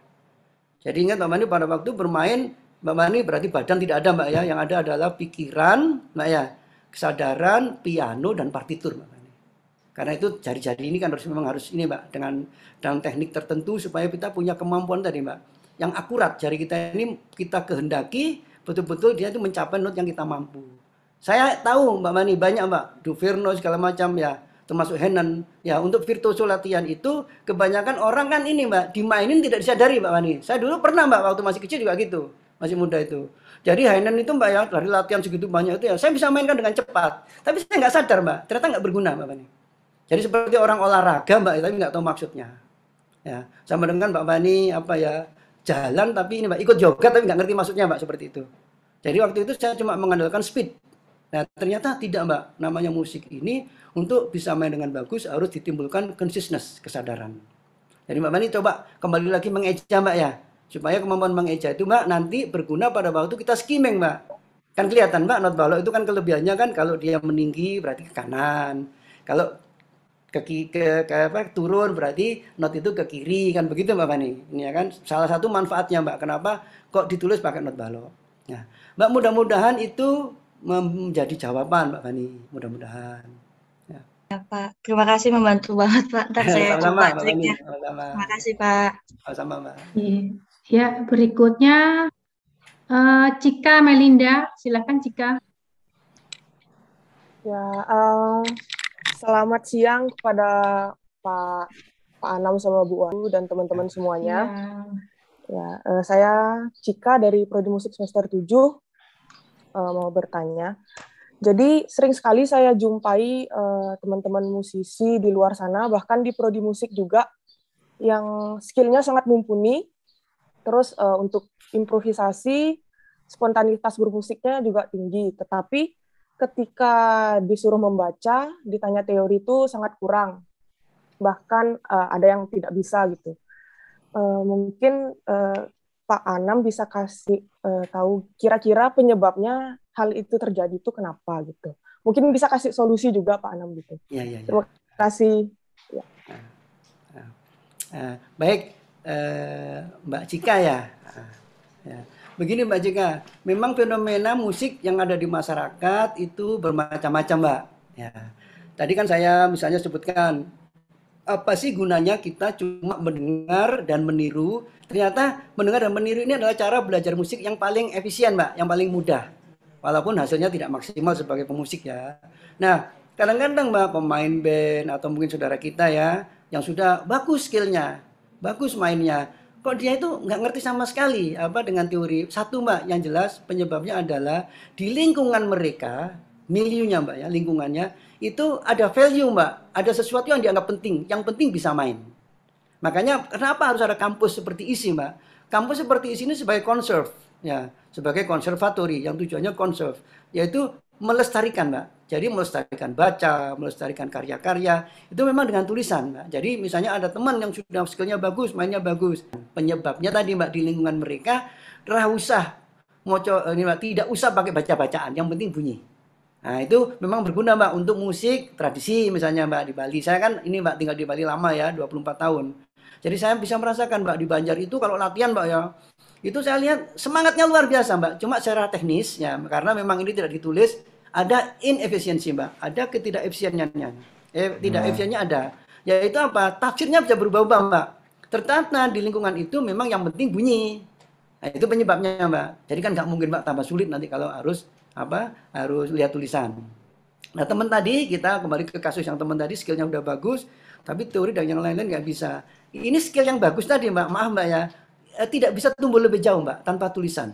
Jadi ingat Mbak Fani pada waktu bermain Mbak Fani berarti badan tidak ada Mbak ya, yang ada adalah pikiran, Mbak ya, kesadaran, piano dan partitur Mbak. Karena itu jari-jari ini kan harus memang harus ini Mbak dengan dengan teknik tertentu supaya kita punya kemampuan tadi Mbak yang akurat jari kita ini kita kehendaki betul-betul dia itu mencapai note yang kita mampu. Saya tahu Mbak Mani banyak Mbak Duverno segala macam ya termasuk Henan ya untuk virtuoso latihan itu kebanyakan orang kan ini Mbak dimainin tidak disadari Mbak Mani. Saya dulu pernah Mbak waktu masih kecil juga gitu masih muda itu. Jadi Henan itu mbak ya dari latihan segitu banyak itu ya saya bisa mainkan dengan cepat. Tapi saya nggak sadar mbak, ternyata nggak berguna mbak mani jadi seperti orang olahraga Mbak, tapi nggak tahu maksudnya. Ya, sama dengan Mbak Fani apa ya jalan tapi ini Mbak ikut yoga tapi nggak ngerti maksudnya Mbak seperti itu. Jadi waktu itu saya cuma mengandalkan speed. Nah ternyata tidak Mbak, namanya musik ini untuk bisa main dengan bagus harus ditimbulkan consciousness, kesadaran. Jadi Mbak Fani coba kembali lagi mengeja Mbak ya, supaya kemampuan mengeja itu Mbak nanti berguna pada waktu kita skimming Mbak. Kan kelihatan Mbak, not balok itu kan kelebihannya kan kalau dia meninggi berarti ke kanan. Kalau ke, ke, ke apa, turun berarti not itu ke kiri kan begitu Mbak Fani. Ini ya kan salah satu manfaatnya Mbak. Kenapa kok ditulis pakai not balok? Nah, Mbak mudah-mudahan itu menjadi jawaban Mbak Fani. Mudah-mudahan. Ya. ya. Pak, terima kasih membantu banget Pak. Ntar saya Sama-sama, mbak Fani. Ya. sama Terima kasih Pak. Sama-sama Mbak. Ya, berikutnya uh, Cika Melinda, silakan Cika. Ya, uh Selamat siang kepada Pak Pak Anam sama Bu Wahyu dan teman-teman iya. semuanya. Ya, ya uh, saya Cika dari Prodi Musik semester 7 uh, eh, mau bertanya. Jadi sering sekali saya jumpai eh, teman-teman uh, musisi di luar sana, bahkan di prodi musik juga yang skillnya sangat mumpuni. Terus uh, untuk improvisasi, spontanitas bermusiknya juga tinggi. Tetapi ketika disuruh membaca ditanya teori itu sangat kurang bahkan uh, ada yang tidak bisa gitu uh, mungkin uh, Pak Anam bisa kasih uh, tahu kira-kira penyebabnya hal itu terjadi itu kenapa gitu mungkin bisa kasih solusi juga Pak Anam gitu ya, ya, ya. terima kasih ya. Uh, uh, baik uh, Mbak Cika ya, uh, ya. Begini Mbak Jika, memang fenomena musik yang ada di masyarakat itu bermacam-macam Mbak. Ya. Tadi kan saya misalnya sebutkan, apa sih gunanya kita cuma mendengar dan meniru? Ternyata mendengar dan meniru ini adalah cara belajar musik yang paling efisien Mbak, yang paling mudah. Walaupun hasilnya tidak maksimal sebagai pemusik ya. Nah, kadang-kadang Mbak pemain band atau mungkin saudara kita ya, yang sudah bagus skillnya, bagus mainnya, kok dia itu nggak ngerti sama sekali apa dengan teori satu mbak yang jelas penyebabnya adalah di lingkungan mereka miliunya mbak ya lingkungannya itu ada value mbak ada sesuatu yang dianggap penting yang penting bisa main makanya kenapa harus ada kampus seperti isi mbak kampus seperti isi ini sebagai conserve ya sebagai konservatori yang tujuannya conserve yaitu melestarikan mbak jadi melestarikan baca, melestarikan karya-karya itu memang dengan tulisan, Mbak. Jadi misalnya ada teman yang sudah skillnya bagus, mainnya bagus. Penyebabnya tadi Mbak di lingkungan mereka usah, moco eh, ini Mbak tidak usah pakai baca-bacaan, yang penting bunyi. Nah, itu memang berguna Mbak untuk musik tradisi misalnya Mbak di Bali. Saya kan ini Mbak tinggal di Bali lama ya, 24 tahun. Jadi saya bisa merasakan Mbak di Banjar itu kalau latihan Mbak ya, itu saya lihat semangatnya luar biasa Mbak. Cuma secara teknis ya, karena memang ini tidak ditulis ada inefisiensi mbak, ada ketidakefisienannya. Eh, tidak efisiennya nah. ada. Yaitu apa? Tafsirnya bisa berubah-ubah mbak. Tertata di lingkungan itu memang yang penting bunyi. Nah, itu penyebabnya mbak. Jadi kan nggak mungkin mbak tambah sulit nanti kalau harus apa? Harus lihat tulisan. Nah teman tadi kita kembali ke kasus yang teman tadi skillnya udah bagus, tapi teori dan yang lain-lain nggak bisa. Ini skill yang bagus tadi mbak, maaf mbak ya, eh, tidak bisa tumbuh lebih jauh mbak tanpa tulisan.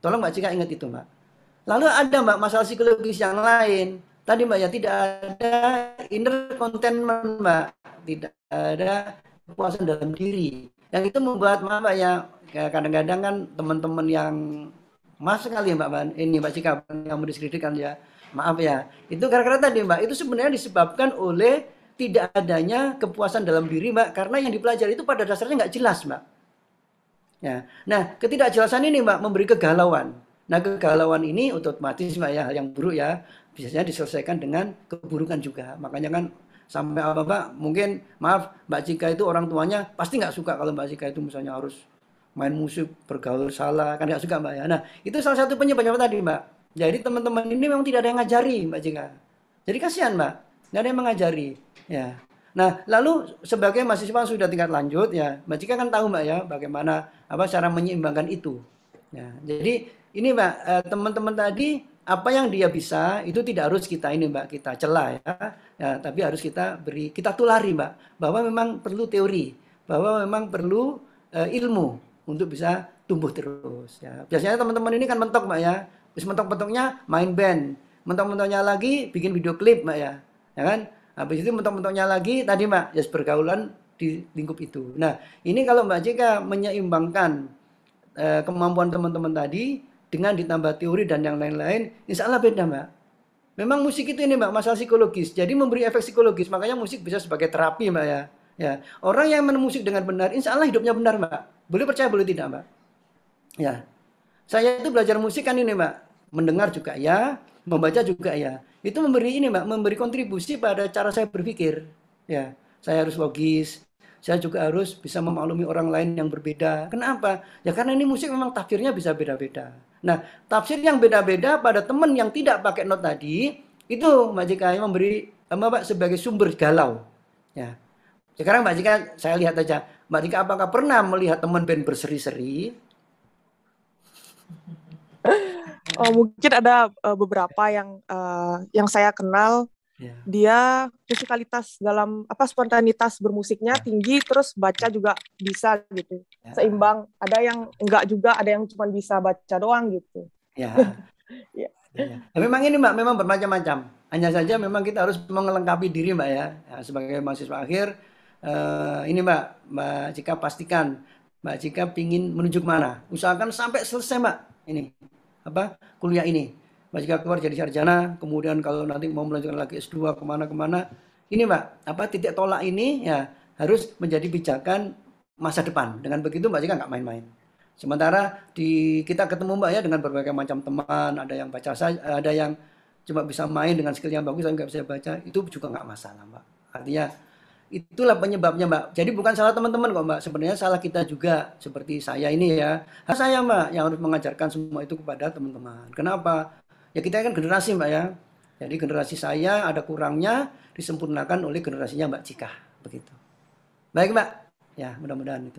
Tolong mbak jika ingat itu mbak Lalu ada Mbak masalah psikologis yang lain. Tadi Mbak ya tidak ada inner contentment Mbak, tidak ada kepuasan dalam diri. Yang itu membuat Mbak ya kadang-kadang kan teman-teman yang mas sekali ya Mbak ini Mbak Cika yang mendiskreditkan ya. Maaf ya. Itu karena tadi Mbak, itu sebenarnya disebabkan oleh tidak adanya kepuasan dalam diri Mbak karena yang dipelajari itu pada dasarnya nggak jelas Mbak. Ya. Nah, ketidakjelasan ini Mbak memberi kegalauan. Nah kegalauan ini otomatis ya hal yang buruk ya biasanya diselesaikan dengan keburukan juga. Makanya kan sampai apa Pak mungkin maaf Mbak Cika itu orang tuanya pasti nggak suka kalau Mbak Cika itu misalnya harus main musik bergaul salah kan nggak suka Mbak ya. Nah itu salah satu penyebabnya tadi Mbak. Jadi teman-teman ini memang tidak ada yang ngajari Mbak Cika. Jadi kasihan Mbak, nggak ada yang mengajari. Ya. Nah, lalu sebagai mahasiswa sudah tingkat lanjut ya, Mbak Cika kan tahu Mbak ya bagaimana apa cara menyeimbangkan itu. Ya, jadi ini Mbak, eh, teman-teman tadi apa yang dia bisa itu tidak harus kita ini Mbak, kita celah ya. ya tapi harus kita beri, kita tulari Mbak, bahwa memang perlu teori, bahwa memang perlu uh, ilmu untuk bisa tumbuh terus ya. Biasanya teman-teman ini kan mentok Mbak ya. Terus mentok-mentoknya main band, mentok-mentoknya lagi bikin video klip Mbak ya. Ya kan? Habis itu mentok-mentoknya lagi tadi Mbak, ya yes, bergaulan di lingkup itu. Nah, ini kalau Mbak Jika menyeimbangkan eh, kemampuan teman-teman tadi dengan ditambah teori dan yang lain-lain, insya Allah beda mbak. Memang musik itu ini mbak masalah psikologis, jadi memberi efek psikologis, makanya musik bisa sebagai terapi mbak ya. Ya orang yang musik dengan benar, insya Allah hidupnya benar mbak. Boleh percaya boleh tidak mbak. Ya saya itu belajar musik kan ini mbak, mendengar juga ya, membaca juga ya. Itu memberi ini mbak, memberi kontribusi pada cara saya berpikir. Ya saya harus logis, saya juga harus bisa memaklumi orang lain yang berbeda. Kenapa? Ya karena ini musik memang takdirnya bisa beda-beda. Nah, tafsir yang beda-beda pada teman yang tidak pakai not tadi itu Mbak Jika memberi eh, Mbak sebagai sumber galau. Ya. Sekarang Mbak Jika saya lihat aja, Mbak Jika apakah pernah melihat teman band berseri-seri? Oh, mungkin ada eh, beberapa yang uh, yang saya kenal yeah. dia musikalitas dalam apa spontanitas bermusiknya yeah. tinggi terus baca juga bisa gitu yeah. seimbang ada yang enggak juga ada yang cuma bisa baca doang gitu iya. [LAUGHS] Iya. Iya, ya yeah. yeah. nah, memang ini mbak memang bermacam-macam hanya saja memang kita harus mengelengkapi diri mbak ya nah, sebagai mahasiswa akhir uh, ini mbak mbak jika pastikan mbak jika ingin menuju mana usahakan sampai selesai mbak ini apa kuliah ini jika keluar jadi sarjana, kemudian kalau nanti mau melanjutkan lagi S2 kemana-kemana, ini Mbak, apa titik tolak ini ya harus menjadi pijakan masa depan. Dengan begitu Mbak Jika nggak main-main. Sementara di kita ketemu Mbak ya dengan berbagai macam teman, ada yang baca saja, ada yang cuma bisa main dengan skill yang bagus, tapi nggak bisa baca, itu juga nggak masalah Mbak. Artinya itulah penyebabnya Mbak. Jadi bukan salah teman-teman kok Mbak, sebenarnya salah kita juga seperti saya ini ya. Saya Mbak yang harus mengajarkan semua itu kepada teman-teman. Kenapa? Ya kita kan generasi Mbak ya. Jadi generasi saya ada kurangnya disempurnakan oleh generasinya Mbak Cika begitu. Baik Mbak. Ya, mudah-mudahan itu.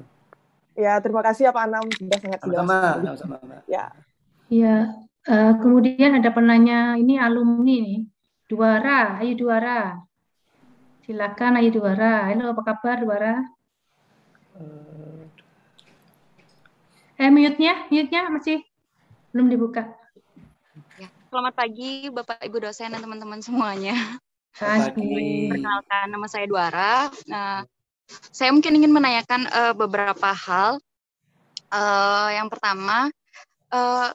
Ya, terima kasih ya Pak Anam sudah sangat sama. Sama, Mbak. Ya. ya Uh, kemudian ada penanya ini alumni nih. Duara, ayo Duara. Silakan Ayu Duara. Halo, apa kabar Duara? eh, eh mute-nya, mute-nya masih belum dibuka. Selamat pagi Bapak Ibu dosen dan teman-teman semuanya. Perkenalkan nama saya Duara. Nah, saya mungkin ingin menanyakan uh, beberapa hal. Uh, yang pertama, uh,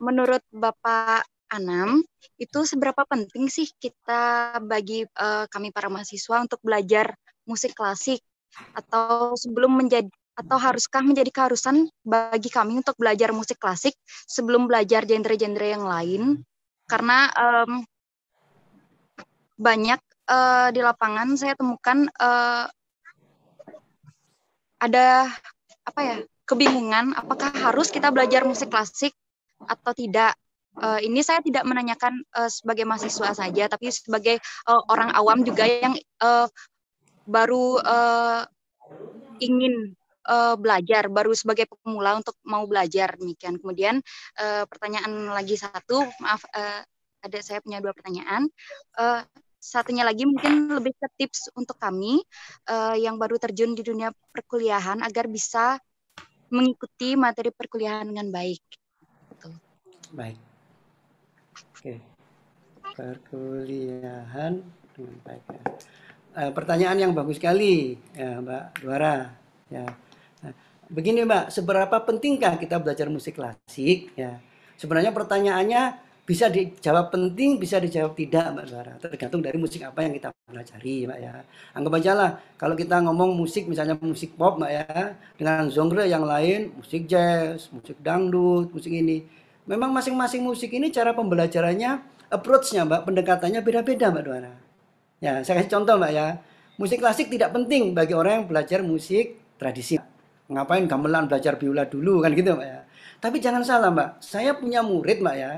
menurut Bapak Anam, itu seberapa penting sih kita bagi uh, kami para mahasiswa untuk belajar musik klasik atau sebelum menjadi atau haruskah menjadi keharusan bagi kami untuk belajar musik klasik sebelum belajar genre-genre yang lain? Karena um, banyak uh, di lapangan saya temukan uh, ada apa ya kebingungan apakah harus kita belajar musik klasik atau tidak? Uh, ini saya tidak menanyakan uh, sebagai mahasiswa saja, tapi sebagai uh, orang awam juga yang uh, baru uh, ingin uh, belajar baru sebagai pemula untuk mau belajar demikian kemudian uh, pertanyaan lagi satu maaf uh, ada saya punya dua pertanyaan uh, satunya lagi mungkin lebih ke tips untuk kami uh, yang baru terjun di dunia perkuliahan agar bisa mengikuti materi perkuliahan dengan baik. Gitu. Baik. Oke. Perkuliahan dengan baik. Ya. pertanyaan yang bagus sekali, ya, Mbak Duara. Ya begini Mbak, seberapa pentingkah kita belajar musik klasik? Ya, sebenarnya pertanyaannya bisa dijawab penting, bisa dijawab tidak Mbak Sarah. Tergantung dari musik apa yang kita pelajari Mbak ya. Anggap aja lah, kalau kita ngomong musik misalnya musik pop Mbak ya, dengan genre yang lain, musik jazz, musik dangdut, musik ini. Memang masing-masing musik ini cara pembelajarannya, approach-nya Mbak, pendekatannya beda-beda Mbak Zara Ya, saya kasih contoh Mbak ya. Musik klasik tidak penting bagi orang yang belajar musik tradisi ngapain gamelan belajar biola dulu kan gitu mbak ya. Tapi jangan salah mbak, saya punya murid mbak ya.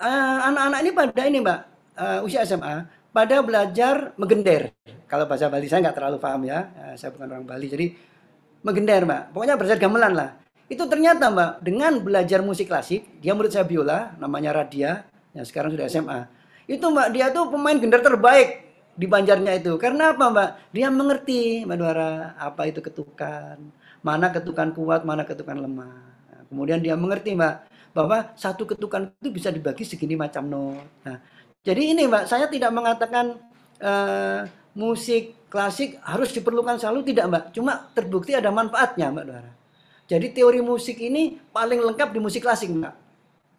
Eh, anak-anak uh, ini pada ini mbak uh, usia SMA pada belajar megender. Kalau bahasa Bali saya nggak terlalu paham ya, uh, saya bukan orang Bali jadi megender mbak. Pokoknya belajar gamelan lah. Itu ternyata mbak dengan belajar musik klasik, dia murid saya biola, namanya Radia, yang sekarang sudah SMA. Itu mbak dia tuh pemain gender terbaik di Banjarnya itu. Karena apa mbak? Dia mengerti mbak Duara apa itu ketukan, mana ketukan kuat, mana ketukan lemah. Nah, kemudian dia mengerti, Mbak, bahwa satu ketukan itu bisa dibagi segini macam not. Nah, jadi ini, Mbak, saya tidak mengatakan uh, musik klasik harus diperlukan selalu tidak, Mbak. Cuma terbukti ada manfaatnya, Mbak Dora. Jadi teori musik ini paling lengkap di musik klasik, Mbak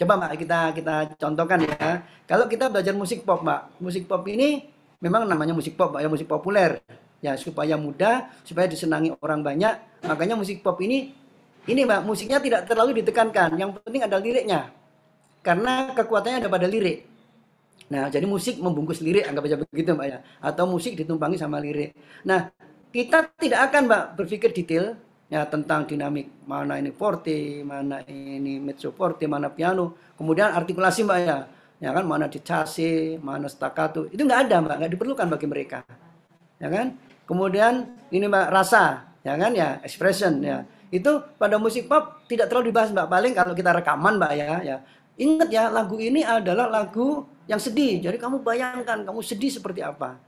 coba mbak kita kita contohkan ya kalau kita belajar musik pop mbak musik pop ini memang namanya musik pop mbak ya musik populer ya supaya mudah supaya disenangi orang banyak makanya musik pop ini ini mbak musiknya tidak terlalu ditekankan yang penting adalah liriknya karena kekuatannya ada pada lirik nah jadi musik membungkus lirik anggap aja begitu mbak ya atau musik ditumpangi sama lirik nah kita tidak akan mbak berpikir detail ya tentang dinamik mana ini forte, mana ini mezzo forte, mana piano, kemudian artikulasi mbak ya, ya kan mana dicase, mana staccato, itu nggak ada mbak, nggak diperlukan bagi mereka, ya kan? Kemudian ini Mbak rasa, ya kan ya, expression ya. Itu pada musik pop tidak terlalu dibahas Mbak paling kalau kita rekaman Mbak ya ya. Ingat ya, lagu ini adalah lagu yang sedih. Jadi kamu bayangkan kamu sedih seperti apa.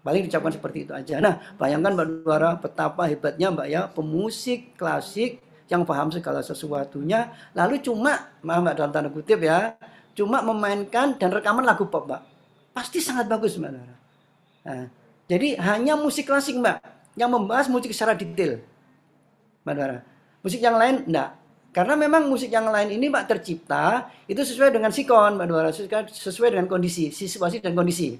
Paling dicapkan seperti itu aja. Nah, bayangkan Mbak Duara betapa hebatnya Mbak ya, pemusik klasik yang paham segala sesuatunya, lalu cuma, maaf Mbak dalam tanda kutip ya, cuma memainkan dan rekaman lagu pop Mbak. Pasti sangat bagus Mbak Duara. Nah, jadi hanya musik klasik Mbak yang membahas musik secara detail. Mbak Dara. Musik yang lain enggak. Karena memang musik yang lain ini Mbak tercipta itu sesuai dengan sikon Mbak Dara, sesuai dengan kondisi, situasi dan kondisi.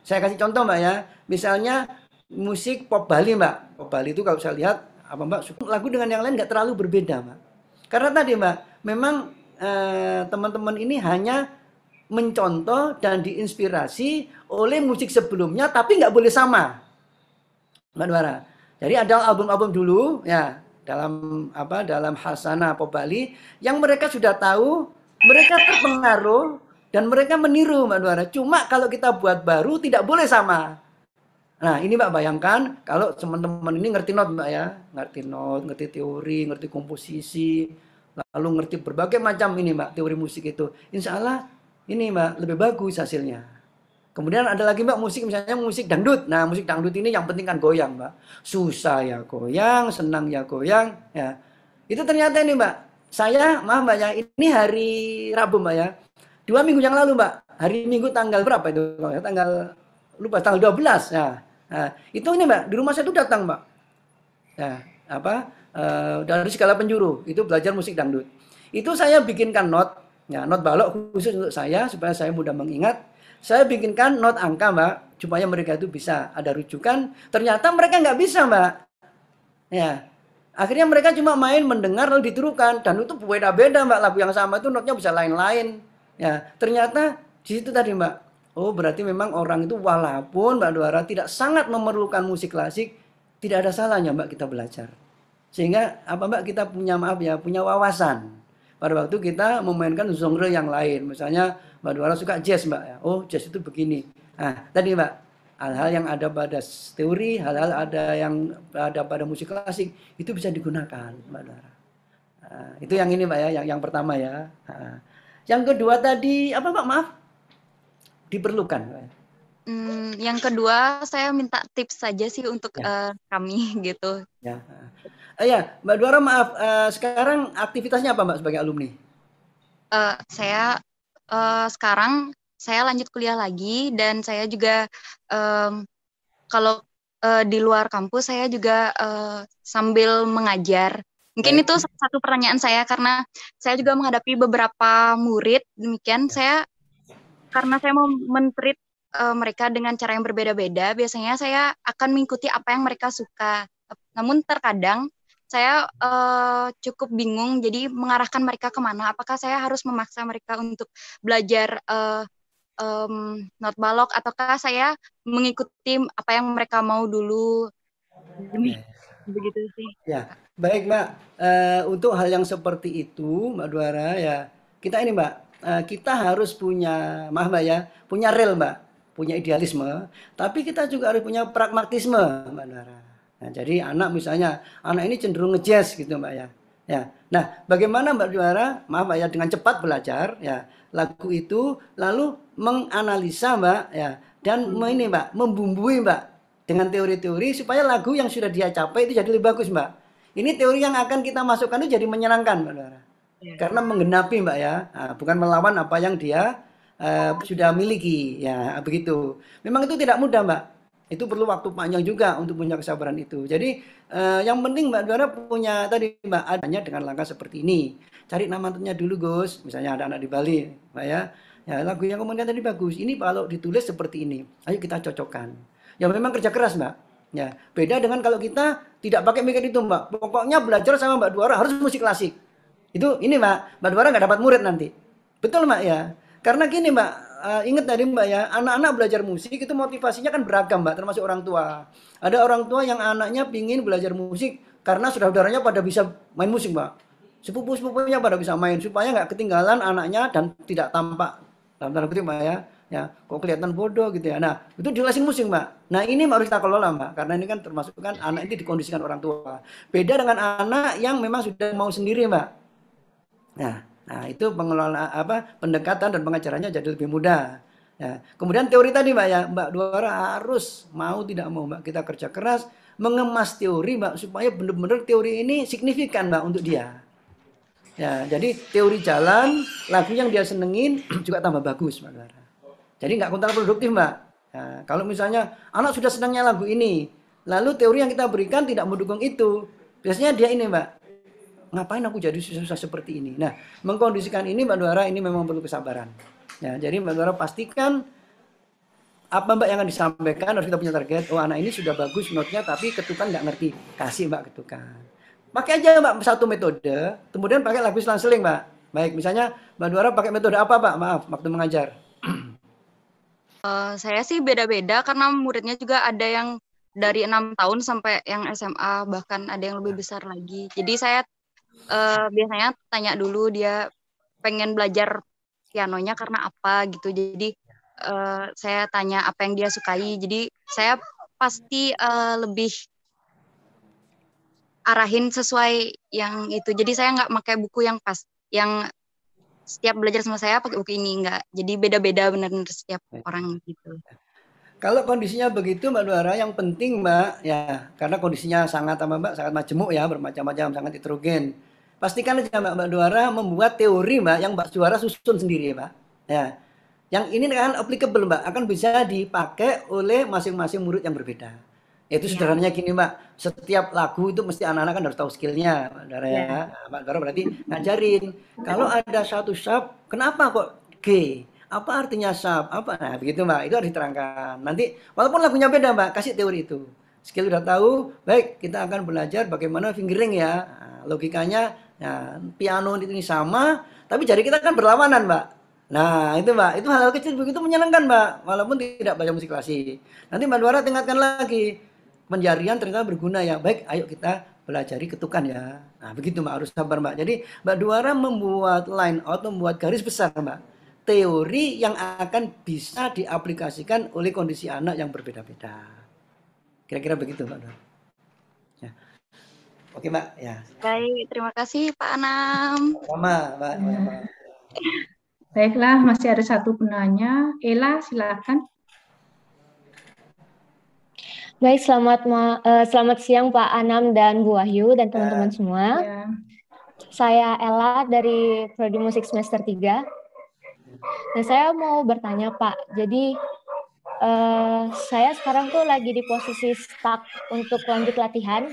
Saya kasih contoh Mbak ya. Misalnya musik pop Bali Mbak. Pop Bali itu kalau saya lihat apa Mbak lagu dengan yang lain nggak terlalu berbeda Mbak. Karena tadi Mbak, memang eh, teman-teman eh, teman -teman ini hanya mencontoh dan diinspirasi oleh musik sebelumnya tapi nggak boleh sama Mbak Nuara jadi ada album-album dulu ya dalam apa dalam hasana pop Bali yang mereka sudah tahu mereka terpengaruh dan mereka meniru Mbak Nuara cuma kalau kita buat baru tidak boleh sama Nah, ini Mbak bayangkan kalau teman-teman ini ngerti not Mbak ya, ngerti not, ngerti teori, ngerti komposisi, lalu ngerti berbagai macam ini Mbak teori musik itu. Insya Allah ini mbak lebih bagus hasilnya. Kemudian ada lagi mbak musik misalnya musik dangdut. Nah musik dangdut ini yang penting kan goyang mbak. Susah ya goyang, senang ya goyang. Ya itu ternyata ini mbak. Saya maaf mbak ya ini hari Rabu mbak ya. Dua minggu yang lalu mbak. Hari Minggu tanggal berapa itu? Ya, tanggal lupa tanggal 12 ya. Nah, itu ini mbak di rumah saya itu datang mbak. Ya, apa e, dari segala penjuru itu belajar musik dangdut. Itu saya bikinkan not Ya, not balok khusus untuk saya supaya saya mudah mengingat. Saya bikinkan not angka, Mbak, supaya mereka itu bisa ada rujukan. Ternyata mereka nggak bisa, Mbak. Ya. Akhirnya mereka cuma main mendengar lalu diturunkan dan itu beda-beda, Mbak. Lagu yang sama itu notnya bisa lain-lain. Ya, ternyata di situ tadi, Mbak. Oh, berarti memang orang itu walaupun Mbak Duara tidak sangat memerlukan musik klasik, tidak ada salahnya Mbak kita belajar. Sehingga apa Mbak kita punya maaf ya, punya wawasan pada waktu kita memainkan genre yang lain. Misalnya Mbak Duara suka jazz Mbak. Ya. Oh jazz itu begini. Nah tadi Mbak hal-hal yang ada pada teori, hal-hal ada yang ada pada musik klasik itu bisa digunakan Mbak Duara. Nah, itu yang ini Mbak ya, yang, yang pertama ya. Nah, yang kedua tadi apa mbak? maaf? Diperlukan. Mbak. Hmm, yang kedua saya minta tips saja sih untuk ya. uh, kami [LAUGHS] gitu. Ya. Nah. Uh, ya, Mbak Duara maaf, uh, sekarang aktivitasnya apa Mbak sebagai alumni? Uh, saya uh, sekarang saya lanjut kuliah lagi dan saya juga um, kalau uh, di luar kampus saya juga uh, sambil mengajar. Mungkin itu satu pertanyaan saya karena saya juga menghadapi beberapa murid demikian ya. saya karena saya mau mentreat uh, mereka dengan cara yang berbeda-beda, biasanya saya akan mengikuti apa yang mereka suka. Namun terkadang saya uh, cukup bingung jadi mengarahkan mereka kemana apakah saya harus memaksa mereka untuk belajar uh, um, not balok ataukah saya mengikuti apa yang mereka mau dulu begitu sih ya baik mbak uh, untuk hal yang seperti itu mbak Duara ya kita ini mbak uh, kita harus punya maaf mbak ya punya real mbak punya idealisme tapi kita juga harus punya pragmatisme mbak Duara Nah, jadi anak misalnya, anak ini cenderung ngejazz gitu Mbak ya. Ya. Nah, bagaimana Mbak Juara, maaf Mbak ya, dengan cepat belajar ya lagu itu lalu menganalisa Mbak ya dan hmm. ini Mbak, membumbui Mbak dengan teori-teori supaya lagu yang sudah dia capai itu jadi lebih bagus Mbak. Ini teori yang akan kita masukkan itu jadi menyenangkan Mbak Juara. Ya. Karena menggenapi Mbak ya, nah, bukan melawan apa yang dia uh, sudah miliki ya begitu. Memang itu tidak mudah Mbak itu perlu waktu panjang juga untuk punya kesabaran itu. Jadi eh, yang penting Mbak Dora punya tadi Mbak adanya dengan langkah seperti ini. Cari nama tentunya dulu Gus, misalnya ada anak di Bali, Mbak ya. Ya lagu yang kemudian tadi bagus. Ini kalau ditulis seperti ini, ayo kita cocokkan. Ya memang kerja keras Mbak. Ya beda dengan kalau kita tidak pakai mikir itu Mbak. Pokoknya belajar sama Mbak Dora harus musik klasik. Itu ini Mbak, Mbak Duara nggak dapat murid nanti. Betul Mbak ya. Karena gini Mbak, uh, ingat tadi Mbak ya, anak-anak belajar musik itu motivasinya kan beragam Mbak, termasuk orang tua. Ada orang tua yang anaknya pingin belajar musik karena saudara-saudaranya pada bisa main musik Mbak. Sepupu-sepupunya pada bisa main supaya nggak ketinggalan anaknya dan tidak tampak dalam tanda kutip Mbak ya. Ya, kok kelihatan bodoh gitu ya. Nah, itu jelasin musik, Mbak. Nah, ini harus kita kelola, Mbak, karena ini kan termasuk kan anak ini dikondisikan orang tua. Beda dengan anak yang memang sudah mau sendiri, Mbak. Nah, Nah, itu pengelola apa pendekatan dan pengajarannya jadi lebih mudah. Ya. Kemudian teori tadi Mbak ya, Mbak dua Duara harus mau tidak mau Mbak kita kerja keras mengemas teori Mbak supaya benar-benar teori ini signifikan Mbak untuk dia. Ya, jadi teori jalan, lagu yang dia senengin juga tambah bagus Mbak Duara. Jadi nggak produktif Mbak. Ya, kalau misalnya anak sudah senangnya lagu ini, lalu teori yang kita berikan tidak mendukung itu, biasanya dia ini Mbak ngapain aku jadi susah-susah seperti ini. Nah, mengkondisikan ini Mbak Duara ini memang perlu kesabaran. Ya, jadi Mbak Duara pastikan apa Mbak yang akan disampaikan harus kita punya target. Oh anak ini sudah bagus notnya tapi ketukan nggak ngerti. Kasih Mbak ketukan. Pakai aja Mbak satu metode, kemudian pakai lapis lanseling Mbak. Baik, misalnya Mbak Duara pakai metode apa Pak? Maaf, waktu mengajar. Uh, [CLEARS THROAT] saya sih beda-beda karena muridnya juga ada yang dari enam tahun sampai yang SMA bahkan ada yang lebih ya. besar lagi. Jadi saya uh, biasanya tanya dulu dia pengen belajar pianonya karena apa gitu. Jadi uh, saya tanya apa yang dia sukai. Jadi saya pasti uh, lebih arahin sesuai yang itu. Jadi saya nggak pakai buku yang pas, yang setiap belajar sama saya pakai buku ini nggak. Jadi beda-beda benar-benar setiap orang gitu. Kalau kondisinya begitu Mbak Duara, yang penting Mbak ya karena kondisinya sangat sama Mbak sangat majemuk ya bermacam-macam sangat heterogen pastikan aja Mbak, Mbak Duara membuat teori Mbak yang Mbak Duara susun sendiri Mbak. Ya. Yang ini akan applicable Mbak, akan bisa dipakai oleh masing-masing murid yang berbeda. Itu ya. sederhananya gini Mbak, setiap lagu itu mesti anak-anak kan harus tahu skillnya Mbak Duara ya. ya. Mbak Duara berarti ngajarin. Kalau ada satu sub, kenapa kok G? Apa artinya sub? Apa? Nah, begitu Mbak, itu harus diterangkan. Nanti walaupun lagunya beda Mbak, kasih teori itu. Skill udah tahu, baik kita akan belajar bagaimana fingering ya. Nah, logikanya Nah, piano itu sama, tapi jari kita kan berlawanan, Mbak. Nah, itu Mbak, itu hal-hal kecil begitu menyenangkan, Mbak, walaupun tidak baca musik klasik. Nanti Mbak Duara tingkatkan lagi. Penjarian ternyata berguna ya. Baik, ayo kita pelajari ketukan ya. Nah, begitu Mbak harus sabar, Mbak. Jadi, Mbak Duara membuat line out, membuat garis besar, Mbak. Teori yang akan bisa diaplikasikan oleh kondisi anak yang berbeda-beda. Kira-kira begitu, Mbak Duara. Oke Mbak, ya. Baik, terima kasih Pak Anam. Sama Mbak. Ya. [LAUGHS] Baiklah, masih ada satu penanya. Ela, silakan. Baik, selamat ma uh, selamat siang Pak Anam dan Bu Wahyu dan teman-teman ya. semua. Ya. Saya Ela dari Prodi Musik semester 3. Nah, saya mau bertanya Pak, jadi Eh, saya sekarang tuh lagi di posisi stuck untuk lanjut latihan.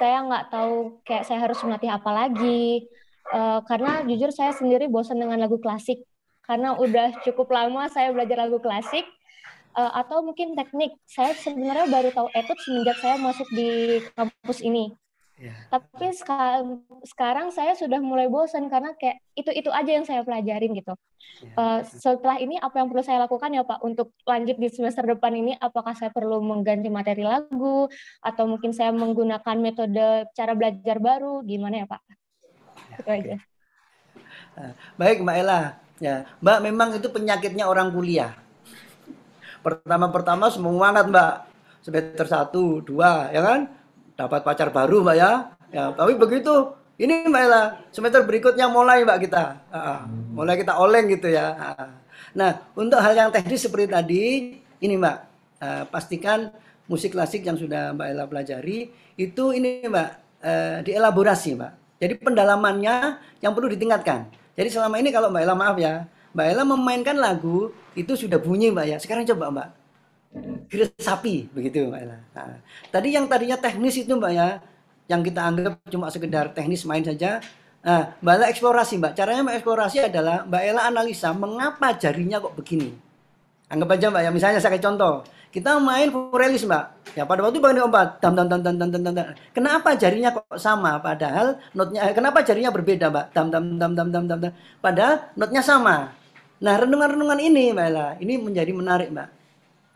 Saya nggak tahu kayak saya harus melatih apa lagi. Uh, karena jujur saya sendiri bosan dengan lagu klasik. Karena udah cukup lama saya belajar lagu klasik. Uh, atau mungkin teknik. Saya sebenarnya baru tahu etut semenjak saya masuk di kampus ini. Iya. Tapi sekarang sekarang saya sudah mulai bosan karena kayak itu-itu aja yang saya pelajarin gitu. Yeah. Iya, uh, iya setelah ini apa yang perlu saya lakukan ya Pak untuk lanjut di semester depan ini apakah saya perlu mengganti materi lagu atau mungkin saya menggunakan metode cara belajar baru gimana ya Pak? Yeah. Itu aja. Eh, baik Mbak Ella. Ya, Mbak memang itu penyakitnya orang kuliah. Pertama-pertama semangat Mbak. Semester satu, dua, ya kan? dapat pacar baru mbak ya. ya tapi begitu ini mbak Ella semester berikutnya mulai mbak kita mulai kita oleng gitu ya. Nah untuk hal yang teknis seperti tadi ini mbak eh, pastikan musik klasik yang sudah mbak Ella pelajari itu ini mbak eh, dielaborasi mbak. Jadi pendalamannya yang perlu ditingkatkan. Jadi selama ini kalau mbak Ella maaf ya mbak Ella memainkan lagu itu sudah bunyi mbak ya. Sekarang coba mbak sapi begitu Mbak Ella. Nah, tadi yang tadinya teknis itu Mbak ya, yang kita anggap cuma sekedar teknis main saja. Nah, Mbak Ella eksplorasi Mbak. Caranya Mbak eksplorasi adalah Mbak Ella analisa mengapa jarinya kok begini. Anggap aja Mbak ya, misalnya saya kasih contoh. Kita main forelis Mbak. Ya pada waktu bangun obat, dam dam dam dam dam dam. dam. Kenapa jarinya kok sama padahal notnya kenapa jarinya berbeda Mbak? Dam dam dam dam dam dam. Padahal notnya sama. Nah, renungan-renungan ini Mbak Ella, ini menjadi menarik Mbak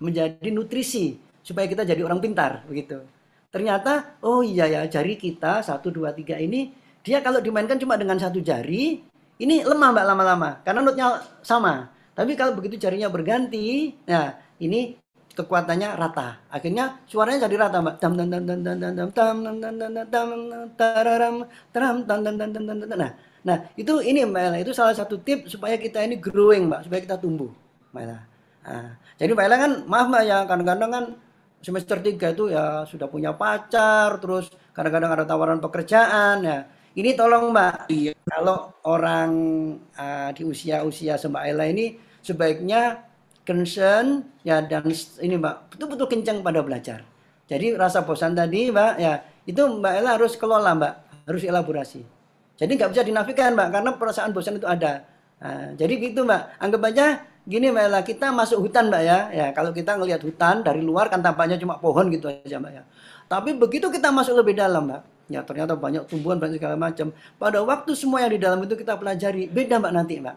menjadi nutrisi supaya kita jadi orang pintar begitu. Ternyata oh iya ya jari kita satu dua tiga ini dia kalau dimainkan cuma dengan satu jari ini lemah mbak lama-lama karena notnya sama. Tapi kalau begitu jarinya berganti, nah ini kekuatannya rata. Akhirnya suaranya jadi rata, Mbak. Tam tam tam tam tam tam tam tam tam tam tam tararam taram tam tam tam tam tam. Nah, nah itu ini Mbak Ella, itu salah satu tip supaya kita ini growing, Mbak, supaya kita tumbuh, Mbak Ella. Nah, jadi Mbak Ella kan maaf Mbak ya kadang-kadang kan semester tiga itu ya sudah punya pacar terus kadang-kadang ada tawaran pekerjaan ya. Ini tolong Mbak, iya. kalau orang uh, di usia-usia Mbak Ella ini sebaiknya concern ya dan ini Mbak betul-betul kencang pada belajar. Jadi rasa bosan tadi Mbak ya itu Mbak Ella harus kelola Mbak, harus elaborasi. Jadi nggak bisa dinafikan Mbak karena perasaan bosan itu ada. Nah, jadi gitu Mbak, anggap aja Gini Mbak Ella, kita masuk hutan Mbak ya. Ya, kalau kita ngelihat hutan dari luar kan tampaknya cuma pohon gitu aja Mbak ya. Tapi begitu kita masuk lebih dalam Mbak, ya ternyata banyak tumbuhan banyak segala macam. Pada waktu semua yang di dalam itu kita pelajari, beda Mbak nanti Mbak.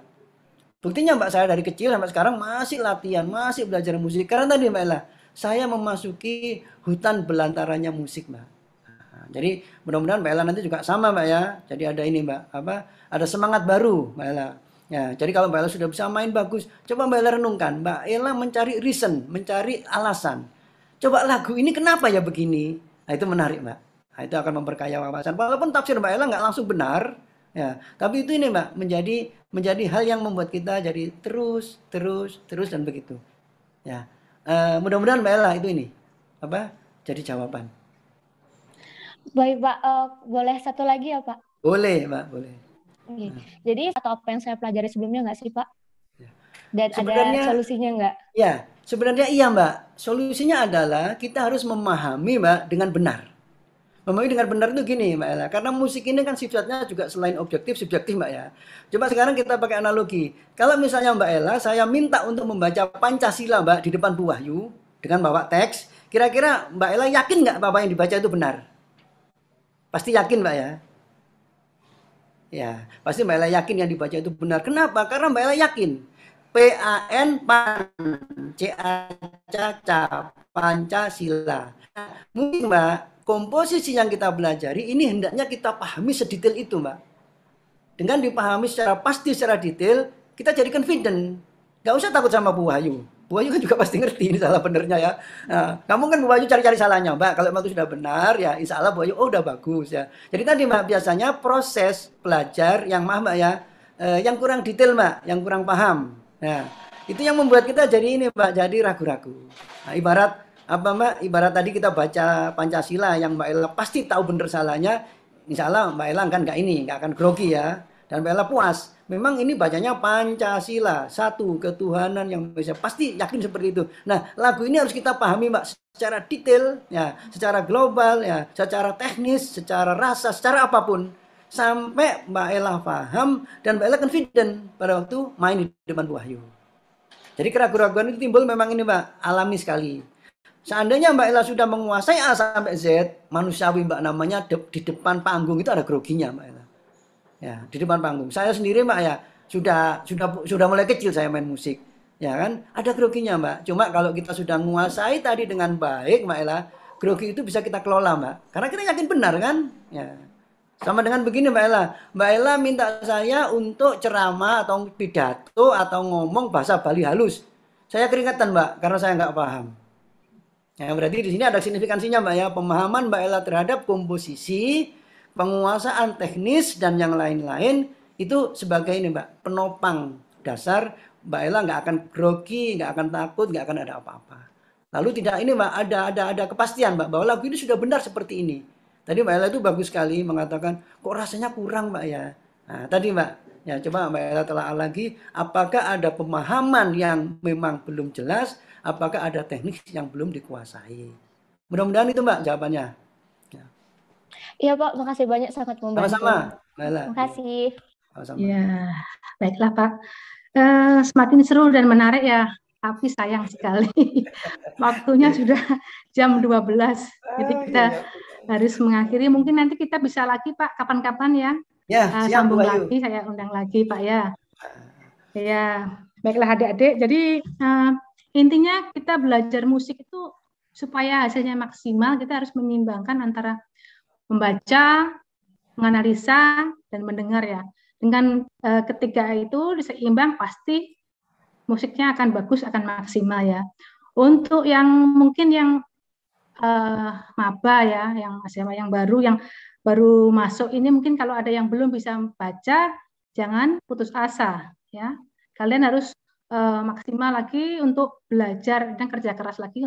Buktinya Mbak saya dari kecil sampai sekarang masih latihan, masih belajar musik. Karena tadi Mbak Ella, saya memasuki hutan belantaranya musik Mbak. Nah, jadi mudah-mudahan Mbak Ella nanti juga sama Mbak ya. Jadi ada ini Mbak, apa ada semangat baru Mbak Ella Ya, jadi kalau Mbak Ella sudah bisa main bagus, coba Mbak Ella renungkan. Mbak Ella mencari reason, mencari alasan. Coba lagu ini kenapa ya begini? Nah, itu menarik, Mbak. Nah, itu akan memperkaya wawasan. Walaupun tafsir Mbak Ella nggak langsung benar, ya. Tapi itu ini, Mbak, menjadi menjadi hal yang membuat kita jadi terus, terus, terus dan begitu. Ya. Uh, mudah-mudahan Mbak Ella itu ini apa? Jadi jawaban. Baik, Pak. Uh, boleh satu lagi ya, Pak? Boleh, Mbak, Boleh. Oke. Iya. Hmm. Jadi atau apa yang saya pelajari sebelumnya nggak sih Pak? Iya. Dan sebenarnya, ada solusinya nggak? Ya, sebenarnya iya Mbak. Solusinya adalah kita harus memahami Mbak dengan benar. Memahami dengan benar itu gini Mbak Ella, karena musik ini kan sifatnya juga selain objektif, subjektif Mbak ya. Coba sekarang kita pakai analogi. Kalau misalnya Mbak Ella, saya minta untuk membaca Pancasila Mbak di depan Bu Wahyu dengan bawa teks, kira-kira Mbak Ella yakin nggak bapak yang dibaca itu benar? Pasti yakin Mbak ya. Ya, pasti Mbak Ella yakin yang dibaca itu benar. Kenapa? Karena Mbak Ella yakin. P PAN PAN CACA Pancasila. Mungkin Mbak, komposisi yang kita pelajari ini hendaknya kita pahami sedetail itu, Mbak. Dengan dipahami secara pasti secara detail, kita jadi confident Gak usah takut sama Bu Wahyu. Bu Wahyu kan juga pasti ngerti ini salah benernya ya. Nah, kamu kan Bu Wahyu cari-cari salahnya, Mbak. Kalau emang itu sudah benar ya insya Allah Bu Wahyu, oh udah bagus ya. Jadi tadi Mbak biasanya proses belajar yang mah Mbak ya, eh, yang kurang detail Mbak, yang kurang paham. Nah, itu yang membuat kita jadi ini Mbak, jadi ragu-ragu. Nah, ibarat apa Mbak, ibarat tadi kita baca Pancasila yang Mbak Ella pasti tahu bener salahnya, insya Allah Mbak Ella kan nggak ini, nggak akan grogi ya. Dan Mbak Ella puas memang ini bacanya Pancasila, satu ketuhanan yang bisa pasti yakin seperti itu. Nah, lagu ini harus kita pahami, Mbak, secara detail, ya, secara global, ya, secara teknis, secara rasa, secara apapun sampai Mbak Ella paham dan Mbak Ella confident pada waktu main di depan Wahyu. Jadi keraguan-keraguan itu timbul memang ini Mbak alami sekali. Seandainya Mbak Ella sudah menguasai A sampai Z, manusiawi Mbak namanya di depan panggung itu ada groginya Mbak Ella ya di depan panggung saya sendiri mbak ya sudah sudah sudah mulai kecil saya main musik ya kan ada groginya mbak cuma kalau kita sudah menguasai tadi dengan baik mbak Ella grogi itu bisa kita kelola mbak karena kita yakin benar kan ya sama dengan begini mbak Ella mbak Ella minta saya untuk ceramah atau pidato atau ngomong bahasa Bali halus saya keringatan mbak karena saya nggak paham ya berarti di sini ada signifikansinya mbak ya pemahaman mbak Ella terhadap komposisi penguasaan teknis dan yang lain-lain itu sebagai ini Mbak, penopang dasar Mbak Ella nggak akan grogi, nggak akan takut, nggak akan ada apa-apa. Lalu tidak ini Mbak, ada ada ada kepastian Mbak bahwa lagu ini sudah benar seperti ini. Tadi Mbak Ella itu bagus sekali mengatakan kok rasanya kurang Mbak ya. Nah, tadi Mbak, ya coba Mbak Ella telah lagi apakah ada pemahaman yang memang belum jelas, apakah ada teknik yang belum dikuasai. Mudah-mudahan itu Mbak jawabannya. Iya Pak, makasih banyak sangat membantu. Sama-sama. Makasih. Sama-sama. Ya, baiklah Pak. Uh, semakin seru dan menarik ya, tapi sayang sekali [LAUGHS] waktunya sudah jam 12. Jadi oh, kita iya, iya, harus mengakhiri. Mungkin nanti kita bisa lagi Pak kapan-kapan ya. Ya, uh, siap, sambung lagi saya undang lagi Pak ya. Ya, baiklah adik-adik. Jadi uh, intinya kita belajar musik itu supaya hasilnya maksimal kita harus menyimbangkan antara membaca, menganalisa, dan mendengar ya. Dengan e, ketiga itu diseimbang pasti musiknya akan bagus, akan maksimal ya. Untuk yang mungkin yang eh, maba ya, yang SMA yang baru, yang baru masuk ini mungkin kalau ada yang belum bisa baca, jangan putus asa ya. Kalian harus eh, maksimal lagi untuk belajar dan kerja keras lagi.